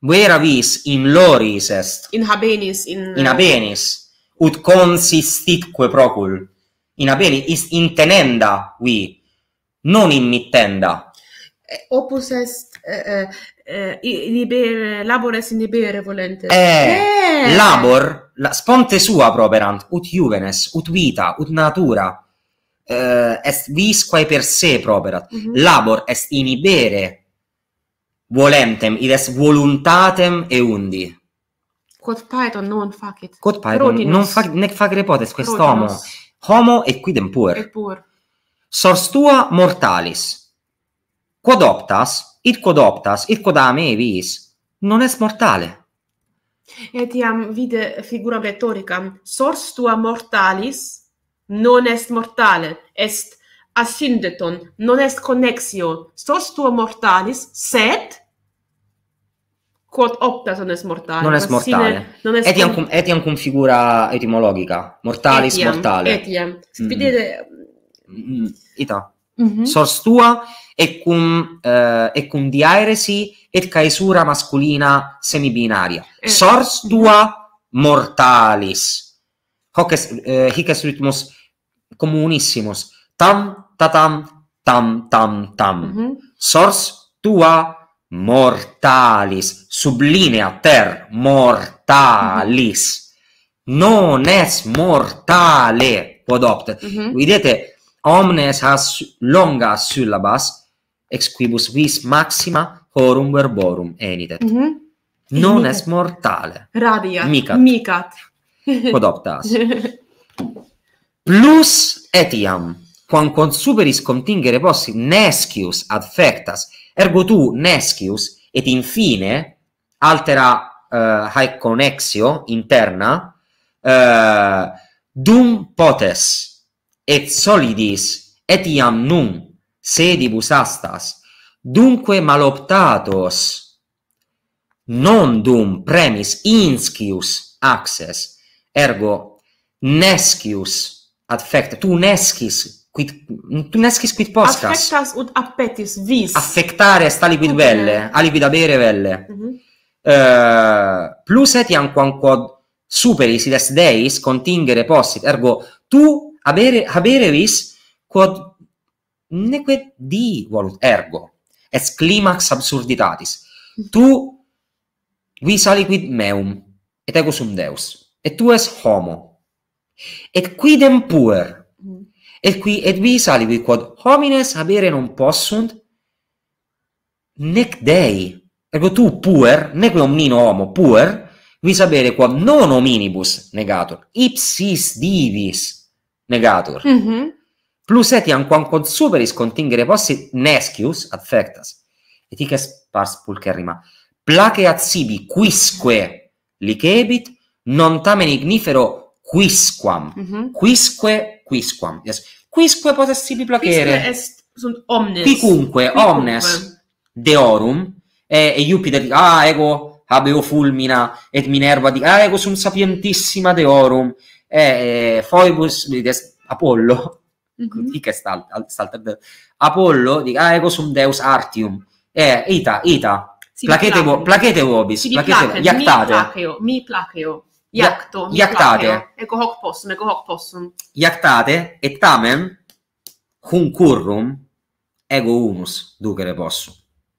vera vis in loris est in habenis in, in habenis ut consistitque procul in abeli is in tenenda non in mittenda eh, opus est eh, eh, eh in labor est in ibere volente eh, eh, labor la sponte sua properant ut juvenes ut vita ut natura eh, est vis quae per se properat mm -hmm. labor est in ibere volentem id est voluntatem e undi quod paeton non facit. it quod python non facit, nec facere repotes quest'homo homo et quidem puer. Et puer. Sors tua mortalis. Quod optas, id quod optas, id quod ame e non est mortale. Et iam vide figura retorica, sors tua mortalis non est mortale, est asyndeton, non est connexio, sors tua mortalis, sed, quod optas non est mortale non est mortale non est etiam cum, etiam cum figura etimologica mortalis etiam, mortale etiam mm. Mm-hmm. vedete mm-hmm. ita mm -hmm. sors tua e cum uh, e cum diairesi et caesura masculina semibinaria. binaria eh. sors mm-hmm. tua mortalis hoc est eh, hic est ritmos comunissimus tam tatam tam tam tam mm -hmm. sors tua mortalis sublinea ter mortalis mm -hmm. non est mortale quod opt mm -hmm. videte omnes has longa syllabas ex quibus vis maxima horum verborum enidet mm -hmm. non est mortale radia micat, micat. quod plus etiam quam quod superis contingere possi nescius adfectas, Ergo tu nescius et infine altera uh, haec connexio interna uh, dum potes et solidis etiam num sedibus astas dunque maloptatos non dum premis inscius access, ergo nescius ad fact tu nescis quid tu nescis quid poscas affectas ut appetis vis affectare est ali belle velle ali quid abere velle mm -hmm. uh, plus etiam quam quod superis id est deis contingere possit ergo tu avere abere vis quod neque di volunt ergo est climax absurditatis mhm. tu vis aliquid quid meum et ego sum deus et tu es homo et quidem puer Et qui et vis alibi quod homines habere non possunt nec dei. Ergo tu puer, nec omnino homo puer, vi sapere quod non hominibus negatur, ipsis divis negatur. Mm -hmm. Plus etiam quam quod superis contingere possit nescius affectas, Et hic est pars pulcherrima. Place at sibi quisque licebit, non tamen ignifero quisquam. Mm -hmm. Quisque quisquam. Yes. Quisque potessibi placere. Est, sunt omnes. Quicunque, Quicunque. omnes deorum, e, e Jupiter, ah, ego habeo fulmina, et Minerva, di, ah, ego sum sapientissima deorum, e, e Phoebus, Apollo, mm-hmm. di che sta, sta, Apollo, di, ah, ego sum deus artium, e, ita, ita, sì, placete, vo, placete vobis, placete, mi placeo, mi placeo. Iacto. Iactate. Ego ecco, hoc possum, ego ecco, hoc possum. Iactate et tamen currum ego unus ducere possum.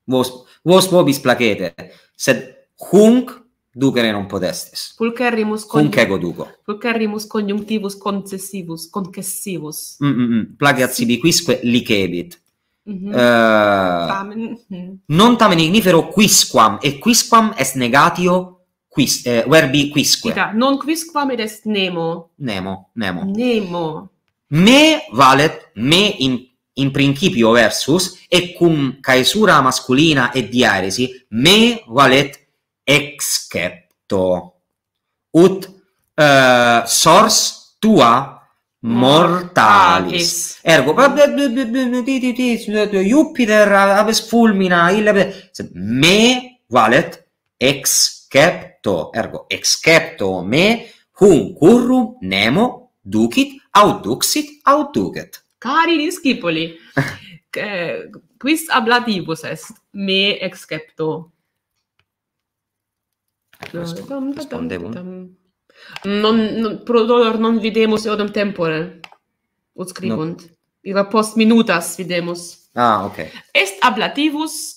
Vos, vos vobis placete, sed hunc ducere non potestis. Pulcherrimus conjunct... Hunc ego duco. Pulcherrimus conjunctivus concessivus, concessivus. Mm -mm, mm. plagiat sibi quisque licebit. Mm -hmm. uh, tamen. Mhm. Non tamen ignifero quisquam, e quisquam est negatio quis eh, verbi quisque. Ita, non quisquam id est nemo. Nemo, nemo. Nemo. Me valet me in in principio versus et cum caesura masculina et diaresi me valet excepto ut uh, sors tua mortalis ergo Jupiter abes fulmina ille me valet excepto excepto ergo excepto me cum currum nemo ducit aut duxit aut duget cari discipoli eh, quis ablativus est me excepto non non pro dolor non videmus eodem tempore ut scribunt no. iva post minutas videmus ah ok est ablativus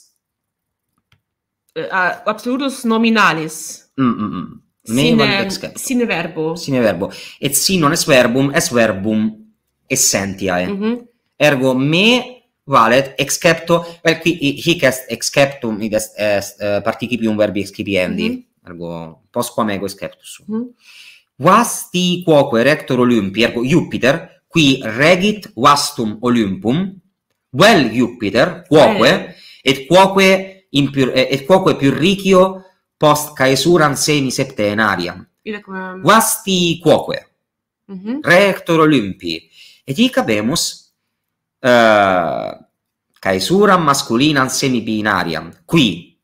uh, absolutus nominalis Mm-mm. Sine, sine verbo. Sine verbo. Et si non es verbum, es verbum essentiae. Mm -hmm. Ergo me valet excepto, vel qui hic est exceptum, id est, est uh, participium verbi excipiendi. Mm -hmm. Ergo posquam ego exceptus. Mm -hmm. Vasti quoque rector Olympi, ergo Jupiter, qui regit vastum Olympum, vel Jupiter, quoque, eh. et quoque impur, et quoque pur post caesuram semi septenariam ehm, vasti quoque mhm. rector olympi et hic habemus uh, eh, caesuram masculinam semi binariam qui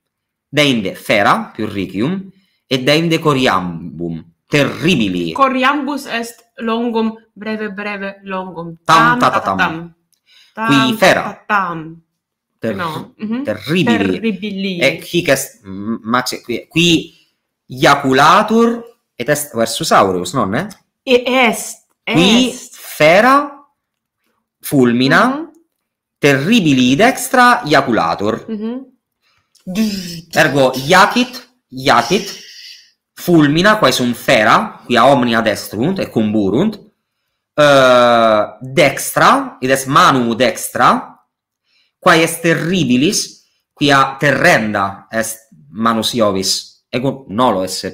deinde fera pur ricium et deinde coriambum terribili coriambus est longum breve breve longum tam tam tam tam tam tam tam tam tam ter- no. mm-hmm. terribili. terribili. E chi che... Ma c'è qui, qui Iaculatur e est versus aureus, non è? E Est, est. Qui fera, fulmina, mm-hmm. terribili dextra iaculatur. Mm-hmm. Ergo iacit, iacit, fulmina, qua quae un fera, qui a omnia destrunt e comburunt, uh, eh, dextra, ed es manu dextra, quae est terribilis, quia terrenda est manus Iovis. Ego nolo esse,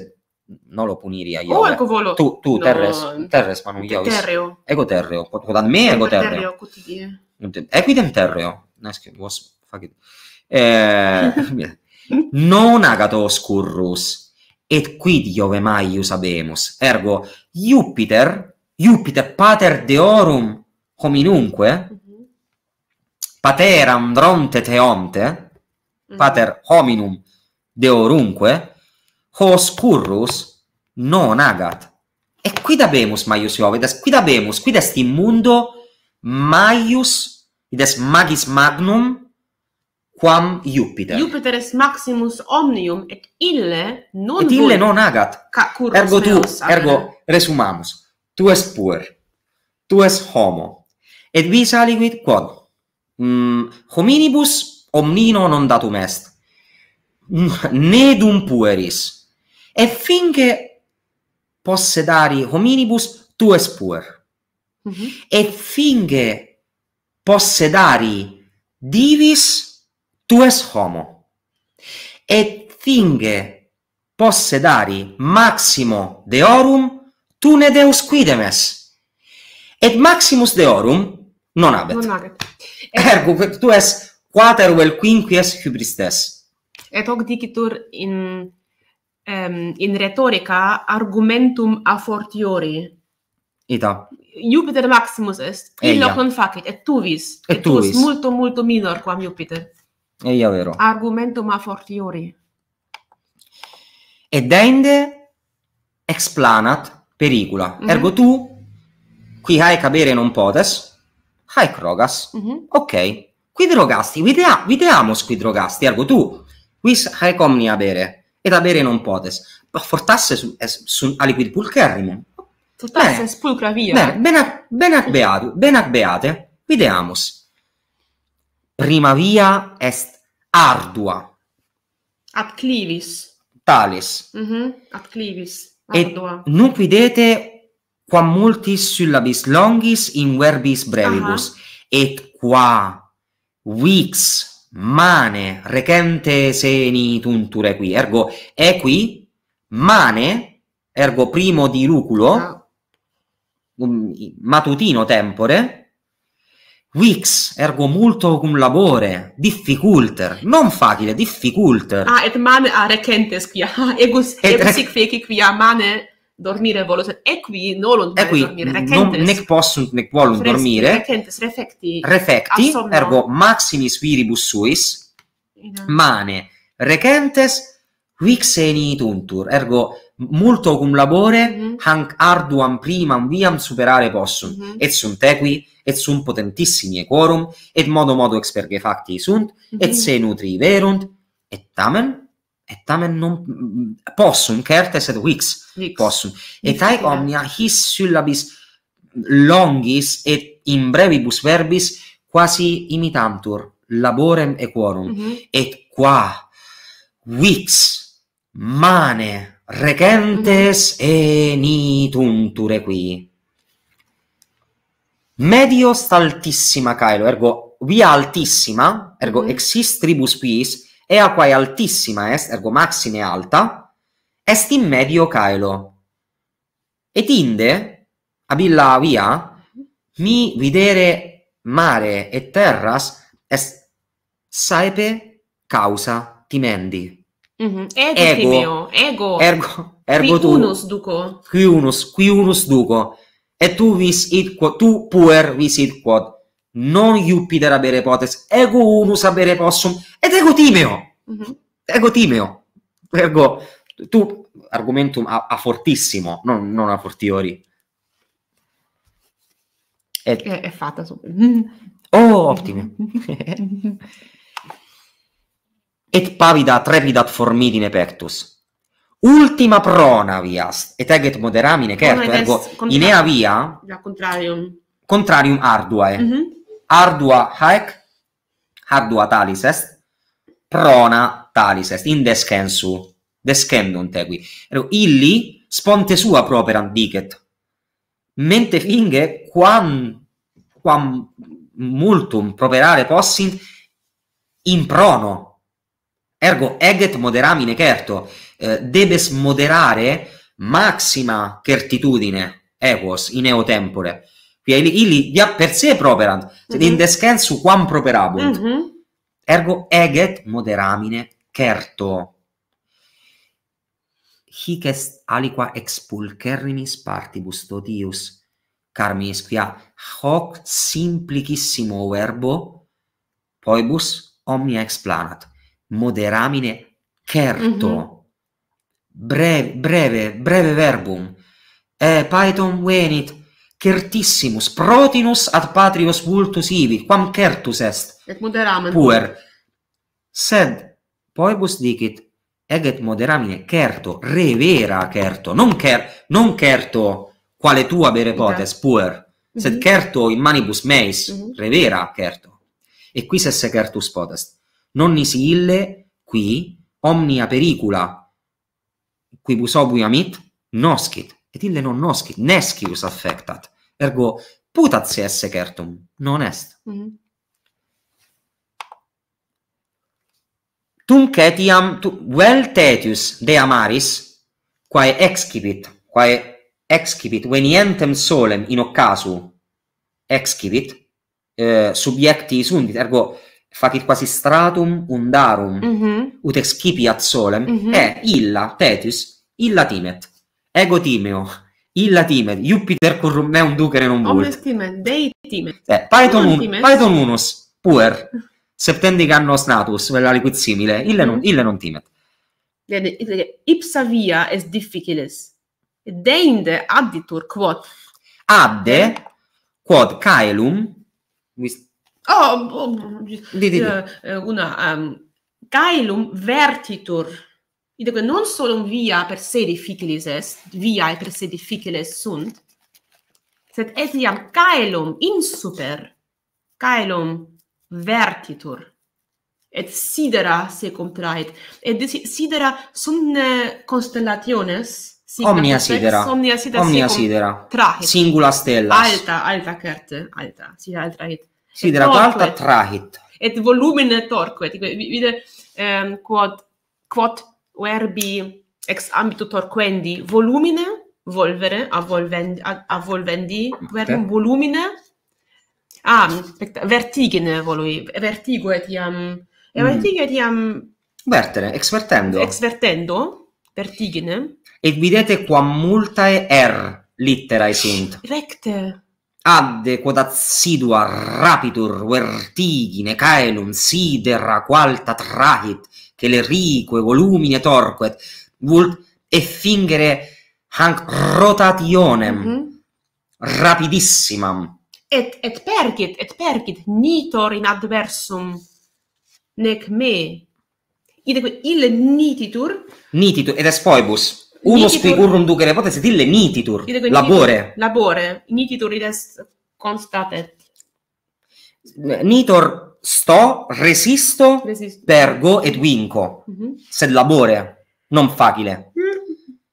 nolo puniria oh, Iove. Oh, volo. Tu, tu, terres, no. terres manus Iovis. Ego terreo. Quod ad me ego terreo. Ego terreo, Equidem terreo. Nesque, vos facit. Eh, non agat oscurrus, et quid Iove maius abemus. Ergo, Jupiter, Jupiter, pater deorum hominumque, pateram dronte te onte, mhm. pater hominum deorunque, hos currus non agat. E qui dabemus maius iovedas, qui dabemus, qui est in mundo maius, id est magis magnum, quam Jupiter. Jupiter est maximus omnium, et ille non, et ille non agat. Ergo tu, ergo, resumamus, tu es puer, tu es homo, et vis aliquid quod? mm, hominibus omnino non datum est mm, ne dum pueris et finge possedari hominibus tu es puer mm-hmm. et finge possedari divis tu es homo et finge possedari maximo deorum tu ne deus quidem es et maximus deorum non habet non habet ergo tu es quater vel quinquies hubris tes et hoc dicitur in um, in retorica argumentum a fortiori ita Jupiter Maximus est illo non facit et tu vis et tu vis multo multo minor quam Jupiter e vero argumentum a fortiori et dende explanat pericula mm -hmm. ergo tu qui hae cabere non potes hai Krogas. Mm-hmm. Ok. Quidrogasti, videa, videamos quidrogasti, ergo tu, quis hai comni a bere. ed a bere non potes, ma fortasse su, es, su aliquid pulcherrimum. Fortasse spulcra via. Bene, benac, benac, beatu, benac beate, videamus. Prima via est ardua. Ad clivis. Talis. Mm-hmm. Ad clivis. Ardua. E non vedete quam multis syllabis longis in verbis brevibus uh -huh. et qua vix mane recente seni tunture qui ergo equi mane ergo primo di luculo uh ah. -huh. matutino tempore Vix, ergo multo cum labore, difficulter, non facile, difficulter. Ah, et mane a ah, recentes quia, egus, egus sic feci quia mane dormire volo sed equi non mare dormire recentes non, nec possunt nec volunt dormire recentes refecti refecti assomno. ergo maximis viribus suis mane recentes quic seni tuntur ergo multo cum labore mm -hmm. hanc arduam primam viam superare possunt mm -hmm. et sunt equi et sunt potentissimi equorum et modo modo experge facti sunt mm -hmm. et mhm. se nutri verunt et tamen et tamen non posso in certe sed wix posso et tae omnia his syllabis longis et in brevibus verbis quasi imitantur laborem et quorum mm -hmm. et qua wix mane recentes mm -hmm. et nituntur qui medio altissima caelo ergo via altissima ergo mm -hmm. exis tribus pis E acqua è altissima est, ergo è alta, est in medio caelo. E tinde, abilla via, mi videre mare e terras est saepe causa timendi. Mm -hmm. Ego, ego, mio, ego, ergo, ergo qui tu, unus duco. Qui unus, qui unus duco. E tu vis id quod, tu puer vis id quod non Jupiter abere potes, ego unus abere possum, ed ego timeo, mm-hmm. ego timeo, ergo tu, argomentum a, a fortissimo, non, non, a fortiori. È, è, è fatta su. Oh, ottimo. et pavida trepidat formidine pectus. Ultima prona vias, et eget moderamine certo, ergo, inea via... Contrarium. Contrarium arduae. Eh. Mm-hmm ardua haec ardua talis est prona talis est in descensu descendum tegui ergo illi sponte sua properam dicet mente finge quam quam multum properare possint in prono ergo eget moderamine certo eh, debes moderare maxima certitudine equos in eo tempore eh, via ili, ili via per se properant, mm -hmm. in mhm. des scensu quam properabunt. Mm -hmm. Ergo eget moderamine certo. Hic est aliqua expulcernimis partibus totius, carmis quia hoc simplicissimo verbo poibus omnia explanat. Moderamine certo. Mm -hmm. Breve, breve, breve verbum. Eh, Python venit, certissimus protinus ad patrios vultus ivi quam certus est et moderamen puer sed poibus dicit eget moderamine certo re vera certo non cer non certo quale tua bere potes puer sed mhm. certo in manibus meis mhm. re vera certo e qui se certus potest. non nisi ille qui omnia pericula qui amit, noscit et ille non noscit nescius affectat ergo putat se esse certum non est mm -hmm. tum ketiam tu vel tetius de amaris quae excipit quae excipit venientem solem in occasu excipit eh, subjecti sunt ergo facit quasi stratum undarum mm -hmm. ut excipiat solem mm -hmm. e illa tetius illa timet ego timeo illa time jupiter corrum meum ducere non vult omnes time dei time eh, python, un, python unus puer septendi cannos natus vela liquid simile ille non mm. non timet ipsa via est difficiles deinde additur quod adde quod caelum vis oh, oh, oh eh, una um, caelum vertitur que non solum via per se difficilis est via per se difficilis sunt Sed etiam caelum in super caelum vertitur Et sidera se contraet, Et sidera sunt constellationes Omnia sidera Omnia sidera tra singula stella Alta alta carte. Alta. si altra et sidera alta trahit Et volumen torquet et vide ehm, quod quod verbi ex ambito torquendi volumine volvere avvolvendi avvolvendi volumine ah vertigine volui vertigo iam, e mm. vertigo vertere ex vertendo ex vertendo vertigine e videte quam multae er litterae sunt recte ad quod assidua rapitur vertigine caelum sidera qualta trahit e volumine, torquet, vult e fingere hanc rotationem mm -hmm. rapidissimam. Et, et pergit et percit, nitor in adversum nec me. Ite que ille nititur... Nititur, et es poibus. Uno spigurum ducere potes, et ille nititur, labore. labore, nititur id est constatet. Nitor sto resisto, pergo et vinco. Mm-hmm. Se labore, non facile. Mm-hmm.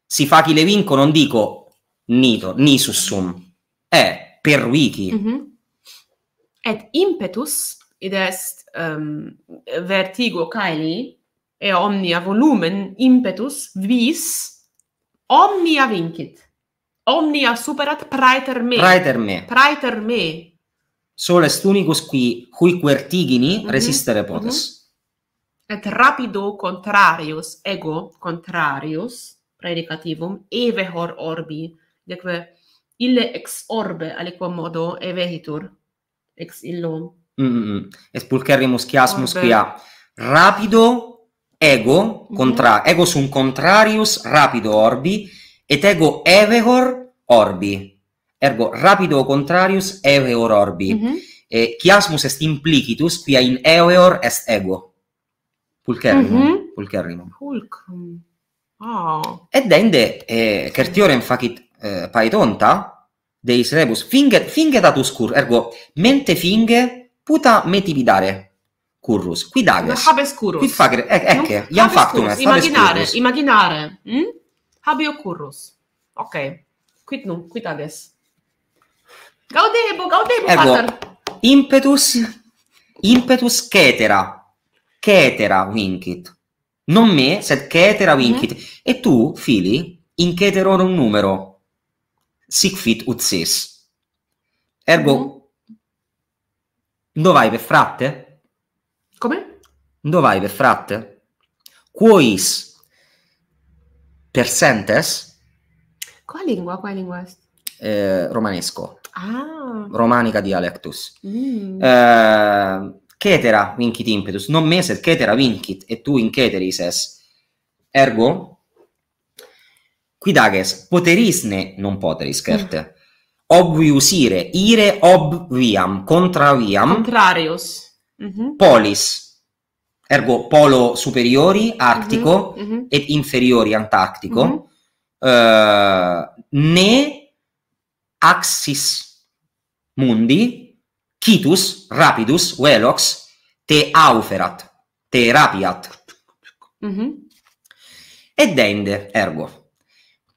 Si facile vinco, non dico nito, ni sussum. È per wiki. Mm-hmm. Et impetus, id est um, vertigo caeli, e omnia volumen impetus vis omnia vincit. Omnia superat praeter me. Praeter me. Praeter me sol est unicus qui cui quertigini mm -hmm. resistere potes. Mm -hmm. Et rapido contrarius ego contrarius predicativum eve hor orbi deque ille ex orbe aliquo modo evehitur ex illo. Mm -hmm. Et pulcherrimus chiasmus orbe. quia rapido ego mhm. contra mm -hmm. ego sum contrarius rapido orbi et ego evehor orbi ergo rapido contrarius eor orbi. Mm-hmm. E chiasmus est implicitus, quia in eor est ego. Pulcherrimum. Mm-hmm. Pulcherrimum. Oh. Ed ende, eh, certiorem facit eh, paetonta, deis rebus, finget, finget atus cur, ergo, mente finge, puta metividare currus. Qui dages? Non habes currus. Qui facere? Ec, ecce, iam factum est. Imaginare, imaginare. Hm? Habio currus. Ok. Quid nun? Quid ages? Gaudebo, Gaudebo. Ecco, impetus, impetus chetera, chetera Winkit. Non me, sed chetera mhm. Winkit. Mm. E tu, fili, in un numero, sic fit ut sis. Ergo, mm. dovai per fratte? Come? Dovai per fratte? Quois persentes? Qual lingua? Qual lingua? Eh, romanesco ah. romanica di Alectus. Mm. Eh, chetera vincit impetus, non meser chetera vincit, e tu incheteris es. Ergo, quidages poterisne non poteris, certe. Mm. Obviusire, ire obviam, contraviam. Contrarius. Mm-hmm. Polis, ergo polo superiori artico mm-hmm. mm-hmm. ed inferiori antartico, mm-hmm. eh, né axis mundi, kitus, rapidus, velox, te auferat, te rapiat. Mm-hmm. Ed ende, ergo,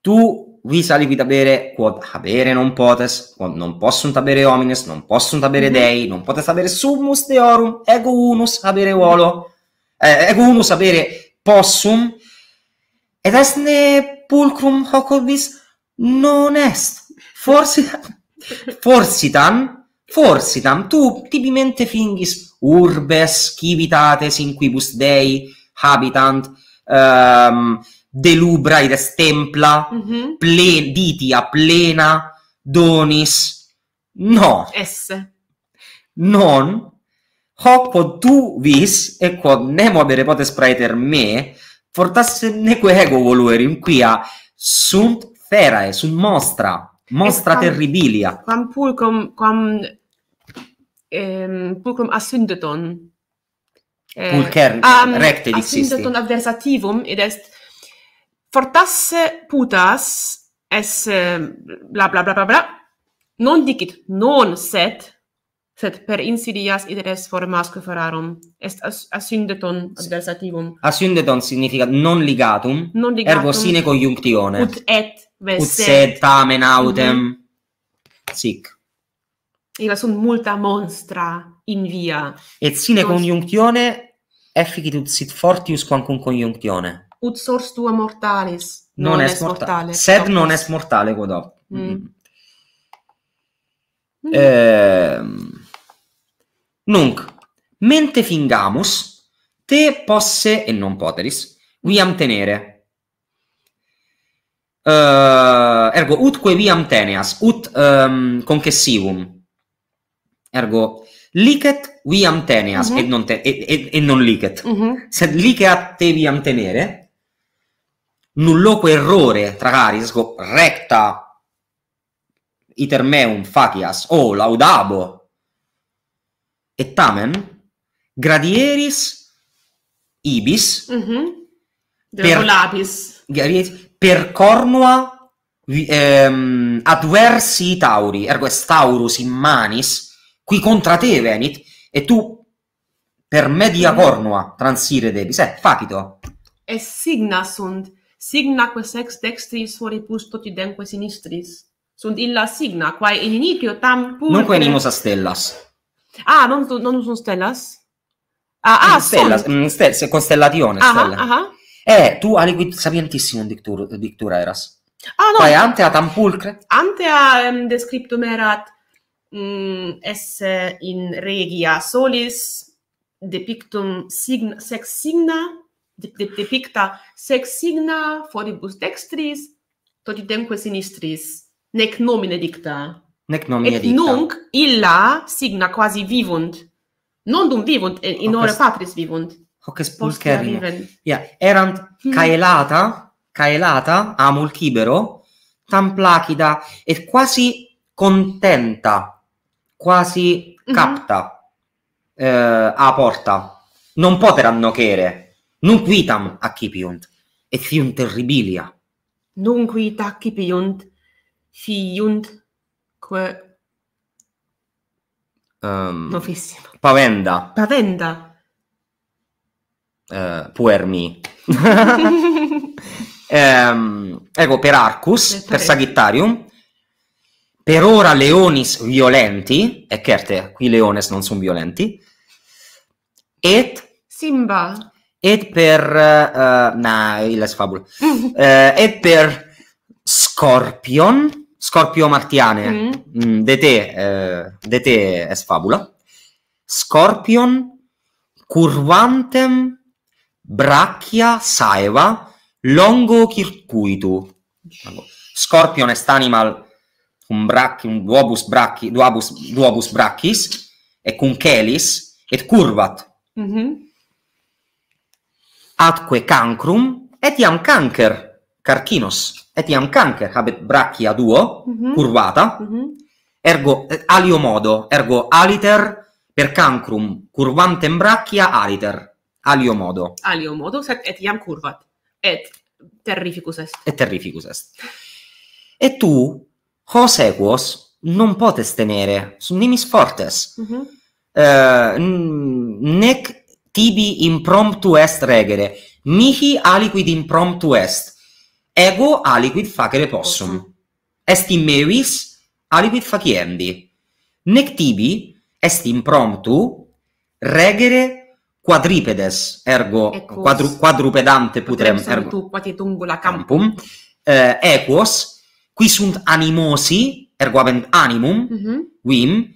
tu visa liquida bere, quod habere non potes, quod non possunt habere homines, non possunt habere mm-hmm. dei, non potes habere summus deorum, ego unus habere volo, eh, ego unus habere possum, ed esne pulcrum hoc non est Forsitan, forsitan, forsitan, tu tipicamente fingis urbes civitates inquibus dei habitant, um, ehm, delubra id estempla, mm-hmm. ple, ditia plena donis, no. Esse. Non hoc quod tu vis e quod nemo abere potes praeter me, fortasse neque ego voluerim quia sunt ferae, sunt mostra. mostra quam, terribilia quam pulcum quam ehm pulcum ascendeton eh, pulcher um, recte dixisti ascendeton adversativum id est fortasse putas esse bla bla bla bla, bla non dicit non set sed per insidias iteres formas masque ferarum est assundeton adversativum assundeton significa non ligatum, non ligatum ergo sine coniunctione. ut et vel ut sed tamen autem mm -hmm. sic illa sunt multa monstra in via et sine conjunctione efficit ut sit fortius quancum conjunctione ut sors tua mortalis non, non est mortale sed non, non est mortale quod hoc mm. mm. mm. ehm Nunc, mente fingamus, te posse e non poteris, viam tenere. Uh, ergo, utque viam teneas, ut um, concessivum. Ergo, licet viam teneas, uh-huh. et non, te, et, et, et non licet. Uh-huh. Sed liceat te viam tenere, nulloco errore tragaris, recta iter meum facias, o oh, laudabo, et tamen gradieris ibis mm -hmm. de per, volabis gradieris per cornua ehm, adversi tauri ergo est taurus in manis qui contra te venit et tu per media mm -hmm. cornua transire debis eh, facito et signa sunt signa quae sex dextris foribus toti denque sinistris sunt illa signa quae in initio tam pur nunque animos astellas Ah, non, non sono stellas? Ah, ah, mm, mm, stella, son. Mh, stel, stella. Eh, tu hai qui sapientissimo dictura eras. Ah, no. Poi ante a tampulcre. Ante a descriptum erat mm, esse in regia solis depictum signa, sex signa depicta sex signa foribus dextris totidemque sinistris nec nomine dicta nec nomi et nunc illa signa quasi vivunt non dum vivunt eh, in hora patris vivunt hoc est pulcherrima ja erant caelata hmm. caelata amul cibero tam placida et quasi contenta quasi mhm. capta mm -hmm. a porta non poteram nocere nunc vitam accipiunt et fiunt terribilia nunc vita accipiunt fiunt comunque... Um, ehm, Nuovissimo. Pavenda. Pavenda. Uh, puermi. um, ecco, per Arcus, per Sagittarium, per ora Leonis violenti, e Kerte, qui Leones non sono violenti, et... Simba. E per... Uh, nah, il sfabula. e per Scorpion Scorpio Martiane. Mm. mm. de te eh, de te es fabula. Scorpion curvantem brachia saeva longo circuitu. Scorpion est animal cum brachi un duobus brachi duobus duobus brachis et cum celis, et curvat. Mhm. Atque cancrum et iam cancer carcinos etiam cancer habet brachia duo mm -hmm. curvata mm -hmm. ergo eh, alio modo ergo aliter per cancrum curvantem brachia aliter alio modo alio modo sed etiam curvat et terrificus est et terrificus est et tu hos equos non potes tenere sum nimis fortes mm -hmm. uh, nec tibi impromptu est regere mihi aliquid impromptu est ego aliquid facere possum est in meris aliquid faciendi nec tibi est in promptu regere quadripedes ergo quadru, quadrupedante putrem ergo tu campum eh, equos qui sunt animosi ergo habent animum mm -hmm. vim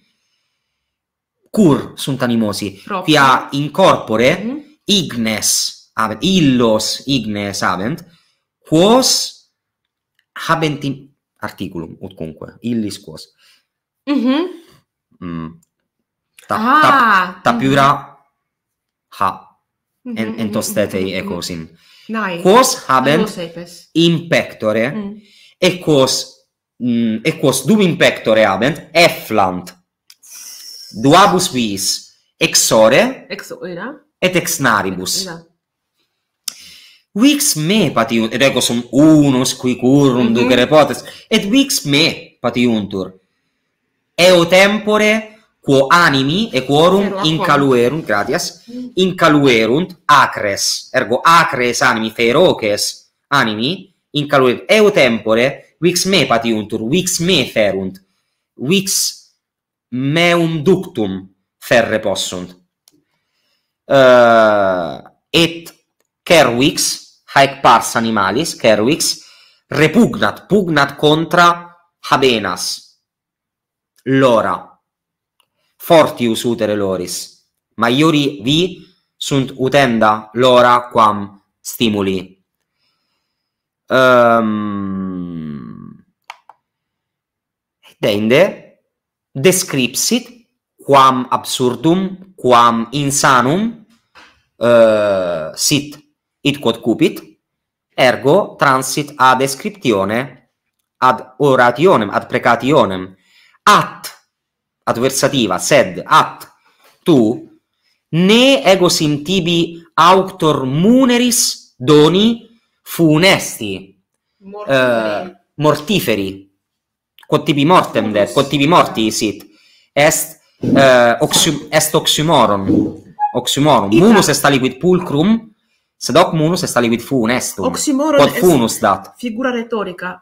cur sunt animosi qui in corpore mm -hmm. ignes habent illos ignes habent quos habent in articulum ut cumque illis quos mhm mm mm. ta, ah, ta ta mm -hmm. ha mm -hmm, en en mm -hmm. e cosim quos habent in pectore mm. e quos mm, e quos dum in pectore habent efflant duabus vis exore exora et ex naribus vix me patiunt, et ego sum unus qui currum mm -hmm. ducere potes, et vix me patiuntur. Eo tempore quo animi e quorum incaluerunt, gratias, mhm. incaluerunt acres, ergo acres animi, feroces animi, incaluerunt. Eo tempore vix me patiuntur, vix me ferunt, vix meum ductum ferre possunt. Uh, et cervix, haec pars animalis, Kerouix, repugnat, pugnat contra habenas, lora, fortius utere loris, maiori vi sunt utenda lora quam stimuli. Um, ehm, tende descripsit quam absurdum quam insanum uh, sit it quod cupit ergo transit ad descriptione ad orationem ad precationem at adversativa sed at tu ne ego sim tibi auctor muneris doni funesti mortiferi, uh, mortiferi. quod tibi mortem de quod tibi morti sit est uh, eh, oxy est oxymoron oxymoron munus est aliquid pulcrum sed hoc munus est alivit funestum, Oximoron quod funus dat. Figura retorica,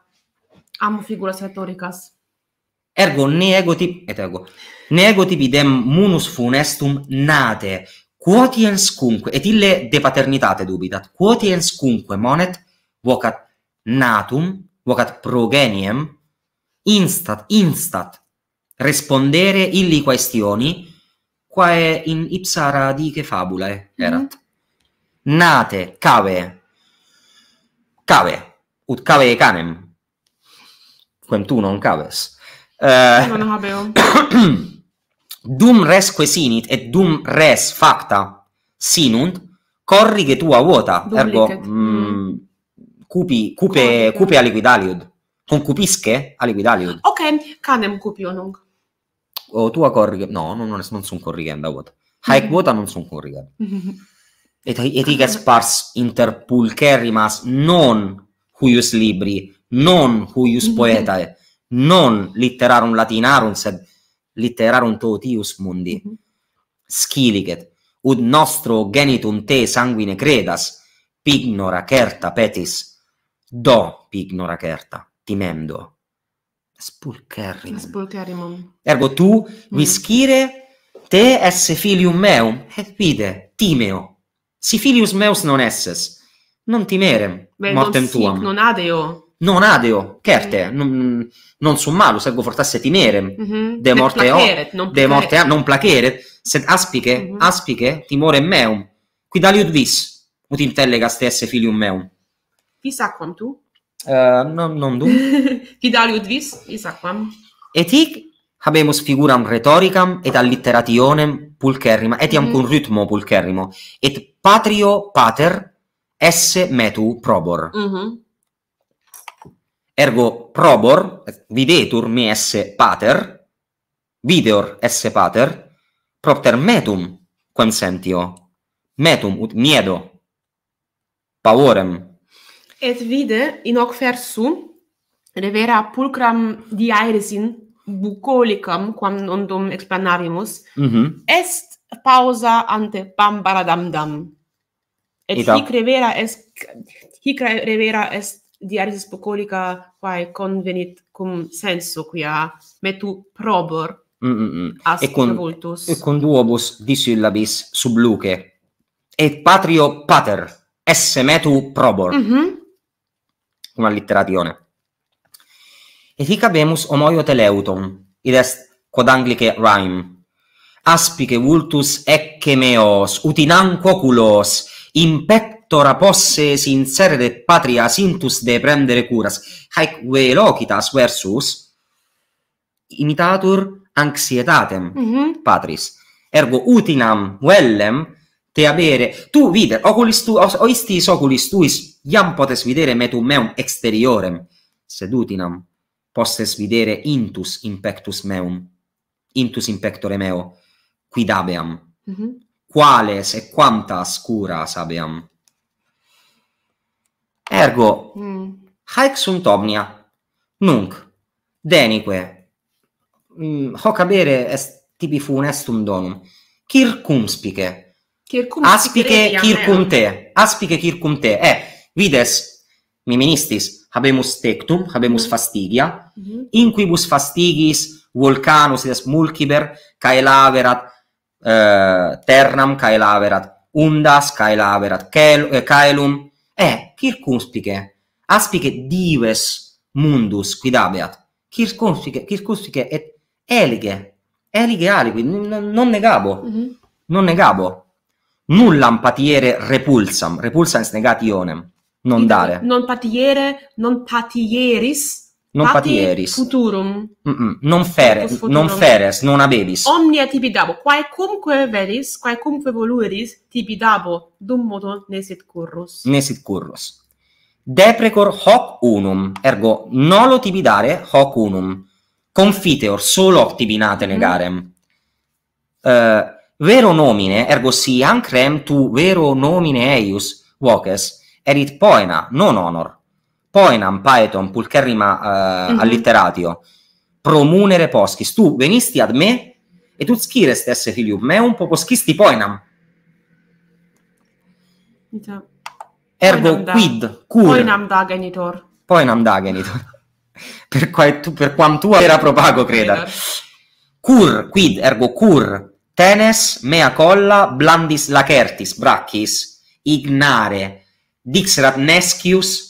amo figuras retoricas. Ergo, ne ego tip, et ego, ne ego tip idem munus funestum nate, quotiens cunque, et ille de paternitate dubitat, quotiens cunque monet vocat natum, vocat progeniem, instat, instat, respondere illi questioni, quae in ipsa radice fabulae erat. Mm -hmm nate cave cave ut cave canem quem tu non caves eh, non habeo dum res quesinit et dum res facta sinunt corrige tua vota ergo mm. mm, cupi cupe cupe aliquidaliud, con cupisque ok canem cupio non o tua corrige no non non sunt corrigenda vota haec mhm. vota non sunt corrigenda Et hic et ah, spars ah. inter pulcherrimas non huius libri, non huius mhm. poetae, non litterarum latinarum, sed litterarum totius mundi. Mhm. skiliget ud nostro genitum te sanguine credas, pignora certa petis, do pignora certa, timendo. Es pulcherrimum. Ergo tu mm. viscire te esse filium meum, et vide, timeo, si filius meus non esses, non timerem mortem non tuam. Sic, non adeo. Non adeo, certe, mm. non, non sum malus, ergo fortasse timerem, mm -hmm. de morte de morte a, non placere, sed aspice, mm -hmm. timorem meum, quid aliud vis, ut intellegas te esse filium meum. Vis aquam tu? Uh, non, non du. quid aliud vis, vis aquam? Et hic habemus figuram retoricam et alliterationem pulcherrima, etiam mm -hmm. rytmo pulcherrimo, et patrio pater esse metu probor. Mm-hmm. Ergo probor videtur me esse pater videor esse pater propter metum quam sentio metum ut miedo pavorem et vide in hoc versum revera pulcram diaeris in bucolicam quam non dom mm -hmm. est pausa ante pam baradam dam. Et Ito. hic revera est hic revera est diaris apocolica quae convenit cum senso quia metu probor mm -mm. mm. as et E con duobus disyllabis sub luce. Et patrio pater esse metu probor. Mm -hmm. Una litteratione. Et hic abemus homoio teleuton, id est quod anglice rhyme, aspice vultus ecce meos, ut in anco oculos, in pectora posse in sere de patria sintus de prendere curas, haec ve versus imitatur anxietatem mm -hmm. patris. Ergo utinam vellem te avere, tu vider, oculis tu, oistis oculis tuis, iam potes videre metum meum exteriorem, sed utinam posses videre intus in pectus meum, intus in pectore meo quid habeam? Mm -hmm. Quales et quantas curas habeam? Ergo, mm. haec sunt omnia. Nunc, denique, mm, hoc abere est tibi funestum donum, circumspice, circum aspice eh? circum te, aspice circum te, eh, vides, mi ministis, habemus tectum, habemus mm -hmm. fastigia, mm -hmm. inquibus fastigis, vulcanus, des mulciber, cae laverat, eh, ternam caelaverat undas caelaverat eh, caelum e eh, aspice dives mundus quid abeat circunspice circunspice et elige elige ali non negabo mm -hmm. non negabo nulla empatiere repulsam repulsans negationem non dare non patiere non patieris non Pati patieris futurum mm -mm. non fere futurum. non feres non abelis omnia tibi dabo quae cumque veris quae cumque volueris tibi dabo dum modo nesit currus nesit currus deprecor hoc unum ergo nolo tibi dare hoc unum confiteor solo tibi nate mm uh, vero nomine ergo si ancrem tu vero nomine eius voces erit poena non honor poenam paeton pulcherrima uh, eh, mm-hmm. alliteratio promunere poscis tu venisti ad me et ut scires esse filium meum poposcisti poenam ja. ergo poenam quid cur poenam da genitor poenam da genitor per, quae tu, per quam tua era propago creda cur quid ergo cur tenes mea colla blandis lacertis bracchis ignare dixerat nescius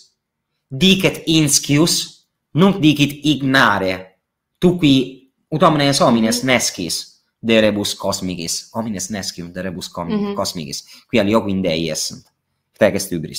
dicet inscius nunc dicit ignare tu qui ut omnes homines nescis de rebus cosmicis omnes nescium de rebus mm -hmm. cosmicis qui alio Dei essent te que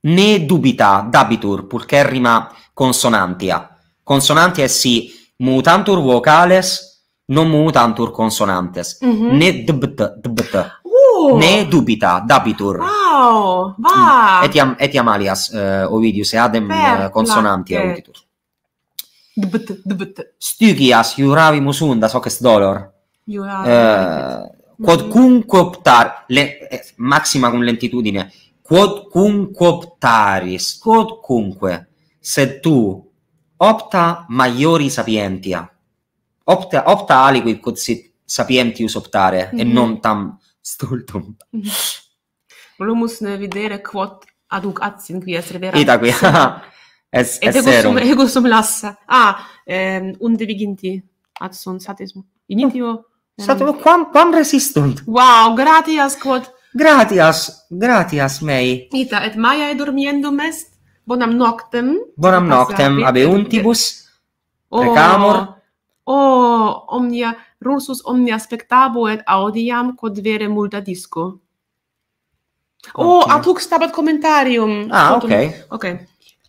ne dubita dabitur pulcherrima consonantia consonantia si mutantur vocales non mutantur consonantes mm -hmm. ne dbt dbt Oh! Ne dubita, dabitur. Wow, va. Mm. Etiam, etiam alias, uh, Ovidius e adem Perla, eh, consonanti che... autitur. Dbt, dbt. Stygias juravimus undas hoc est dolor. Juravimus. Uh, eh, quodcunque mm. optar, le, eh, massima con lentitudine, quodcunque optaris, quodcunque, se tu opta maiori sapientia, opta, opta aliquid quod sit sapientius optare, mm -hmm. e mhm. non tam stultum. Volumus ne videre quod aduc atsin quia servera. Ita quia. Es et serum. Et ego sum lassa. Ah, ehm, unde viginti ad sun satis initio? Oh, quam, quam resistunt? Wow, gratias quod. Gratias, gratias mei. Ita, et maia e dormiendum est? Bonam noctem. Bonam noctem, abeuntibus. Oh, Precamor. Oh, omnia. Oh, rursus omni aspectabo et audiam quod vere multa disco. Oh, ad hoc stabat commentarium. Ah, ok. Ok.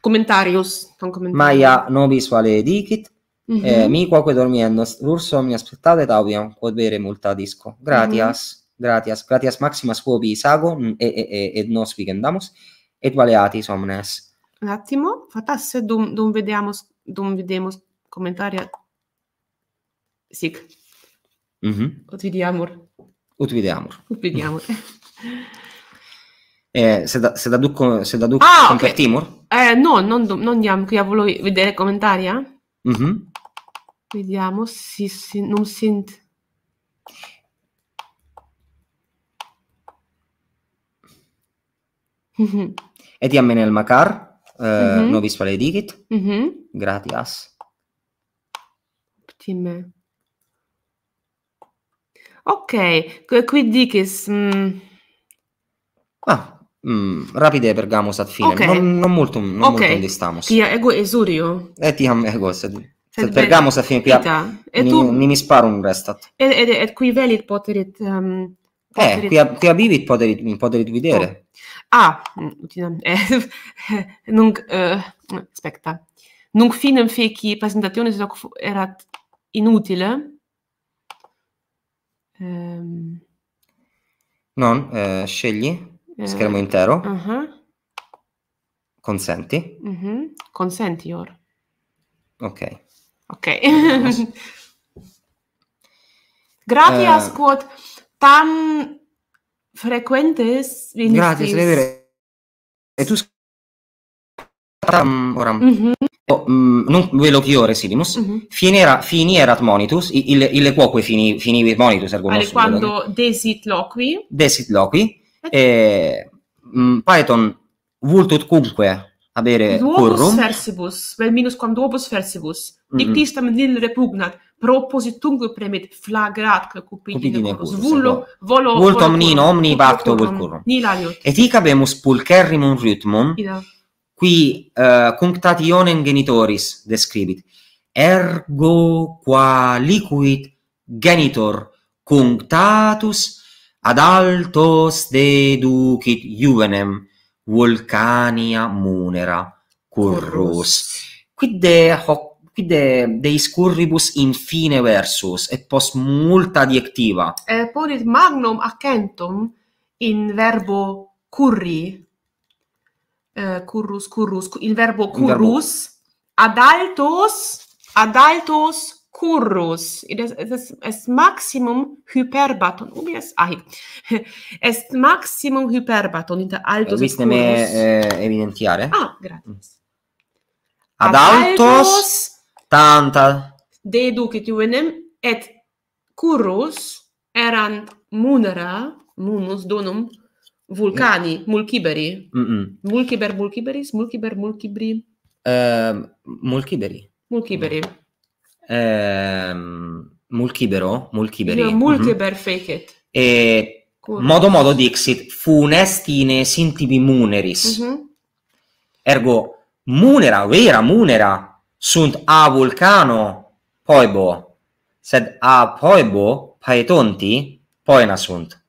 Commentarius, non commentarius. Maia nobis vale dicit. Mm -hmm. eh, mi quoque dormiendo, rursus omnia spectabo et audiam quod vere multa disco. Gratias. Mm -hmm. Gratias, gratias maximas quobi sago mm, e e e et nos vigendamus et valeatis omnes. Un attimo, fatasse dum dum vediamo dum vedemos commentaria. Sic. Mm-hmm. Отвидиамур. Utvidiamur. Utvidiamur. Eh, se, da, se Duc, se da Duc ah, con okay. Timur? Eh, no, non, non diamo, qui volevo vedere i commentari, eh? Mm-hmm. Vediamo, si, si, non sento. e hmm Etiamen el Makar, eh, mm-hmm. novis vale digit. Mm-hmm. Gratias. Optime. Ok, que qui di che mm. Ah, mm, rapide pergamus ad finem, fine, okay. non non molto non okay. molto quando Ok. Ti ego esurio. Et ti ego sed Sat per gamo sat fine pia. E tu mi mi sparo un restat. E e e qui velit poterit... um, Eh, qui qui ha vivit mi potere vedere. Oh. Ah, mm, utina eh non eh aspetta. Non finem feci presentazione se so era inutile. Ehm... Non, eh, scegli eh, schermo intero. Uh-huh. Consenti. Uh-huh. Consenti ora. Ok. Ok. Gracias, uh, quod tam frequentes vinistis. Gratis, levere. E tu tam oram. Mm-hmm. po, mh, mm, non velo che ore sidimus mm -hmm. finera fini erat monitus il il quoque fini fini monitus ergo quando desit loqui desit loqui e mh, mm, python vultut cumque avere quorum versibus vel minus quam duobus versibus mhm. dictistam mm -hmm. nil repugnat propositungo premit flagrat cupidine corus volo volo vult omni omni vacto vult quorum et hic habemus pulcherrimum rhythmum qui uh, cunctationem genitoris describit ergo qua liquid genitor cunctatus ad altos deducit juvenem vulcania munera currus quid de hoc quid de de iscurribus in fine versus et post multa adiectiva? et eh, magnum accentum in verbo curri eh, currus, currus, il verbo currus, ad altos, ad altos currus. It is, it is, est maximum hyperbaton. Ubi es? Ai. Est maximum hyperbaton, inter altos eh, currus. Visneme eh, evidentiare. Ah, grazie. Ad, ad altos, altos tanta. Deducit juvenem, et currus erant munera, munus donum, Vulcani, mm. mulciberi. Mm -mm. Mulciber, mulciberis, mulciber, mulcibri. Uh, mulciberi. Mulciberi. Mm. Uh, mulcibero, mulciberi. No, mhm. mulciber mm -hmm. E modo modo dixit, funestine sintibi muneris. Mm -hmm. Ergo, munera, vera munera, sunt a vulcano poebo, sed a poebo paetonti poena sunt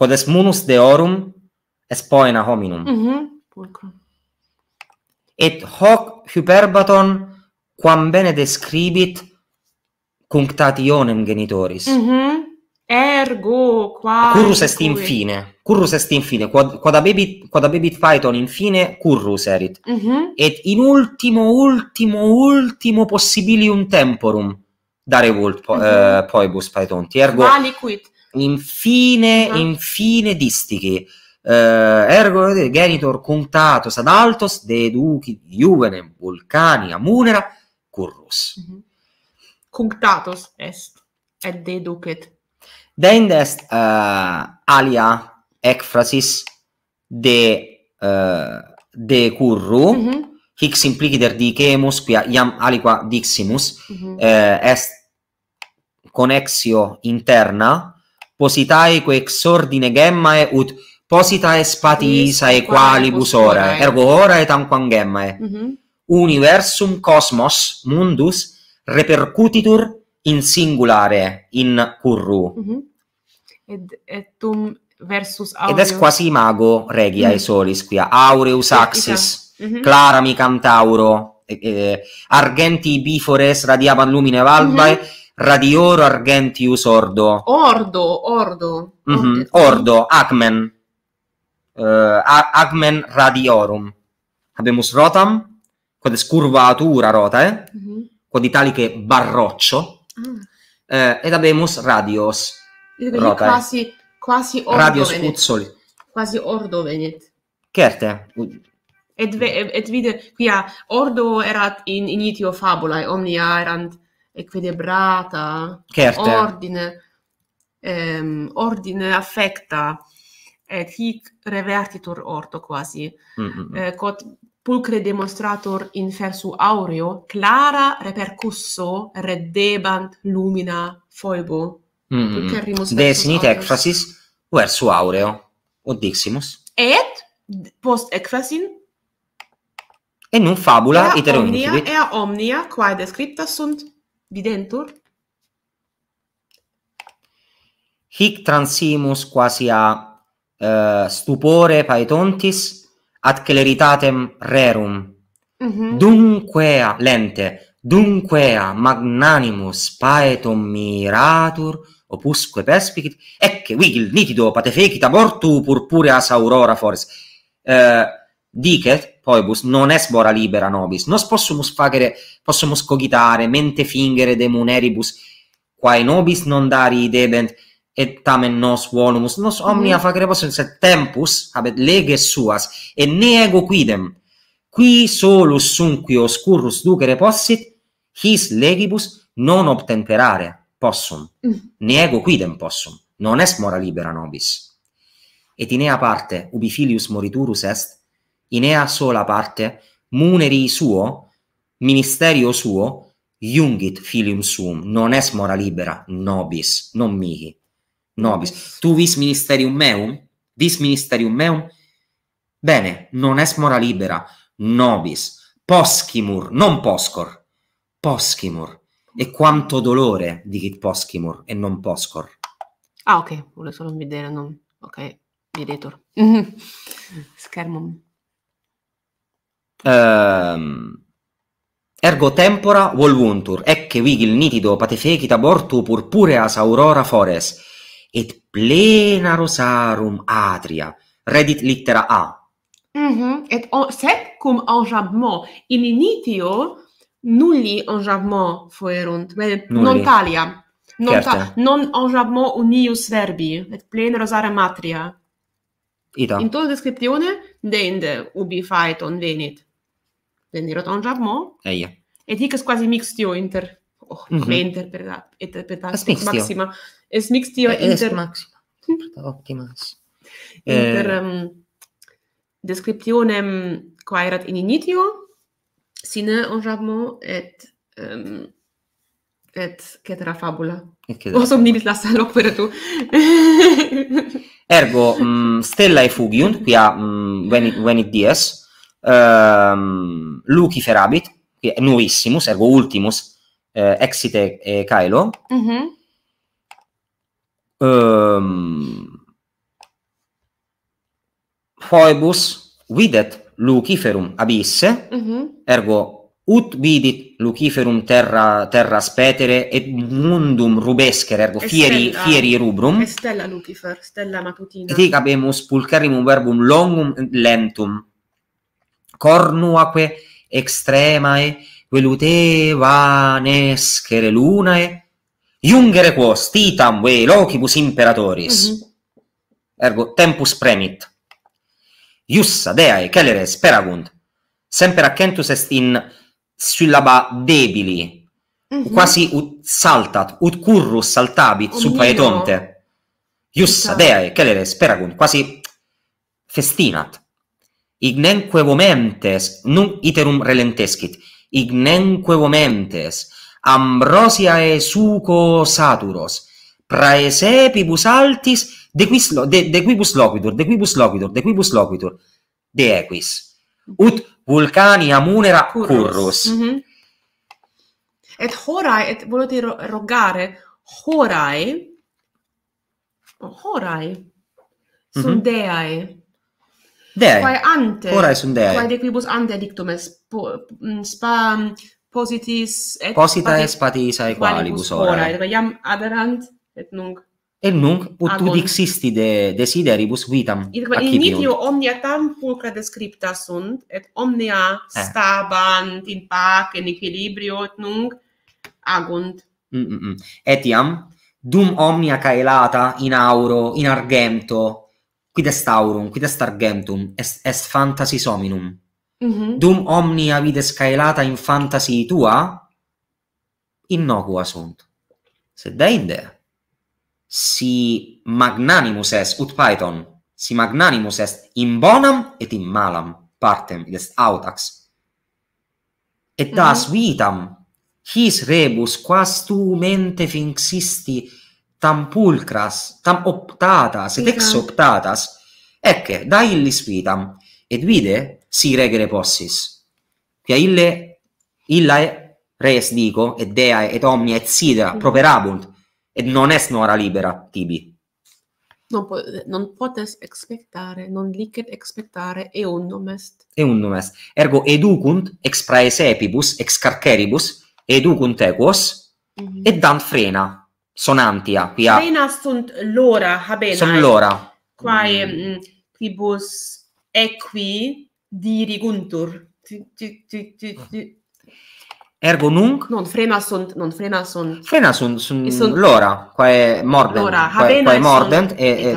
quod est munus deorum est poena hominum. Mhm. Mm Et hoc hyperbaton quam bene describit cunctationem genitoris. Mhm. Ergo qua Currus est in fine. Currus est in fine. Quod quod abebit quod abebit Python in fine currus erit. Mhm. Et in ultimo ultimo ultimo possibilium temporum dare volt poibus mhm. eh, mm -hmm. uh, Python. Ergo Valiquit infine fine, ah. infine distichi uh, eh, ergo genitor contatus ad altos de duci juvenem vulcani amunera currus mm -hmm. contatus est et eh, de ducet inde est uh, alia ecfrasis de uh, de curru mm -hmm. hic simpliciter dicemus quia iam aliqua diximus mm -hmm. uh, est conexio interna positae quae ex ordine gemmae ut positae spatiis ae qualibus ora, ergo ora et gemmae. Mm -hmm. Universum cosmos mundus repercutitur in singulare, in curru. Mm -hmm. etum versus aureus... Ed est quasi mago regia mm -hmm. solis quia, aureus axis, mm -hmm. clara mi cantauro, argenti bifores radiaban lumine valbae, mm -hmm radioro argentius ordo ordo ordo mm -hmm. ordo acmen uh, acmen radiorum habemus rotam quod est curvatura rotae eh? mm -hmm. quod italice barroccio ah. eh, ed uh, et habemus radios rotae quasi quasi ordo radios venit. uzzoli quasi ordo venit certe et et vide qui ordo erat in initio fabulae omnia erant equilibrata, certo. ordine, ehm, ordine affecta, et hic revertitur orto quasi, mm -hmm. quod pulcre demonstrator in fersu aureo, clara repercusso reddebant lumina foibo. Mm -hmm. Desinit ecfasis versu aureo, ut diximus. Et post ecfasin E non fabula iterum omnia, omnia quae descripta sunt videntur hic transimus quasi a uh, stupore paetontis ad celeritatem rerum mm -hmm. dunque lente dunque magnanimus paetum miratur opusque perspicit ecce vigil nitido patefecita mortu purpurea saurora foris uh, dicet poibus non es bora libera nobis nos possumus facere possumus cogitare mente fingere de muneribus quae nobis non dari debent et tamen nos volumus nos omnia mm. facere possumus sed tempus habet leges suas et ne ego quidem qui solus sunqui oscurus ducere possit his legibus non obtemperare possum mm. ne ego quidem possum non est mora libera nobis et in ea parte ubi filius moriturus est Inea sola parte, muneri suo, ministerio suo, jungit filium suum, non es mora libera, nobis, non mihi, nobis. Tu vis ministerium meum? Vis ministerium meum? Bene, non es mora libera, nobis, poschimur, non poscor, poschimur. E quanto dolore di chi poschimur e non poscor. Ah, ok, volevo solo vedere, non... ok, editor. Schermo Ehm, ergo tempora volvuntur, ecce vigil nitido pate fecit abortu purpureas aurora fores, et plena rosarum atria, redit littera A. Mm -hmm. Et o, sed cum in initio nulli enjambmo fuerunt, vel, non talia, non, ta, non enjambmo unius verbi, et plena rosarum atria. Ita. In tota descriptione, deinde ubi faeton venit den dirot on jab eia et hic es quasi mixtio inter oh, mm -hmm. inter per da et per da massima. es mixtio eh, inter maxima per optimas inter eh. um, ehm, descriptione in initio sine on jab et um, et cetera fabula et cetera osom nibis lasa loc vera tu ergo mm, stella e fugiunt qui a mm, venit, venit dies um, ehm, Luki Ferabit, che è nuovissimus, ergo ultimus, eh, Exite e Kylo. mm Um, Phoebus videt Luciferum abisse, mm ergo ut vidit Luciferum terra, terra spetere et mundum rubescere, ergo fieri, stella, fieri rubrum. stella Lucifer, stella matutina. Et hic abemus pulcherrimum verbum longum lentum cornuaque extremae velute vanescere lunae iungere quos titam ve locibus imperatoris mm -hmm. ergo tempus premit iussa deae calere speragund semper accentus est in syllaba debili mm -hmm. quasi ut saltat ut currus saltabit oh, sub paetonte iussa deae calere speragund quasi festinat mm ignenque vomentes, non iterum relentescit, ignenque vomentes, ambrosiae suco saturos, praesepibus altis, de, quis, de, de quibus loquitur, de quibus loquitur, de quibus loquitur, de equis. Ut vulcani amunera currus. currus. Mm -hmm. Et horae, et voluti ro rogare, horae, oh, horae, mhm. sunt mm -hmm. deae, Dei. Quae ante. Ora sunt dei. Quae de quibus ante dictum est po, mm, spa positis et posita est ae qualibus ora. Ora et iam aderant et nunc et nunc ut tu dixisti de desideribus vitam initio omnia tam pulcra descripta sunt et omnia eh. stabant in pac, in equilibrio et nunc agunt mm -mm. mm. etiam dum omnia caelata in auro in argento quid est aurum quid est argentum est, est fantasy sominum mm -hmm. dum omnia vides scaelata in fantasy tua innocua sunt Sed deinde si magnanimus est ut python si magnanimus est in bonam et in malam partem des autax et das mm -hmm. vitam his rebus quas tu mente finxisti tam pulcras, tam optatas, et ex optatas, ecce, da illis vitam, et vide, si regere possis. Quia ille, illa e res dico, et dea, et omnia, et sidera, properabunt, et non est nora libera tibi. Non, po non potes expectare, non licet expectare, e unum est. E est. Ergo educunt ex praesepibus, ex carceribus, educunt equos, mm -hmm. et dant frena sonantia quia Frena sunt l'ora habena Sunt l'ora Quae mm. quibus mm, equi diriguntur Ergo nunc non frena sunt non frena sunt frena sunt sunt sun l'ora quae mordent qua è mordent e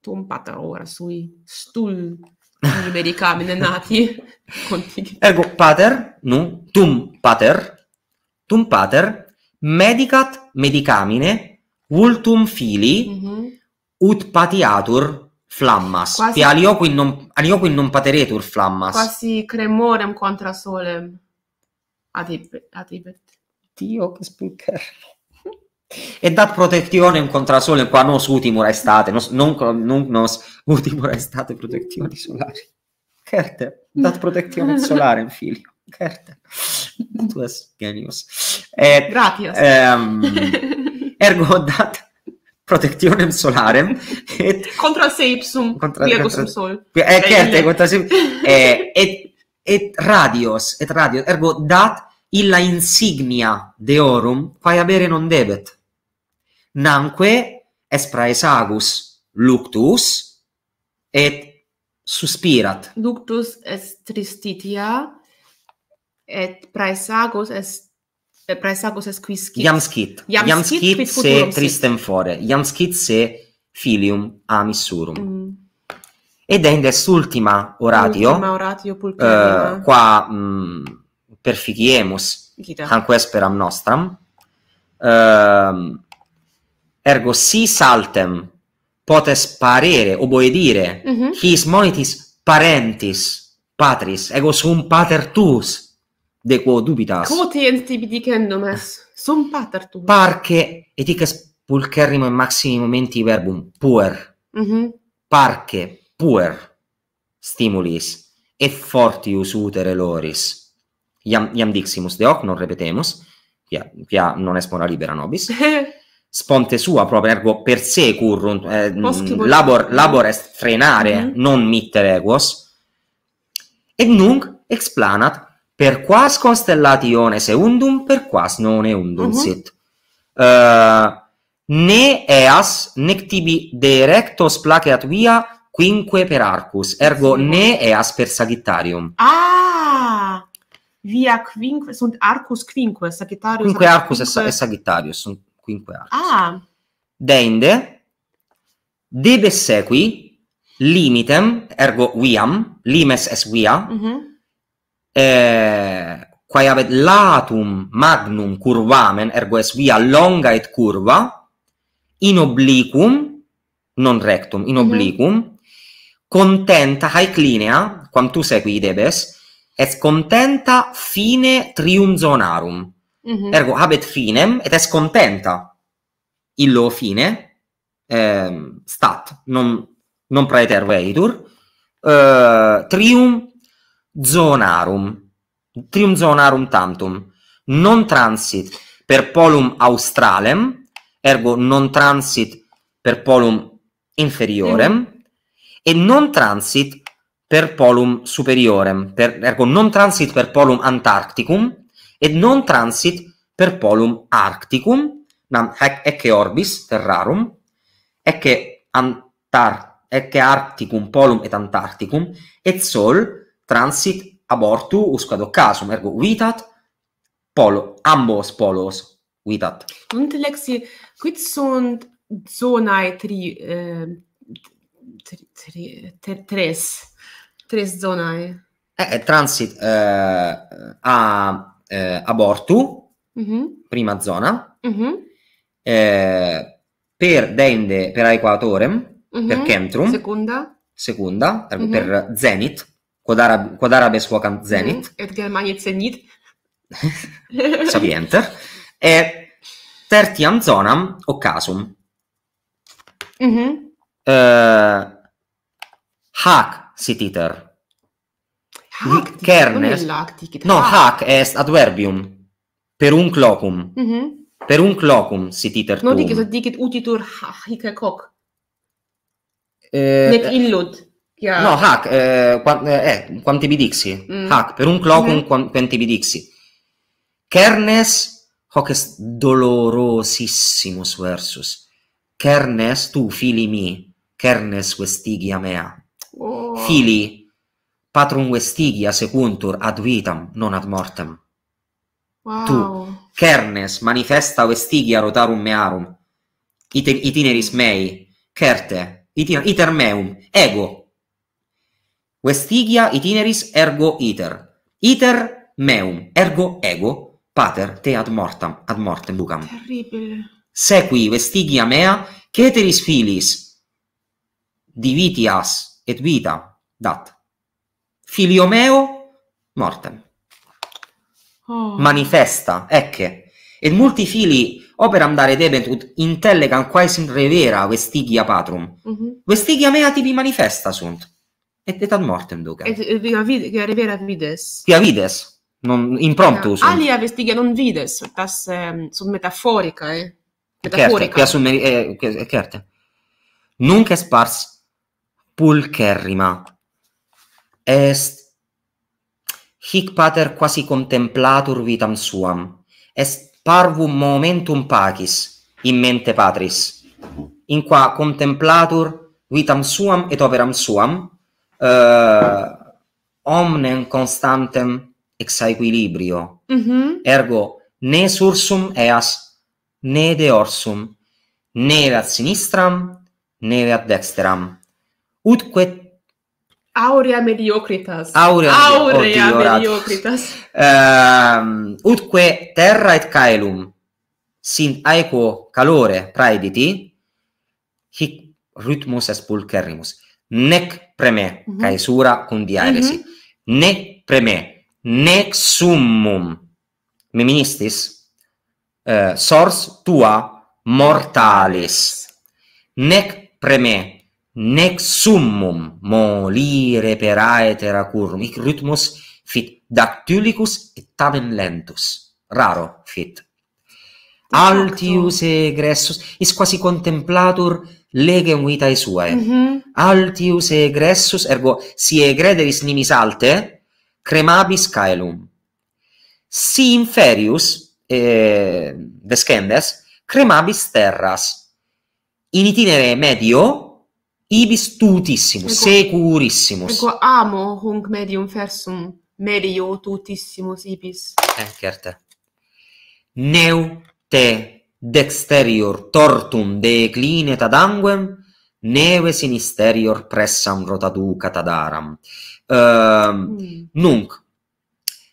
tum patra ora sui stul, sui sui sui sui sui sui tum pater... sui Tum pater, medicat medicamine, vultum fili, mm-hmm. ut patiatur flammas. Quasi... Pe alioquin non, alioquin non pateretur flammas. Quasi cremorem contra solem adibet. adibet. Dio che spinchermo. E dat protectionem contra solem qua nos utimur estate, nos, non, non nos estate protectioni solari. Certe, dat protezione solare, figlio. Certe. Tu genius. Et, eh, Gratias. Um, ergo dat protectionem solarem. Et, contra se ipsum, contra, sol. Quia, eh, certe, contra se eh, et, et radios, et radios, ergo dat illa insignia deorum, quae avere non debet. Namque es praesagus luctus et suspirat. Luctus est tristitia, et praesagus est praesagus est quis scit iam scit iam scit se tristem fore iam scit se filium amissurum mm. ed est ultima oratio ultima oratio uh, eh, qua mm, perfigiemus tam nostram uh, ergo si saltem potes parere o dire mm -hmm. his monitis parentis patris ego sum pater tuus. de quo dubitas. Quotienti dicendo mes, son pater tu. Parche eticas pulcherrimo in maximi momenti verbum puer. Mm-hmm. Parche puer stimulis et fortius utere loris. Iam, iam diximus de hoc, non repetemus, quia, quia non est mora libera nobis. Sponte sua proprio ergo per se currunt eh, labor, labor est frenare, mm-hmm. non mittere equos. Et nunc explanat per quas constellati e undum per quas non e undum uh mhm. -huh. sit uh, ne eas nec tibi de rectos placeat via quinque per arcus ergo sì. ne eas per sagittarium ah via quinque sunt arcus quinque sagittarius quinque arcus quinque... e sagittarius sunt quinque arcus ah deinde debes sequi limitem ergo viam limes es via mm -hmm eh, quae habet latum magnum curvamen, ergo est via longa et curva, in obliquum, non rectum, in mhm. obliquum, mm -hmm. contenta, haec linea, quam tu segui debes, est contenta fine trium zonarum. Mm -hmm. Ergo, habet finem, et est contenta illo fine, eh, stat, non, non praeter veitur, eh, trium zoonarum, trium zonarum tantum, non transit per polum australem, ergo non transit per polum inferiorem, mm. e non transit per polum superiorem, per, ergo non transit per polum antarcticum, e non transit per polum arcticum, nam hec, ecce orbis terrarum, ecce, antar, ecce arcticum polum et antarcticum, et sol transit abortu usquado casum, ergo vitat polo, ambos polos vitat. Und Lexi, quid sunt zonae tri, eh, tri, tri, tre, tres, tres zonae? Eh, transit eh, a eh, abortu, mm-hmm. prima zona, mm-hmm. eh, per dende per aequatorem, mm-hmm. per mhm. centrum, seconda, seconda per, mhm. per zenit, quod, arab, arabes vocam zenit. Mm, et germania zenit. Sapienter. e tertiam zonam occasum. Mm mm-hmm. eh uh, hac sit iter. Kernes. No, hac. est adverbium. Per un clocum. Mm -hmm. Per un clocum sititer tu tuum. No, dicit, dicit utitur hic hoc. Eh, Nec illud. No, hack, eh, qua, eh, eh, quanti bidixi? Mm. Hack, per un clock, mm -hmm. quanti bidixi? Kernes, hoc est dolorosissimus versus. Kernes, tu, fili mi, kernes vestigia mea. Oh. Fili, patrum vestigia secuntur ad vitam, non ad mortem. Wow. Tu, kernes, manifesta vestigia rotarum mearum. Iter, itineris mei, certe, iter, iter meum, ego, Vestigia itineris ergo iter. Iter meum ergo ego pater te ad mortem ad mortem lucam. Terribile. Sequi vestigia mea ceteris filis divitias et vita dat. Filio meo mortem. Oh. Manifesta ecce et multi fili operam dare debent ut intellegam quasi in revera vestigia patrum. Mm -hmm. Vestigia mea tibi manifesta sunt. Mm. Et et ad mortem duca. Et via via rivera vides. Via vides. Non impromptu Ali ha vestiga non vides, tas eh, sub metaforica, eh. Metaforica. Che assume eh, che eh, che carta. Nunc spars pulcherrima. Est hic pater quasi contemplatur vitam suam. Est parvum momentum pacis in mente patris. In qua contemplatur vitam suam et operam suam uh, eh, omnem constantem ex aequilibrio. Mm -hmm. Ergo, ne sursum eas, ne deorsum, ne ad sinistram, ne ad dexteram. Utque aurea mediocritas. Aurea, aurea mediocritas. Uh, ehm, utque terra et caelum sint aequo calore praediti, hic rhythmus est pulcherrimus nec preme, mhm. caesura cundiaevesi, mhm. nec preme, nec summum, meministis, eh, sors tua mortalis, nec preme, nec summum, molire per aetera curum. Ic ritmus fit dactylicus et tamen lentus, raro fit. Altius egressus, is quasi contemplatur, legem vitae suae. Mm -hmm. Altius egressus, ergo si egrederis nimis alte, cremabis caelum. Si inferius, eh, descendes, cremabis terras. In itinere medio, ibis tutissimus, securissimus. Ego amo hunc medium versum, medio tutissimus ibis. Eh, certe. Neu te dexterior tortum declinet ad anguem, neve sinisterior pressam rotaducat ad aram. Uh, ehm, mm. Nunc,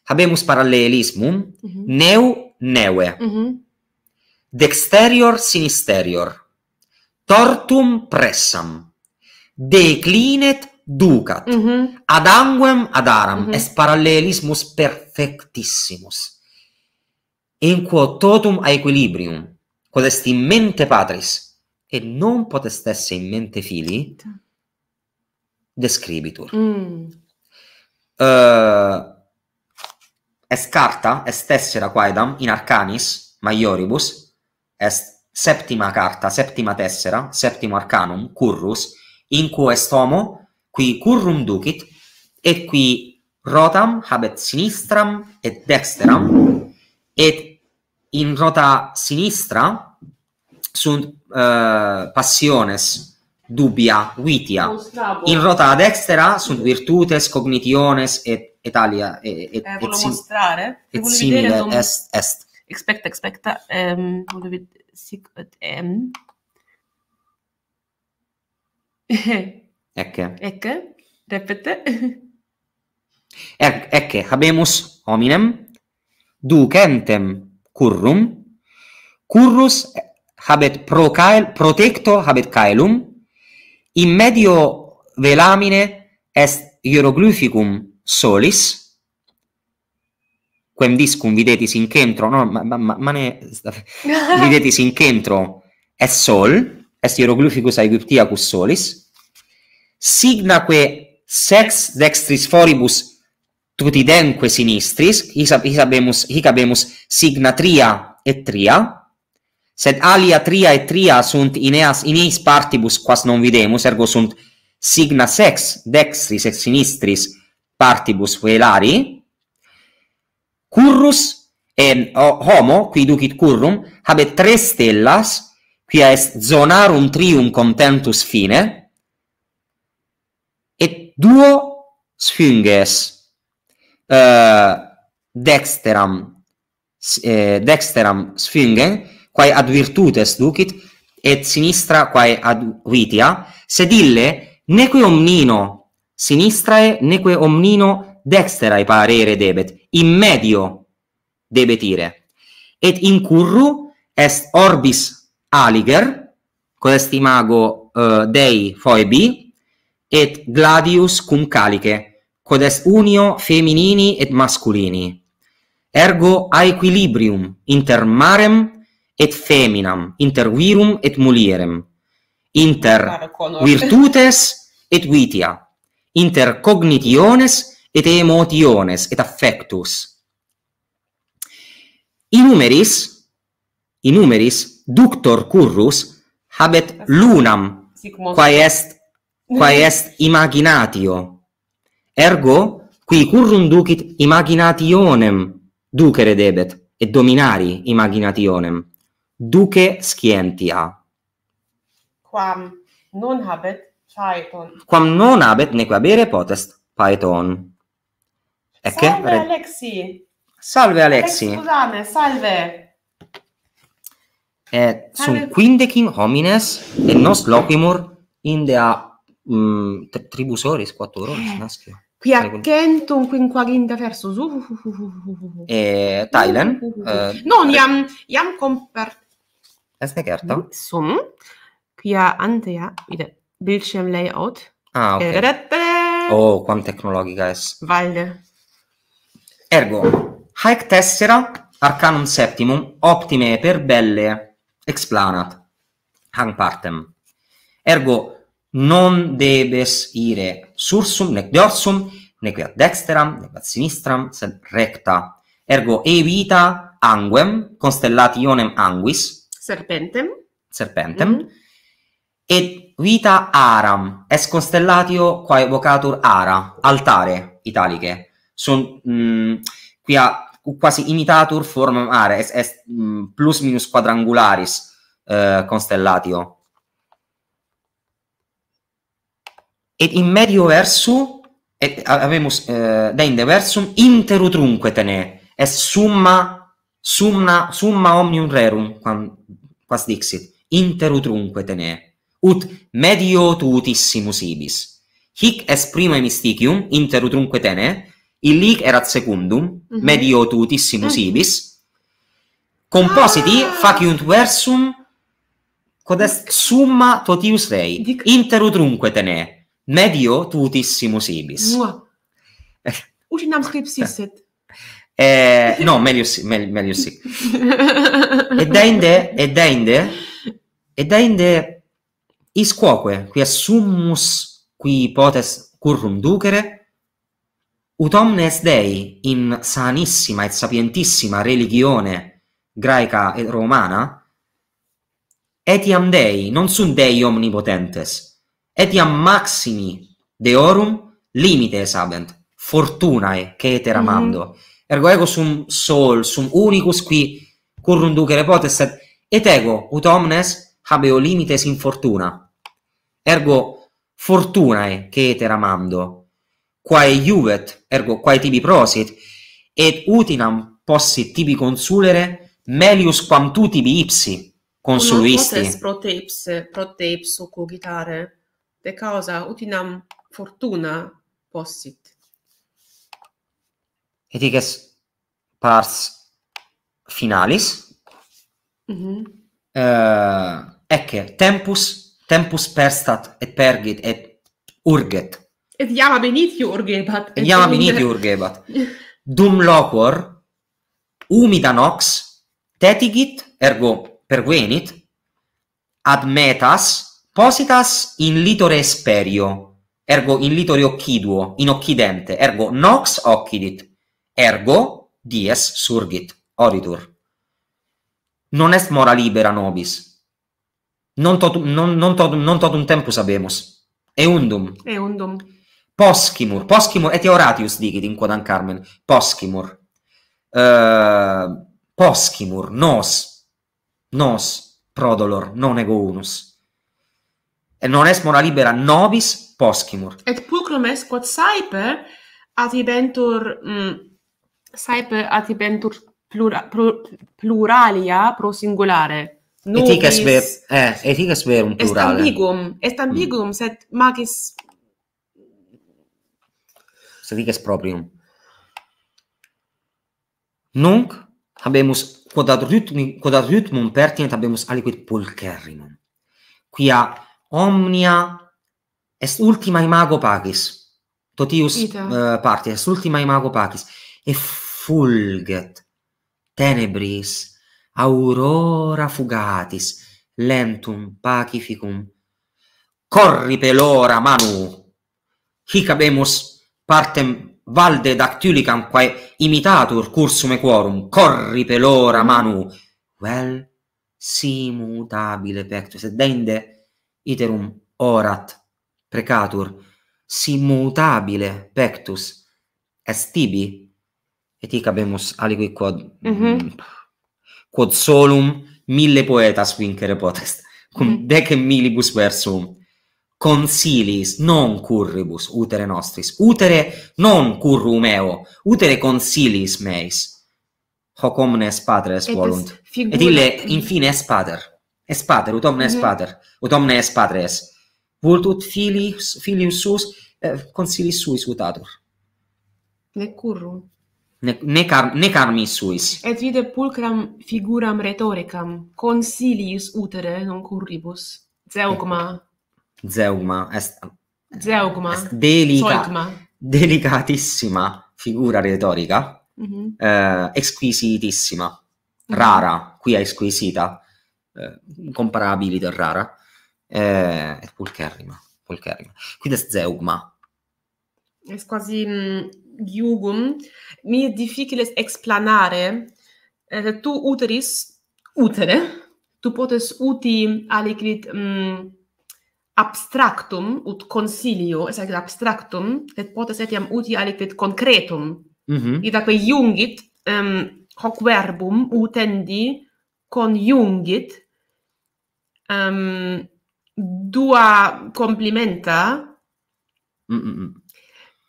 habemus parallelismum, mm -hmm. neu neue, mm -hmm. dexterior sinisterior, tortum pressam, declinet ducat, mm -hmm. ad anguem ad aram, mm -hmm. est parallelismus perfectissimus, in quo totum aequilibrium, quod est in mente patris et non potest esse in mente fili describitur mm. uh, est carta est tessera quaedam in arcanis maioribus est septima carta septima tessera septimo arcanum currus in quo est homo qui currum ducit et qui rotam habet sinistram et dexteram et in rota sinistra sunt uh, passiones dubia vitia in rota destra sunt virtutes cognitiones et italia et et eh, mostrare et simile est est expecta expecta ehm um, volevi sic et em ecce ecce repete ecce habemus hominem ducentem currum currus habet pro cael protecto habet caelum in medio velamine est hieroglyphicum solis quem discum videtis in centro no ma, ma, ma, ma ne videtis in centro est sol est hieroglyphicus aegyptiacus solis signaque sex dextris foribus tuti denque sinistris, hic abemus signa tria et tria, sed alia tria et tria sunt in eis partibus quas non videmus, ergo sunt signa sex, dextris et sinistris partibus velari. Currus, homo, qui ducit currum, habet tre stellas, quia est zonarum trium contentus fine, et duo sphinges, dexteram eh, dexteram eh, sfingen quae ad virtutes ducit et sinistra quae ad vitia sed ille neque omnino sinistrae neque omnino dexterae parere debet in medio debet ire et in curru est orbis aliger quod est imago uh, dei foebi et gladius cum calice quod est unio feminini et masculini ergo aequilibrium inter marem et feminam inter virum et mulierem inter virtutes et vitia inter cognitiones et emotiones et affectus in numeris in numeris ductor currus habet lunam quae est quae est imaginatio ergo qui currum ducit imaginationem ducere debet et dominari imaginationem duce scientia quam non habet paeton quam non habet nec habere potest paeton ecce salve alexi salve alexi scusame salve et eh, sunt quinde king homines et nos loquimur in dea mm, tribusoris quattuoris eh. nascio piacentum quinquaginta versus uh, uh, uh, uh, uh, uh. uh, uh. e eh, Thailand uh, uh, uh, uh eh, non iam eh. iam comper este certo sum quia antea ide bildschirm layout ah ok da, da, da. oh quam tecnologica es valde ergo haec tessera arcanum septimum optime per belle explanat hang partem ergo non debes ire sursum nec dorsum nec ad dexteram nec ad sinistram sed recta ergo evita anguem constellationem anguis serpentem serpentem mm -hmm. et vita aram est constellatio quae vocatur ara altare italiche. sunt mm, quia quasi imitatur formam ara est, est mm, plus minus quadrangularis uh, constellatio et in medio versu et avemus uh, deinde versum inter utrunque tene est summa summa summa omnium rerum quam quas dixit inter utrunque tene ut medio tutissimus ibis hic est prima mysticium inter utrunque tene illic erat secundum mm -hmm. medio tutissimus mm -hmm. ibis compositi ah! faciunt versum quod est summa totius rei Dic... inter tene medio tutissimus ibis. Mua. Eh. Uci nam scripsisset. eh, no, meglio sì, me, meglio sì. e dende, e dende, e is quoque, qui assumus qui potes currum ducere, ut omnes dei in sanissima et sapientissima religione graeca et romana, etiam dei non sunt dei omnipotentes, etiam maximi deorum limites habent fortunae caetera mm -hmm. mando mm-hmm. ergo ego sum sol sum unicus qui currum ducere potest et, et ego ut omnes habeo limites in fortuna ergo fortunae caetera mando quae iuvet ergo quae tibi prosit et utinam possit tibi consulere melius quam tu tibi ipsi consuluisti non potes pro te pro te ipso cogitare de causa utinam fortuna possit. Et ices pars finalis. Mm eh uh, ecce, tempus, tempus perstat et pergit et urget. Et iam benitio urgebat. Et iam benitio urgebat. Dum loquor, umida nox, tetigit, ergo pervenit, ad metas, positas in litore sperio, ergo in litore occiduo, in occidente, ergo nox occidit, ergo dies surgit, oritur. Non est mora libera nobis. Non tot, non, non, tot, non tot un tempus abemus. Eundum. Eundum. Poschimur, poschimur, et oratius digit in an carmen, poschimur. Uh, eh, poschimur, nos, nos, prodolor, non ego unus et non est mora libera nobis poscimur. Et pulchrum est quod saepe adibentur mm, saepe adibentur plura, pluralia pro singulare. Nobis, et hic est ver, eh, et hic verum plurale. Est ambigum, est ambigum, mm. sed magis... Sed hic est proprium. Nunc habemus quod ad rytmum, quod ad rytmum pertinent habemus aliquid pulcherrimum, quia omnia est ultima imago pacis totius uh, eh, parte est ultima imago pacis e fulget tenebris aurora fugatis lentum pacificum corri pelora manu hic habemus partem valde dactylicam quae imitatur cursum equorum corri pelora manu vel well, pectus et dende iterum orat precatur si mutabile pectus est tibi et hic habemus aliqui quod mhm. mm -hmm. quod solum mille poetas vincere potest cum mm -hmm. decem milibus versum consilis non curribus utere nostris utere non currum eo utere consilis meis hoc omnes patres et volunt et ille infine est pater Es pater, ut omne mm -hmm. es pater, ut omne es patres. Vult ut filius, filium sus, eh, consilis suis utatur. Ne curru. Ne, ne, car, ne carmi suis. Et vide pulcram figuram rhetoricam, consilius utere, non curribus. Zeugma. Zeugma. Est, Zeugma. Est delica, Zeugma. Delicatissima figura rhetorica. Mm -hmm. eh, exquisitissima. Mm -hmm. Rara, qui exquisita. Mm Eh, comparabili del rara e eh, pulcherrima pulcherrima qui des zeugma Est quasi jugum mm, mi è difficile explanare eh, tu uteris utere tu potes uti aliquid mm, abstractum ut consilio es ad abstractum et potes etiam uti aliquid concretum mm -hmm. idaque jungit um, hoc verbum utendi conjungit um, dua complimenta mm -mm.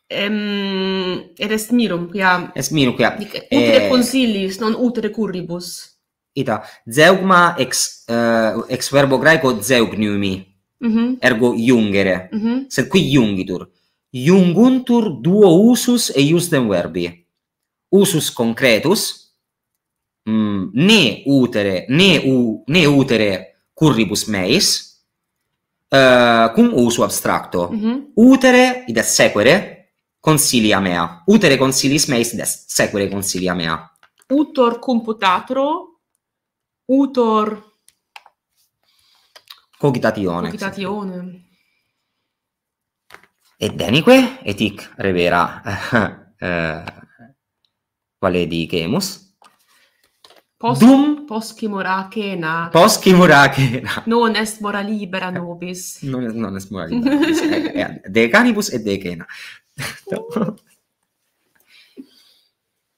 Um, mm. et est mirum, quia... Est mirum, quia... Dic, utre eh, consilis, non utre curribus. Ita, zeugma ex, uh, ex verbo graeco zeugniumi, mm -hmm. ergo jungere, mm -hmm. sed qui jungitur. Junguntur duo usus e justem verbi. Usus concretus, mm, ne utere, ne, u, ne utere, ne utere, curribus meis, uh, cum usu abstracto, mm-hmm. utere id est sequere consilia mea, utere consilis meis id est sequere consilia mea. Utor computatro, utor... Cogitatione. Cogitatione. Ed enique etic revera eh, quale eh, di chemus Pos dum posci moracena. Posci moracena. Non est mora libera nobis. Non est, non est mora libera nobis. Eh, eh, eh, de canibus et de cena.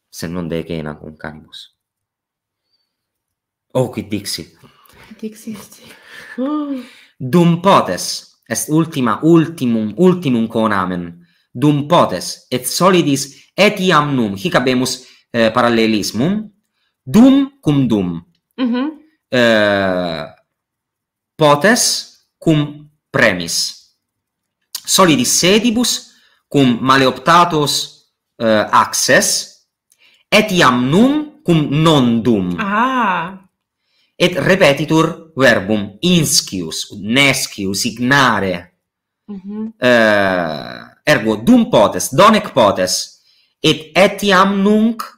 SEN non de cena CUM canibus. O oh, qui dixi. Dixi est. dum potes est ultima ultimum ultimum conamen. Dum potes et solidis etiam num hic habemus eh, parallelismum dum cum dum. Mhm. Eh uh, potes cum premis. Solidis sedibus cum maleoptatos uh, eh, access et iam num cum non dum. Ah. Et repetitur verbum inscius, nescius, ignare. Mhm. Eh uh, ergo dum potes, donec potes et etiam nunc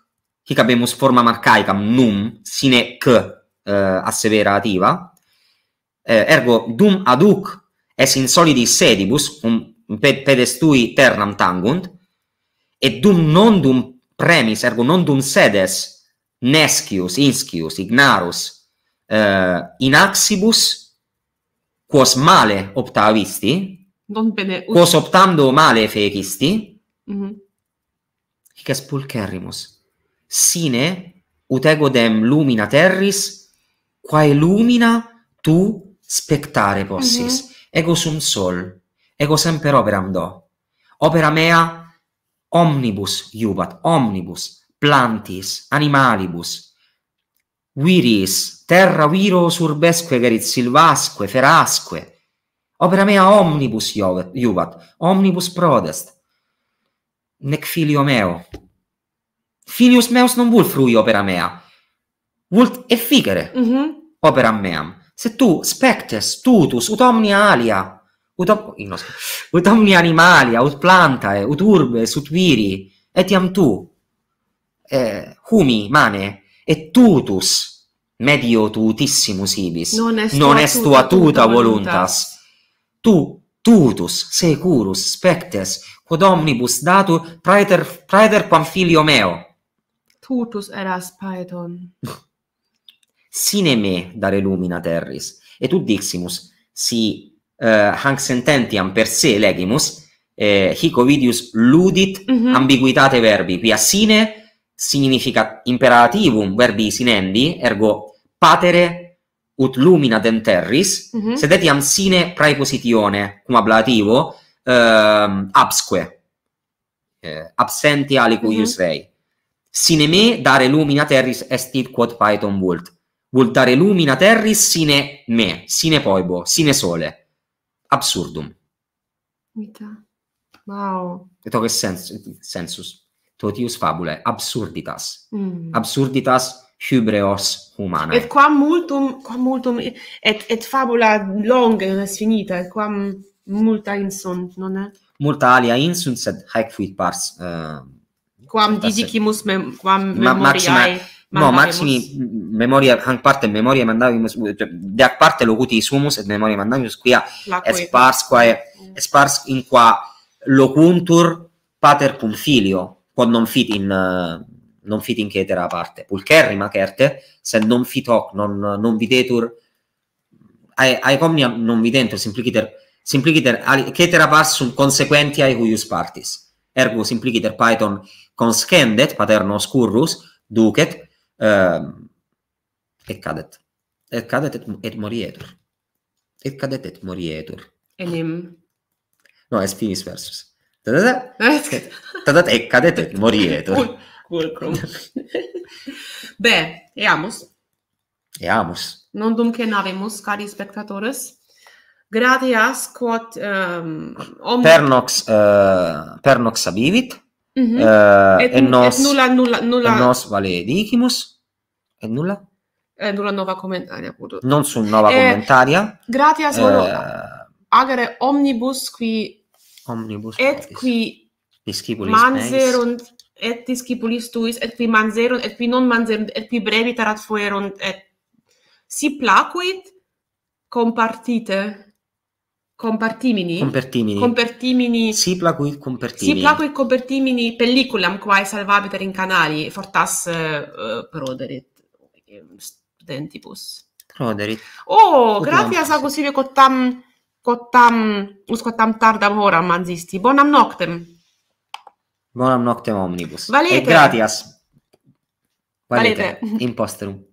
hic habemus formam arcaicam num sine c uh, eh, asseverativa uh, eh, ergo dum ad hoc est in solidi sedibus um pedestui ternam tangunt et dum non dum premis ergo non dum sedes nescius inscius ignarus uh, eh, in axibus quos male optavisti, non bene quos optando male fecisti mm -hmm. hic est pulcherrimus sine ut ego dem lumina terris quae lumina tu spectare possis mm -hmm. ego sum sol ego semper operam do opera mea omnibus iubat omnibus plantis animalibus viris terra viro surbesque gerit silvasque ferasque opera mea omnibus iubat omnibus prodest nec filio meo filius meus non vult frui opera mea, vult efficere mm -hmm. opera meam. Se tu spectes tutus ut omnia alia, ut, op, inos, ut omnia animalia, ut plantae, ut urbes, ut viri, etiam tu, eh, humi, mane, et tutus, medio tutissimus ibis, non est, non est tua, tua, tuta voluntas. voluntas. Tu tutus securus spectes quod omnibus datur praeter, praeter quam filio meo, putus eras Python. Sine me dare lumina terris, et ut diximus, si uh, hanc sententiam per se legimus, eh, hic ovidius ludit mm -hmm. ambiguitate verbi, quia sine significa imperativum verbi sinendi, ergo patere ut lumina dem terris, mm -hmm. sed etiam sine praepositione, cum ablativo, uh, absque, uh, eh, absentia aliquius mm -hmm. rei sine me dare lumina terris est id quod python vult vult dare lumina terris sine me sine poibo sine sole absurdum vita wow et hoc sens sensus totius fabulae absurditas mm. absurditas hubreos humanae et quam multum quam multum et et fabula longa et infinita et quam multa insunt non est multa alia insunt sed haec fuit pars uh, Quam disi kimus mem, quam ma, memoriae ma, No, maximi memoria hanc parte memoria mandavi cioè, da ac parte locuti sumus e memoria mandavi quia et spars quae è mm. spars in qua locuntur pater cum filio quod non fit in non fit in chetera parte pulcherri certe se non fit hoc non, non videtur ae, ae comnia non videntur simpliciter simpliciter cetera parsum consequenti ae cuius partis ergo simpliciter Python conscendet paterno currus, ducet uh, ehm, et cadet et cadet et, et morietur et cadet et morietur enim no es finis versus tadat et cadet et morietur ulcrum be eamus eamus non dum ken avemus cari spectatores gratias quod um, ehm, pernox uh, eh, pernox abivit Mm-hmm. Eh, et Eh uh, nos nulla nulla nos vale dicimus. E nulla? E eh, nulla nova commentaria appunto. Non su nova eh, commentaria. Eh, Grazie agere omnibus qui omnibus. Et qui discipulis manzerunt et discipulis tuis et qui manzerunt et qui non manzerunt et qui brevitarat fuerunt et si placuit compartite. Compartimini? Compertimini. Compertimini. Si placu il compertimini. Si placu il compertimini pelliculam quae salvabiter in canali fortas uh, eh, proderit studentibus. Proderit. Oh, grazie gratias agusilio cottam cottam uscottam tardam ora, manzisti. Bonam noctem. Bonam noctem omnibus. Valete. E gratias. Valete. Valete. Imposterum.